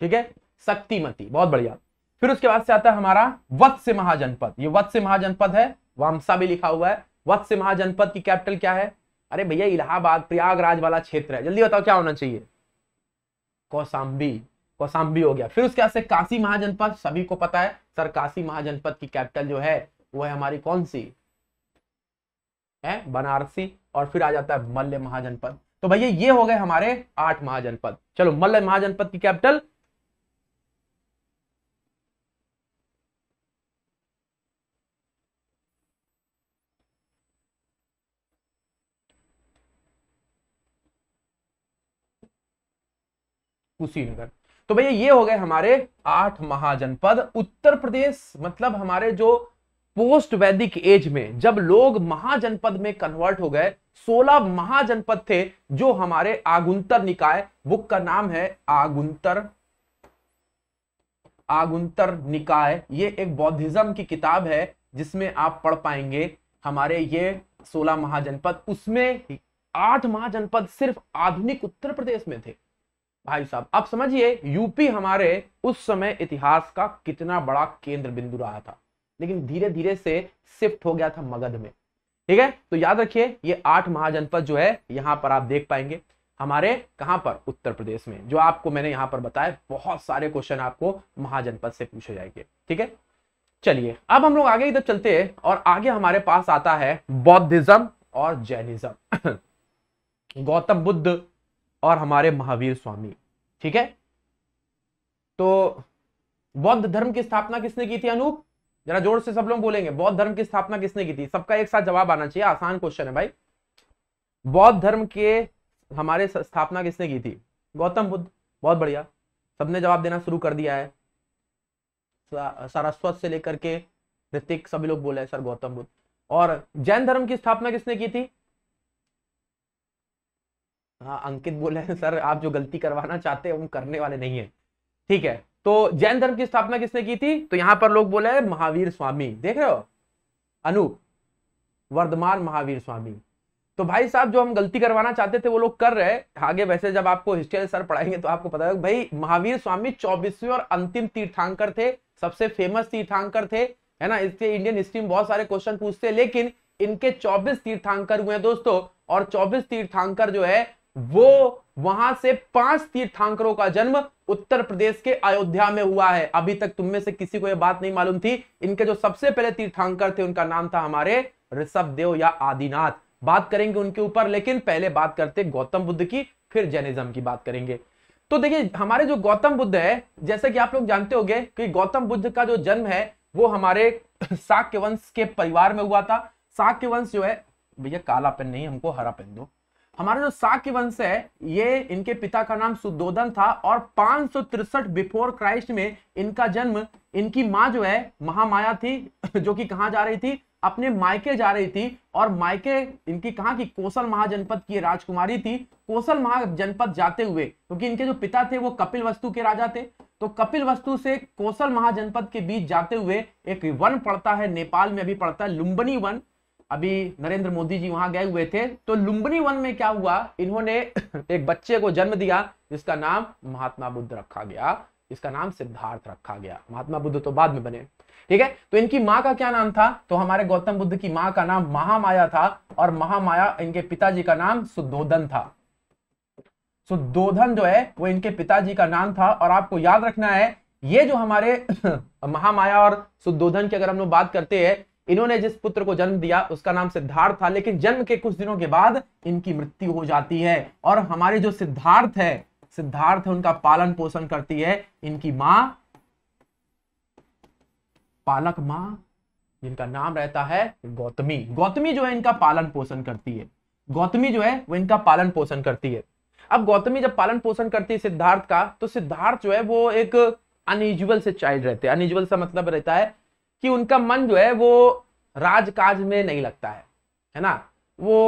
A: ठीक है शक्तिमती बहुत बढ़िया फिर उसके बाद से आता है हमारा वत्स्य महाजनपद ये वत्स्य महाजनपद है वामसा भी लिखा हुआ है वत्स्य महाजनपद की कैपिटल क्या है अरे भैया इलाहाबाद प्रयागराज वाला क्षेत्र है जल्दी बताओ क्या होना चाहिए कौसाम्बी कौसाम्बी हो गया फिर उसके बाद से काशी महाजनपद सभी को पता है सर काशी महाजनपद की कैपिटल जो है वो है हमारी कौन सी है बनारसी और फिर आ जाता है मल्ल महाजनपद तो भैया ये हो गए हमारे आठ महाजनपद चलो मल्ल महाजनपद की कैपिटल कुशीनगर तो भैया ये हो गए हमारे आठ महाजनपद उत्तर प्रदेश मतलब हमारे जो पोस्ट वैदिक एज में जब लोग महाजनपद में कन्वर्ट हो गए 16 महाजनपद थे जो हमारे आगुंतर निकाय बुक का नाम है आगुंतर आगुंतर निकाय ये एक बौद्धिज्म की किताब है जिसमें आप पढ़ पाएंगे हमारे ये 16 महाजनपद उसमें आठ महाजनपद सिर्फ आधुनिक उत्तर प्रदेश में थे भाई साहब आप समझिए यूपी हमारे उस समय इतिहास का कितना बड़ा केंद्र बिंदु रहा था लेकिन धीरे धीरे से शिफ्ट हो गया था मगध में ठीक है तो याद रखिए ये आठ महाजनपद जो है यहां पर आप देख पाएंगे हमारे कहां पर उत्तर प्रदेश में जो आपको मैंने यहां पर बताया बहुत सारे क्वेश्चन आपको महाजनपद से पूछे जाएंगे ठीक है चलिए अब हम लोग आगे इधर चलते हैं और आगे हमारे पास आता है बौद्धिज्म और जैनिज्म गौतम बुद्ध और हमारे महावीर स्वामी ठीक है तो बौद्ध धर्म की स्थापना किसने की थी अनूप जरा जोर से सब लोग बोलेंगे बौद्ध धर्म की स्थापना किसने की थी सबका एक साथ जवाब आना चाहिए आसान क्वेश्चन है भाई बौद्ध धर्म के हमारे स्थापना किसने की थी गौतम बुद्ध बहुत बढ़िया सबने जवाब देना शुरू कर दिया है सारस्वत से लेकर के ऋतिक सभी लोग बोले सर गौतम बुद्ध और जैन धर्म की स्थापना किसने की थी हाँ अंकित बोले हैं सर आप जो गलती करवाना चाहते हैं वो करने वाले नहीं है ठीक है तो जैन धर्म की स्थापना किसने की थी तो यहां पर लोग बोले महावीर स्वामी देख रहे हो अनूप वर्धमान महावीर स्वामी तो भाई साहब जो हम गलती करवाना चाहते थे वो लोग कर रहे आगे वैसे जब आपको हिस्ट्री सर पढ़ाएंगे तो आपको पता है भाई महावीर स्वामी चौबीसवें और अंतिम तीर्थांकर थे सबसे फेमस तीर्थांकर थे है ना इसके इंडियन हिस्ट्री में बहुत सारे क्वेश्चन पूछते हैं लेकिन इनके 24 तीर्थांकर हुए हैं दोस्तों और 24 तीर्थांकर जो है वो वहां से पांच तीर्थांकरों का जन्म उत्तर प्रदेश के अयोध्या में हुआ है अभी तक तुम में से किसी को यह बात नहीं मालूम थी इनके जो सबसे पहले तीर्थांकर थे उनका नाम था हमारे ऋषभ देव या आदिनाथ बात करेंगे उनके ऊपर लेकिन पहले बात करते गौतम बुद्ध की फिर जैनिज्म की बात करेंगे तो देखिए हमारे जो गौतम बुद्ध है जैसे कि आप लोग जानते हो कि गौतम बुद्ध का जो जन्म है वो हमारे शाक्य वंश के परिवार में हुआ था शाक्य वंश जो है भैया काला पेन नहीं हमको हरा पेन दो हमारे जो साक्य वंश है ये इनके पिता का नाम सुदोधन था और पांच बिफोर क्राइस्ट में इनका जन्म इनकी माँ जो है महामाया थी जो कि कहा जा रही थी अपने मायके जा रही थी और मायके इनकी कहा की कोसल महाजनपद की राजकुमारी थी कोसल महाजनपद जाते हुए क्योंकि इनके जो पिता थे वो कपिल वस्तु के राजा थे तो कपिल वस्तु से कोसल महाजनपद के बीच जाते हुए एक वन पड़ता है नेपाल में अभी पड़ता है लुम्बनी वन अभी नरेंद्र मोदी जी वहां गए हुए थे तो लुम्बनी वन में क्या हुआ इन्होंने एक बच्चे को जन्म दिया जिसका नाम महात्मा बुद्ध रखा गया इसका नाम सिद्धार्थ रखा गया महात्मा बुद्ध तो बाद में बने ठीक है तो इनकी माँ का क्या नाम था तो हमारे गौतम बुद्ध की माँ का नाम महामाया था और महामाया इनके पिताजी का नाम सुद्धोधन था सुदोधन जो है वो इनके पिताजी का नाम था और आपको याद रखना है ये जो हमारे महामाया और सुदोधन की अगर हम लोग बात करते हैं इन्होंने जिस पुत्र को जन्म दिया उसका नाम सिद्धार्थ था लेकिन जन्म के कुछ दिनों के बाद इनकी मृत्यु हो जाती है और हमारे जो सिद्धार्थ है सिद्धार्थ है उनका पालन पोषण करती है इनकी मां पालक मां जिनका नाम रहता है गौतमी गौतमी जो है इनका पालन पोषण करती है गौतमी जो है वो इनका पालन पोषण करती है अब गौतमी जब पालन पोषण करती है सिद्धार्थ का तो सिद्धार्थ जो है वो एक अनयूजल से चाइल्ड रहते हैं अनयूजल सा मतलब रहता है कि उनका मन जो है वो राजकाज में नहीं लगता है है ना वो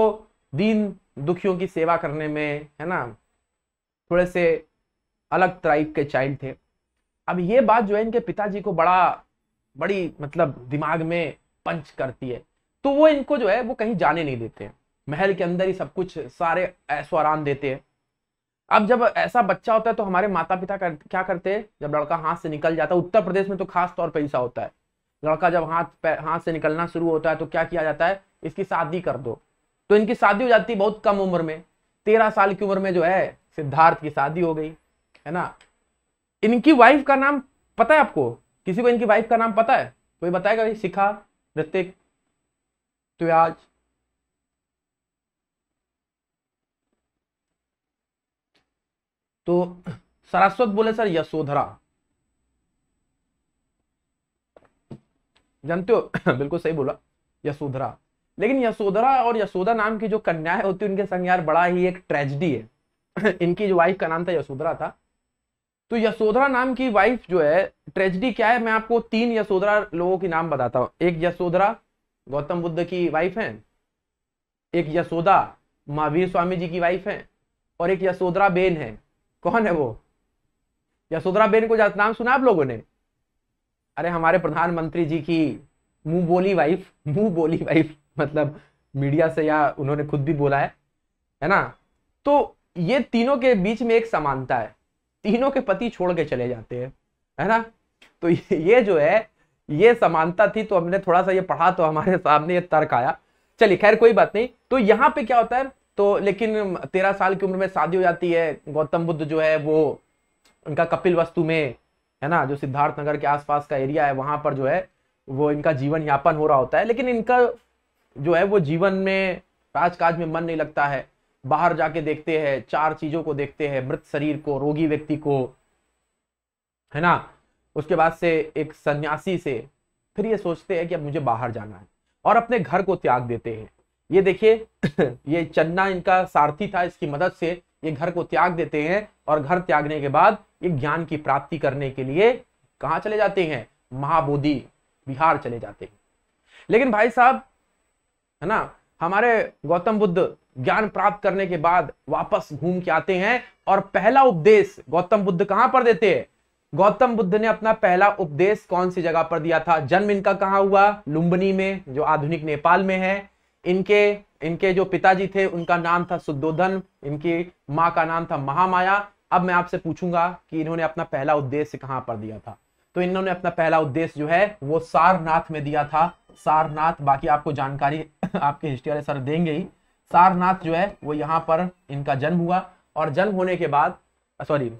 A: दीन दुखियों की सेवा करने में है ना थोड़े से अलग ट्राइब के चाइल्ड थे अब ये बात जो है इनके पिताजी को बड़ा बड़ी मतलब दिमाग में पंच करती है तो वो इनको जो है वो कहीं जाने नहीं देते महल के अंदर ही सब कुछ सारे ऐसो आराम देते हैं अब जब ऐसा बच्चा होता है तो हमारे माता पिता कर, क्या करते हैं जब लड़का हाथ से निकल जाता है उत्तर प्रदेश में तो खास तौर पर ऐसा होता है लड़का जब हाथ हाथ से निकलना शुरू होता है तो क्या किया जाता है इसकी शादी कर दो तो इनकी शादी हो जाती है बहुत कम उम्र में तेरह साल की उम्र में जो है सिद्धार्थ की शादी हो गई है ना इनकी वाइफ का नाम पता है आपको किसी को इनकी वाइफ का नाम पता है कोई बताएगा भाई शिखा ऋतिक त्याज तो सरस्वत बोले सर यशोधरा जानते हो बिल्कुल सही बोला यशोधरा लेकिन यशोधरा और यशोदा नाम की जो कन्याएं होती है उनके संग यार बड़ा ही एक ट्रेजिडी है इनकी जो वाइफ का नाम था यशोधरा था तो यशोधरा नाम की वाइफ जो है ट्रेजिडी क्या है मैं आपको तीन यशोधरा लोगों के नाम बताता हूँ एक यशोधरा गौतम बुद्ध की वाइफ है एक यशोदा महावीर स्वामी जी की वाइफ है और एक यशोधरा बेन है कौन है वो यशोधरा बेन को नाम सुना आप लोगों ने अरे हमारे प्रधानमंत्री जी की मुंह बोली वाइफ मुंह बोली वाइफ मतलब मीडिया से या उन्होंने खुद भी बोला है है ना तो ये तीनों के बीच में एक समानता है तीनों के पति छोड़ के चले जाते हैं है ना तो ये जो है ये समानता थी तो हमने थोड़ा सा ये पढ़ा तो हमारे सामने ये तर्क आया चलिए खैर कोई बात नहीं तो यहाँ पे क्या होता है तो लेकिन तेरह साल की उम्र में शादी हो जाती है गौतम बुद्ध जो है वो उनका कपिल वस्तु में है ना जो सिद्धार्थ नगर के आसपास का एरिया है वहाँ पर जो है वो इनका जीवन यापन हो रहा होता है लेकिन इनका जो है वो जीवन में राजकाज में मन नहीं लगता है बाहर जाके देखते हैं चार चीज़ों को देखते हैं मृत शरीर को रोगी व्यक्ति को है ना उसके बाद से एक सन्यासी से फिर ये सोचते हैं कि अब मुझे बाहर जाना है और अपने घर को त्याग देते हैं ये देखिए ये चन्ना इनका सारथी था इसकी मदद से ये घर को त्याग देते हैं और घर त्यागने के बाद ये ज्ञान की प्राप्ति करने के लिए कहा चले जाते हैं महाबोधि बिहार चले जाते हैं लेकिन भाई साहब है ना हमारे गौतम बुद्ध ज्ञान प्राप्त करने के बाद वापस घूम के आते हैं और पहला उपदेश गौतम बुद्ध कहां पर देते हैं गौतम बुद्ध ने अपना पहला उपदेश कौन सी जगह पर दिया था जन्म इनका कहां हुआ लुम्बनी में जो आधुनिक नेपाल में है इनके इनके जो पिताजी थे उनका नाम था सुद्धोधन इनकी माँ का नाम था महामाया अब मैं आपसे पूछूंगा कि इन्होंने अपना पहला उद्देश्य कहाँ पर दिया था तो इन्होंने अपना पहला उद्देश्य जो है वो सारनाथ में दिया था सारनाथ बाकी आपको जानकारी आपके हिस्ट्री वाले सर देंगे ही सारनाथ जो है वो यहाँ पर इनका जन्म हुआ और जन्म होने के बाद सॉरी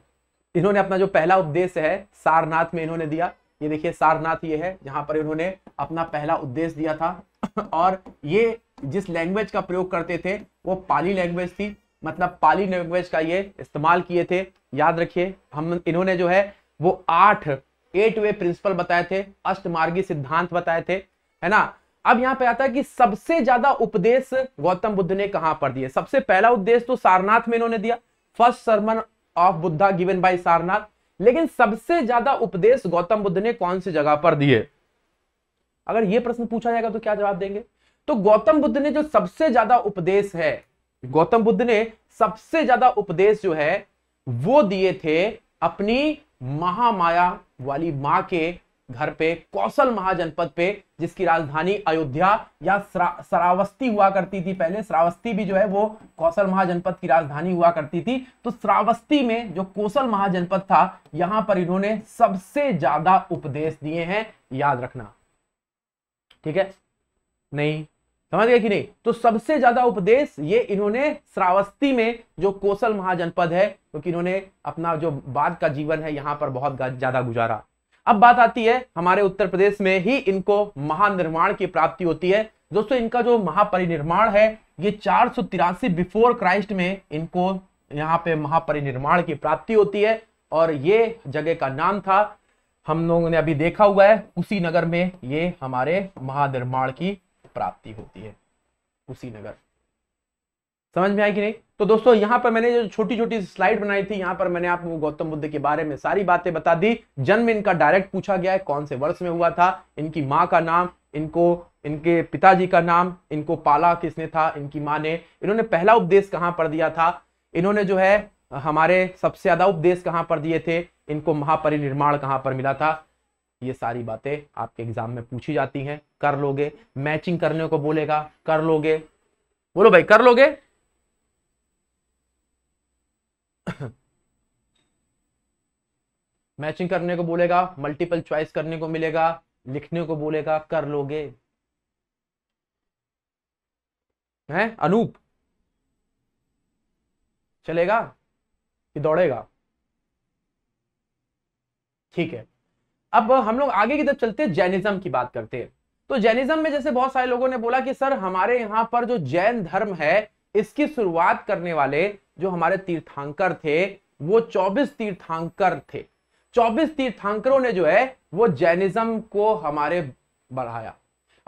A: इन्होंने अपना जो पहला उपदेश है सारनाथ में इन्होंने दिया ये देखिए सारनाथ ये है जहां पर इन्होंने अपना पहला उद्देश्य दिया था और ये जिस लैंग्वेज का प्रयोग करते थे वो पाली लैंग्वेज थी मतलब पाली लैंग्वेज का ये इस्तेमाल किए थे याद रखिए हम इन्होंने जो है वो आठ एट वे प्रिंसिपल बताए थे अष्टमार्गी सिद्धांत बताए थे है ना अब यहाँ पे आता है कि सबसे ज्यादा उपदेश गौतम बुद्ध ने कहा पर दिए सबसे पहला उद्देश्य तो सारनाथ में इन्होंने दिया first sermon of Buddha given by Sarnath लेकिन सबसे ज्यादा उपदेश गौतम बुद्ध ने कौन सी जगह पर दिए अगर यह प्रश्न पूछा जाएगा तो क्या जवाब देंगे तो गौतम बुद्ध ने जो सबसे ज्यादा उपदेश है गौतम बुद्ध ने सबसे ज्यादा उपदेश जो है वो दिए थे अपनी महामाया वाली मां के घर पे कौशल महाजनपद पे जिसकी राजधानी अयोध्या या श्रावस्ती हुआ करती थी पहले श्रावस्ती भी जो है वो कौशल महाजनपद की राजधानी हुआ करती थी तो श्रावस्ती में जो कौशल महाजनपद था यहां पर इन्होंने सबसे ज्यादा उपदेश दिए हैं याद रखना ठीक है नहीं समझ गए कि नहीं तो सबसे ज्यादा उपदेश ये इन्होंने श्रावस्ती में जो कौशल महाजनपद है क्योंकि तो इन्होंने अपना जो बाद का जीवन है यहां पर बहुत ज्यादा गुजारा अब बात आती है हमारे उत्तर प्रदेश में ही इनको महानिर्माण की प्राप्ति होती है दोस्तों इनका जो महापरिनिर्माण है ये चार बिफोर क्राइस्ट में इनको यहाँ पे महापरिनिर्माण की प्राप्ति होती है और ये जगह का नाम था हम लोगों ने अभी देखा हुआ है उसी नगर में ये हमारे महानिर्माण की प्राप्ति होती है उसी नगर समझ में आया कि नहीं तो दोस्तों यहां पर मैंने जो छोटी छोटी स्लाइड बनाई थी यहां पर मैंने आपको गौतम बुद्ध के बारे में सारी बातें बता दी जन्म इनका डायरेक्ट पूछा गया है कौन से वर्ष में हुआ था इनकी माँ का नाम इनको इनके पिताजी का नाम इनको पाला किसने था इनकी माँ ने इन्होंने पहला उपदेश कहाँ पर दिया था इन्होंने जो है हमारे सबसे ज्यादा उपदेश कहाँ पर दिए थे इनको महापरिनिर्माण कहाँ पर मिला था ये सारी बातें आपके एग्जाम में पूछी जाती हैं कर लोगे मैचिंग करने को बोलेगा कर लोगे बोलो भाई कर लोगे मैचिंग करने को बोलेगा मल्टीपल चॉइस करने को मिलेगा लिखने को बोलेगा कर लोगे हैं अनूप चलेगा कि दौड़ेगा ठीक है अब हम लोग आगे की तरफ चलते हैं जैनिज्म की बात करते हैं तो जैनिज्म में जैसे बहुत सारे लोगों ने बोला कि सर हमारे यहां पर जो जैन धर्म है इसकी शुरुआत करने वाले जो हमारे तीर्थांकर थे वो 24 तीर्थांकर थे 24 तीर्थांकरों ने जो है वो जैनिज्म को हमारे बढ़ाया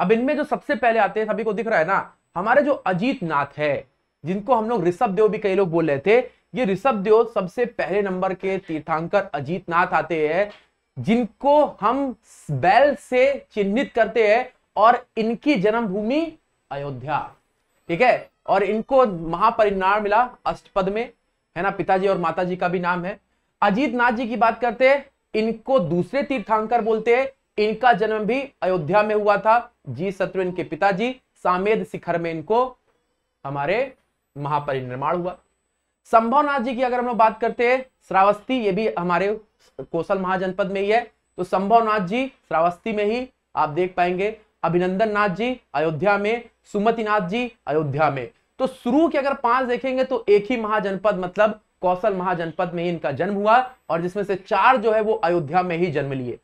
A: अब इनमें जो सबसे पहले आते हैं सभी को दिख रहा है ना हमारे जो अजीत नाथ है जिनको हम लोग ऋषभ देव भी कई लोग बोल रहे थे ये ऋषभ देव सबसे पहले नंबर के तीर्थांकर अजीत नाथ आते हैं जिनको हम बैल से चिन्हित करते हैं और इनकी जन्मभूमि अयोध्या ठीक है और इनको महापरिणाम मिला अष्टपद में है ना पिताजी और माताजी का भी नाम है अजीत नाथ जी की बात करते हैं इनको दूसरे तीर्थांकर बोलते हैं इनका जन्म भी अयोध्या में हुआ था जी शत्रु इनके पिताजी सामेद शिखर में इनको हमारे महापरिनिर्माण हुआ संभवनाथ जी की अगर हम लोग बात करते हैं श्रावस्ती ये भी हमारे कौशल महाजनपद में ही है तो संभवनाथ जी श्रावस्ती में ही आप देख पाएंगे अभिनंदन नाथ जी अयोध्या में सुमति नाथ जी अयोध्या में तो शुरू के अगर पांच देखेंगे तो एक ही महाजनपद मतलब कौशल महाजनपद में ही इनका जन्म हुआ और जिसमें से चार जो है वो अयोध्या में ही जन्म लिए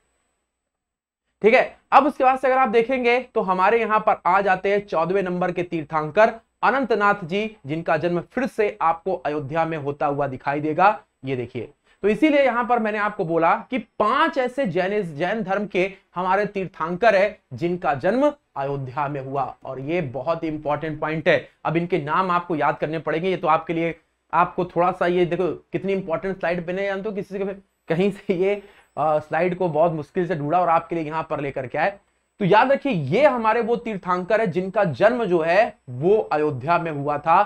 A: ठीक है अब उसके बाद से अगर आप देखेंगे तो हमारे यहां पर आ जाते हैं चौदवे नंबर के तीर्थांकर अनंतनाथ जी जिनका जन्म फिर से आपको अयोध्या में होता हुआ दिखाई देगा ये देखिए तो इसीलिए यहां पर मैंने आपको बोला कि पांच ऐसे जैन जैन धर्म के हमारे तीर्थांकर है जिनका जन्म अयोध्या में हुआ और ये बहुत ही इंपॉर्टेंट पॉइंट है अब इनके नाम आपको याद करने पड़ेंगे ये तो आपके लिए आपको थोड़ा सा ये देखो कितनी इंपॉर्टेंट स्लाइड बने जानते हो तो किसी से कहीं से ये स्लाइड को बहुत मुश्किल से ढूंढा और आपके लिए यहां पर लेकर के आए तो याद रखिए ये हमारे वो तीर्थांकर है जिनका जन्म जो है वो अयोध्या में हुआ था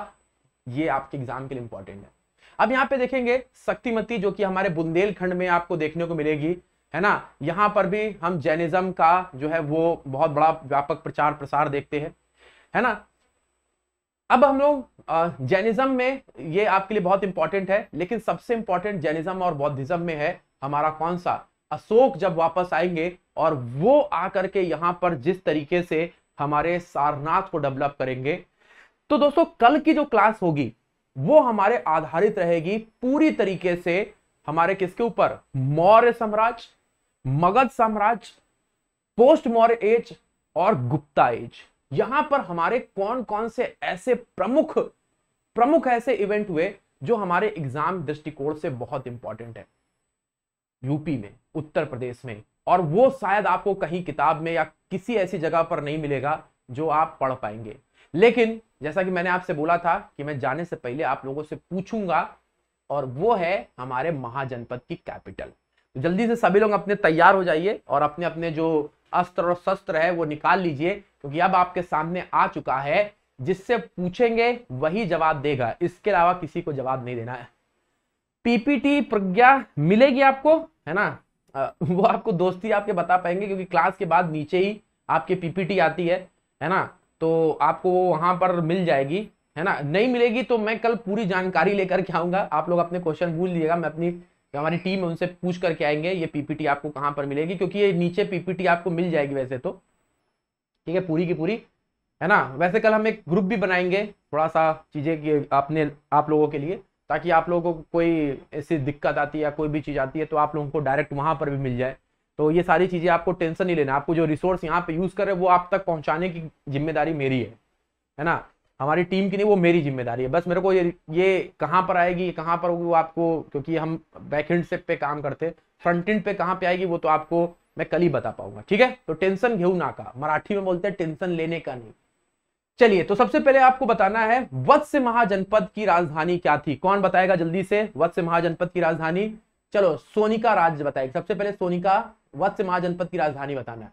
A: ये आपके एग्जाम के लिए इंपॉर्टेंट है अब यहां पे देखेंगे शक्तिमती जो कि हमारे बुंदेलखंड में आपको देखने को मिलेगी है ना यहां पर भी हम जैनिज्म का जो है वो बहुत बड़ा व्यापक प्रचार प्रसार देखते हैं है ना अब हम लोग जैनिज्म में ये आपके लिए बहुत इंपॉर्टेंट है लेकिन सबसे इंपॉर्टेंट जैनिज्म और बौद्धिज्म में है हमारा कौन सा अशोक जब वापस आएंगे और वो आकर के यहां पर जिस तरीके से हमारे सारनाथ को डेवलप करेंगे तो दोस्तों कल की जो क्लास होगी वो हमारे आधारित रहेगी पूरी तरीके से हमारे किसके ऊपर मौर्य साम्राज्य मगध साम्राज्य पोस्ट मौर्य एज और गुप्ता एज यहां पर हमारे कौन कौन से ऐसे प्रमुख प्रमुख ऐसे इवेंट हुए जो हमारे एग्जाम दृष्टिकोण से बहुत इंपॉर्टेंट है यूपी में उत्तर प्रदेश में और वो शायद आपको कहीं किताब में या किसी ऐसी जगह पर नहीं मिलेगा जो आप पढ़ पाएंगे लेकिन जैसा कि मैंने आपसे बोला था कि मैं जाने से पहले आप लोगों से पूछूंगा और वो है हमारे महाजनपद की कैपिटल तो जल्दी से सभी लोग अपने तैयार हो जाइए और अपने अपने जो अस्त्र और शस्त्र है वो निकाल लीजिए क्योंकि अब आपके सामने आ चुका है जिससे पूछेंगे वही जवाब देगा इसके अलावा किसी को जवाब नहीं देना है पीपीटी प्रज्ञा मिलेगी आपको है ना वो आपको दोस्ती आपके बता पाएंगे क्योंकि क्लास के बाद नीचे ही आपके पीपीटी आती है है ना तो आपको वो वहां पर मिल जाएगी है ना नहीं मिलेगी तो मैं कल पूरी जानकारी लेकर के आऊंगा आप लोग अपने क्वेश्चन भूल लीजिएगा मैं अपनी जो तो हमारी टीम है उनसे पूछ करके आएंगे ये पीपीटी आपको कहाँ पर मिलेगी क्योंकि ये नीचे पीपीटी आपको मिल जाएगी वैसे तो ठीक है पूरी की पूरी है ना वैसे कल हम एक ग्रुप भी बनाएंगे थोड़ा सा चीज़ें कि आपने आप लोगों के लिए ताकि आप लोगों को कोई ऐसी दिक्कत आती है या कोई भी चीज़ आती है तो आप लोगों को डायरेक्ट वहाँ पर भी मिल जाए तो ये सारी चीज़ें आपको टेंशन नहीं लेना आपको जो रिसोर्स यहाँ पे यूज़ करें वो आप तक पहुँचाने की जिम्मेदारी मेरी है है ना हमारी टीम की नहीं वो मेरी जिम्मेदारी है बस मेरे को ये ये कहाँ पर आएगी कहाँ पर होगी वो आपको क्योंकि हम बैक से पे काम करते फ्रंट एंड पे कहाँ पे आएगी वो तो आपको मैं कल ही बता पाऊंगा ठीक है तो टेंशन घेऊ ना का मराठी में बोलते हैं टेंशन लेने का नहीं चलिए तो सबसे पहले आपको बताना है वत्स्य महाजनपद की राजधानी क्या थी कौन बताएगा जल्दी से वत्स्य महाजनपद की राजधानी चलो सोनिका राज्य बताएगी सबसे पहले सोनिका वत्स्य महाजनपद की राजधानी बताना है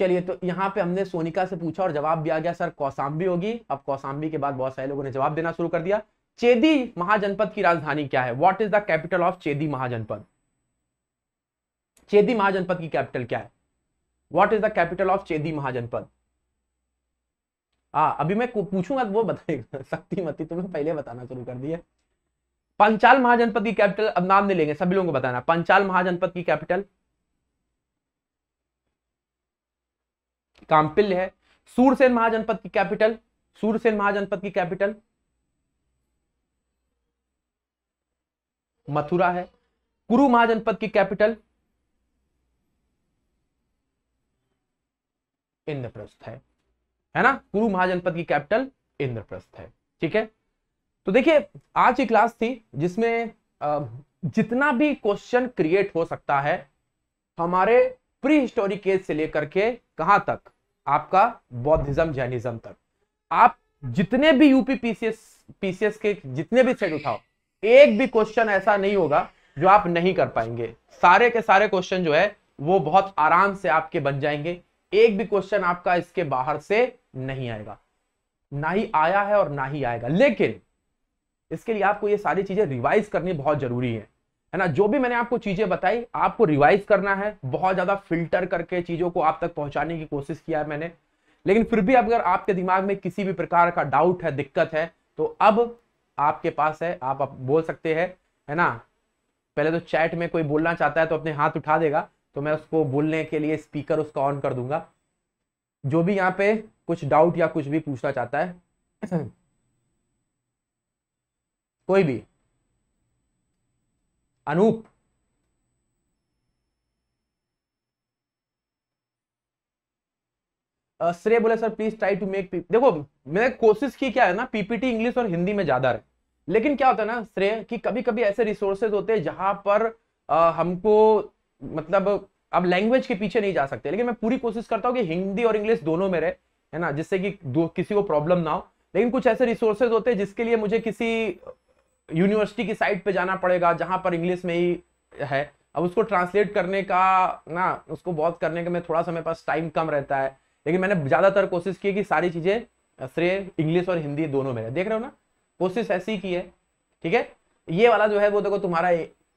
A: चलिए तो यहाँ पे हमने सोनिका से पूछा और जवाब दिया गया सर कौसाम्बी होगी अब कौसाम्बी के बाद बहुत सारे लोगों ने जवाब देना शुरू कर दिया चेदी महाजनपद की राजधानी क्या है what is the capital of Chedi Mahajanapada Chedi Mahajanapada की कैपिटल क्या है what is the capital of Chedi Mahajanapada हाँ अभी मैं पूछूंगा तो वो बताएगा शक्ति मती तुमने पहले बताना शुरू कर दिया पंचाल महाजनपद की कैपिटल अब नाम नहीं लेंगे सभी लोगों को बताना पंचाल महाजनपद की कैपिटल काम्पिल है सूरसेन महाजनपद की कैपिटल सूरसेन महाजनपद की कैपिटल मथुरा है कुरु महाजनपद की कैपिटल इंद्रप्रस्थ है है ना कुरु महाजनपद की कैपिटल इंद्रप्रस्थ है ठीक है तो देखिए आज की क्लास थी जिसमें जितना भी क्वेश्चन क्रिएट हो सकता है हमारे प्री हिस्टोरिक एज से लेकर के कहां तक आपका बौद्धिज्म जैनिज्म तक आप जितने भी यूपी पीसीएस पीसीएस के जितने भी सेट उठाओ एक भी क्वेश्चन ऐसा नहीं होगा जो आप नहीं कर पाएंगे सारे के सारे क्वेश्चन जो है वो बहुत आराम से आपके बन जाएंगे एक भी क्वेश्चन आपका इसके बाहर से नहीं आएगा ना ही आया है और ना ही आएगा लेकिन इसके लिए आपको ये सारी चीजें रिवाइज करनी बहुत जरूरी है है ना जो भी मैंने आपको चीजें बताई आपको रिवाइज करना है बहुत ज्यादा फिल्टर करके चीजों को आप तक पहुंचाने की कोशिश किया है मैंने लेकिन फिर भी अगर आपके दिमाग में किसी भी प्रकार का डाउट है दिक्कत है तो अब आपके पास है आप, आप बोल सकते हैं है ना पहले तो चैट में कोई बोलना चाहता है तो अपने हाथ उठा देगा तो मैं उसको बोलने के लिए स्पीकर उसका ऑन कर दूंगा जो भी यहाँ पे कुछ डाउट या कुछ भी पूछना चाहता है कोई भी अनूप श्रेय बोले sir please try to make देखो मैंने कोशिश की क्या है ना पीपीटी इंग्लिश और हिंदी में ज्यादा रहे लेकिन क्या होता है ना श्रेय कि कभी कभी ऐसे रिसोर्सेज होते हैं जहां पर आ, हमको मतलब अब लैंग्वेज के पीछे नहीं जा सकते लेकिन मैं पूरी कोशिश करता हूँ कि हिंदी और इंग्लिश दोनों में रहे है ना जिससे कि किसी को प्रॉब्लम ना हो लेकिन कुछ ऐसे रिसोर्सेज होते हैं जिसके लिए मुझे किसी यूनिवर्सिटी की साइट पे जाना पड़ेगा जहाँ पर इंग्लिश में ही है अब उसको ट्रांसलेट करने का ना उसको बहुत करने का में थोड़ा सा मेरे पास टाइम कम रहता है लेकिन मैंने ज़्यादातर कोशिश की कि सारी चीज़ें श्रेय इंग्लिश और हिंदी दोनों में देख रहे हो ना कोशिश ऐसी की है ठीक है ये वाला जो है वो देखो तुम्हारा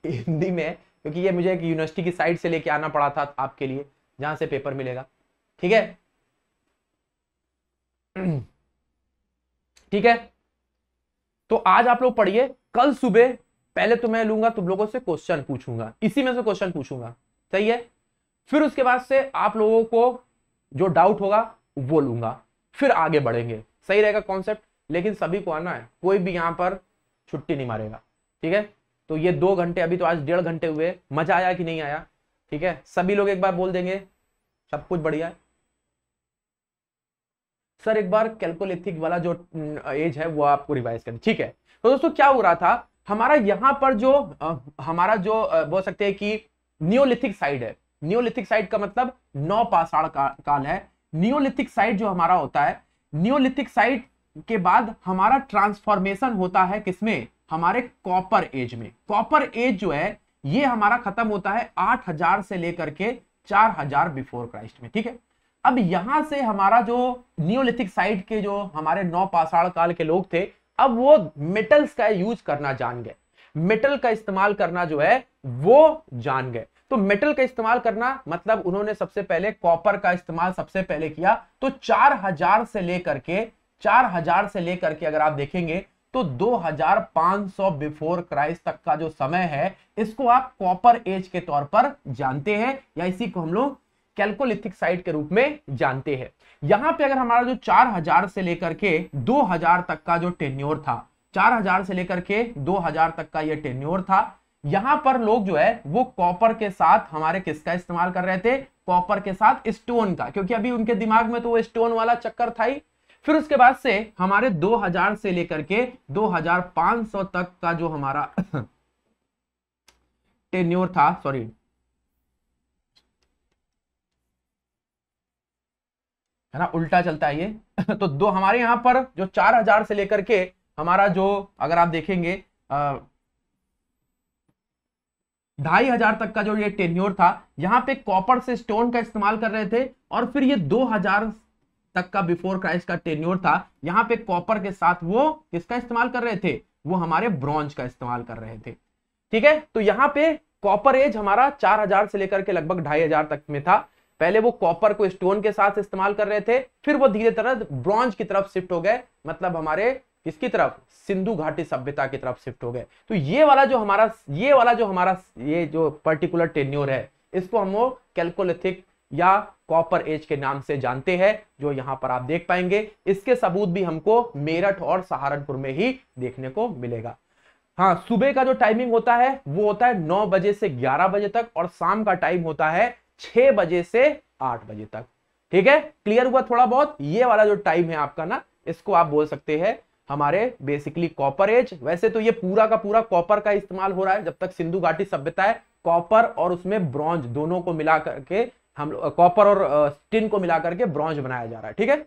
A: हिंदी में है क्योंकि ये मुझे एक यूनिवर्सिटी की साइट से लेके आना पड़ा था आपके लिए जहाँ से पेपर मिलेगा ठीक है ठीक है तो आज आप लोग पढ़िए कल सुबह पहले तो मैं लूंगा तुम लोगों से क्वेश्चन पूछूंगा इसी में से क्वेश्चन पूछूंगा सही है फिर उसके बाद से आप लोगों को जो डाउट होगा वो लूंगा फिर आगे बढ़ेंगे सही रहेगा कॉन्सेप्ट लेकिन सभी को आना है कोई भी यहाँ पर छुट्टी नहीं मारेगा ठीक है तो ये दो घंटे अभी तो आज डेढ़ घंटे हुए मजा आया कि नहीं आया ठीक है सभी लोग एक बार बोल देंगे सब कुछ बढ़िया है सर एक बार कैलकोलिथिक वाला जो एज है वो आपको रिवाइज करना ठीक है तो दोस्तों क्या हो रहा था हमारा यहाँ पर जो आ, हमारा जो आ, बोल सकते हैं कि न्योलिथिक साइड है न्योलिथिक साइड का मतलब नौ पाषाण का, काल है न्योलिथिक साइड जो हमारा होता है न्योलिथिक साइड के बाद हमारा ट्रांसफॉर्मेशन होता है किसमें हमारे कॉपर एज में कॉपर एज जो है ये हमारा खत्म होता है 8000 से लेकर के 4000 बिफोर क्राइस्ट में ठीक है अब यहां से हमारा जो नियोलिथिक साइड के जो हमारे नौ पाषाण काल के लोग थे अब वो मेटल्स का यूज करना जान गए मेटल का इस्तेमाल करना जो है वो जान गए तो मेटल का इस्तेमाल करना मतलब उन्होंने सबसे पहले कॉपर का इस्तेमाल सबसे पहले किया तो 4000 से लेकर के 4000 से लेकर के अगर आप देखेंगे तो 2500 बिफोर क्राइस्ट तक का जो समय है इसको आप कॉपर एज के तौर पर जानते हैं या इसी को हम लोग कैलकोलिथिक साइट के रूप में जानते हैं यहां पे अगर हमारा जो 4000 से लेकर के 2000 तक का जो टेन्योर था 4000 से लेकर के 2000 तक का ये टेन्योर था यहां पर लोग जो है वो कॉपर के साथ हमारे किसका इस्तेमाल कर रहे थे कॉपर के साथ स्टोन का क्योंकि अभी उनके दिमाग में तो वो स्टोन वाला चक्कर था ही फिर उसके बाद से हमारे 2000 से लेकर के 2500 तक का जो हमारा टेन्योर था सॉरी है ना उल्टा चलता है ये तो दो हमारे यहाँ पर जो चार हजार से लेकर के हमारा जो अगर आप देखेंगे ढाई हजार तक का जो ये टेन्योर था यहाँ पे कॉपर से स्टोन का इस्तेमाल कर रहे थे और फिर ये दो हजार तक का बिफोर क्राइस्ट का टेन्योर था यहाँ पे कॉपर के साथ वो किसका इस्तेमाल कर रहे थे वो हमारे ब्रॉन्ज का इस्तेमाल कर रहे थे ठीक है तो यहाँ पे कॉपर एज हमारा चार हजार से लेकर के लगभग ढाई हजार तक में था पहले वो कॉपर को स्टोन के साथ इस्तेमाल कर रहे थे फिर वो धीरे तरह ब्रॉन्ज की तरफ शिफ्ट हो गए मतलब हमारे किसकी तरफ सिंधु घाटी सभ्यता की तरफ शिफ्ट हो गए तो ये वाला जो हमारा ये वाला जो हमारा ये जो पर्टिकुलर टेन्योर है इसको हम वो कैलकोलिथिक या कॉपर एज के नाम से जानते हैं जो यहाँ पर आप देख पाएंगे इसके सबूत भी हमको मेरठ और सहारनपुर में ही देखने को मिलेगा हाँ सुबह का जो टाइमिंग होता है वो होता है नौ बजे से ग्यारह बजे तक और शाम का टाइम होता है छह बजे से आठ बजे तक ठीक है क्लियर हुआ थोड़ा बहुत ये वाला जो टाइम है आपका ना इसको आप बोल सकते हैं हमारे बेसिकली कॉपर एज वैसे तो ये पूरा का पूरा कॉपर का इस्तेमाल हो रहा है जब तक सिंधु घाटी सभ्यता है कॉपर और उसमें ब्रॉन्ज दोनों को मिला करके हम कॉपर और टिन को मिला करके ब्रॉन्ज बनाया जा रहा है ठीक है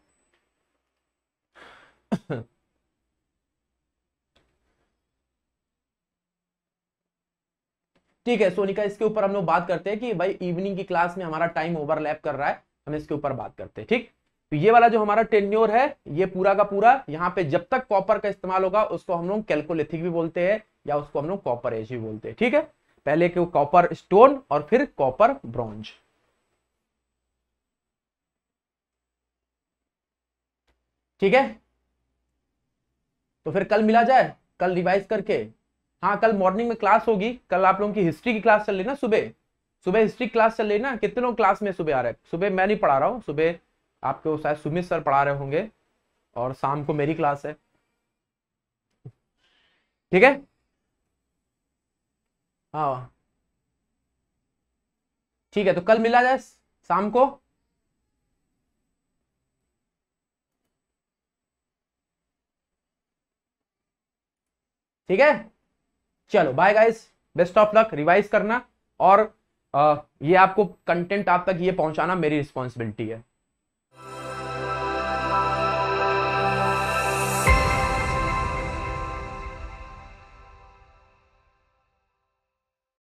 A: ठीक है सोनिका इसके ऊपर हम लोग बात करते हैं कि भाई इवनिंग की क्लास में हमारा टाइम ओवरलैप कर रहा है हम इसके ऊपर बात करते हैं ठीक तो ये वाला जो हमारा टेन्योर है ये पूरा का पूरा यहाँ पे जब तक कॉपर का इस्तेमाल होगा उसको हम लोग कैलकुलेथिक भी बोलते हैं या उसको हम लोग कॉपर एज भी बोलते हैं ठीक है पहले कॉपर स्टोन और फिर कॉपर ब्रॉन्ज ठीक है तो फिर कल मिला जाए कल रिवाइज करके हाँ कल मॉर्निंग में क्लास होगी कल आप लोगों की हिस्ट्री की क्लास चल रही ना सुबह सुबह हिस्ट्री क्लास चल रही ना कितने लोग क्लास में सुबह आ रहे हैं सुबह मैं नहीं पढ़ा रहा हूँ सुबह आपको शायद सुमित सर पढ़ा रहे होंगे और शाम को मेरी क्लास है ठीक है हाँ ठीक है तो कल मिला जाए शाम को ठीक है चलो bye guys best of luck revise करना और आ, ये आपको कंटेंट आप तक ये पहुंचाना मेरी रिस्पॉन्सिबिलिटी है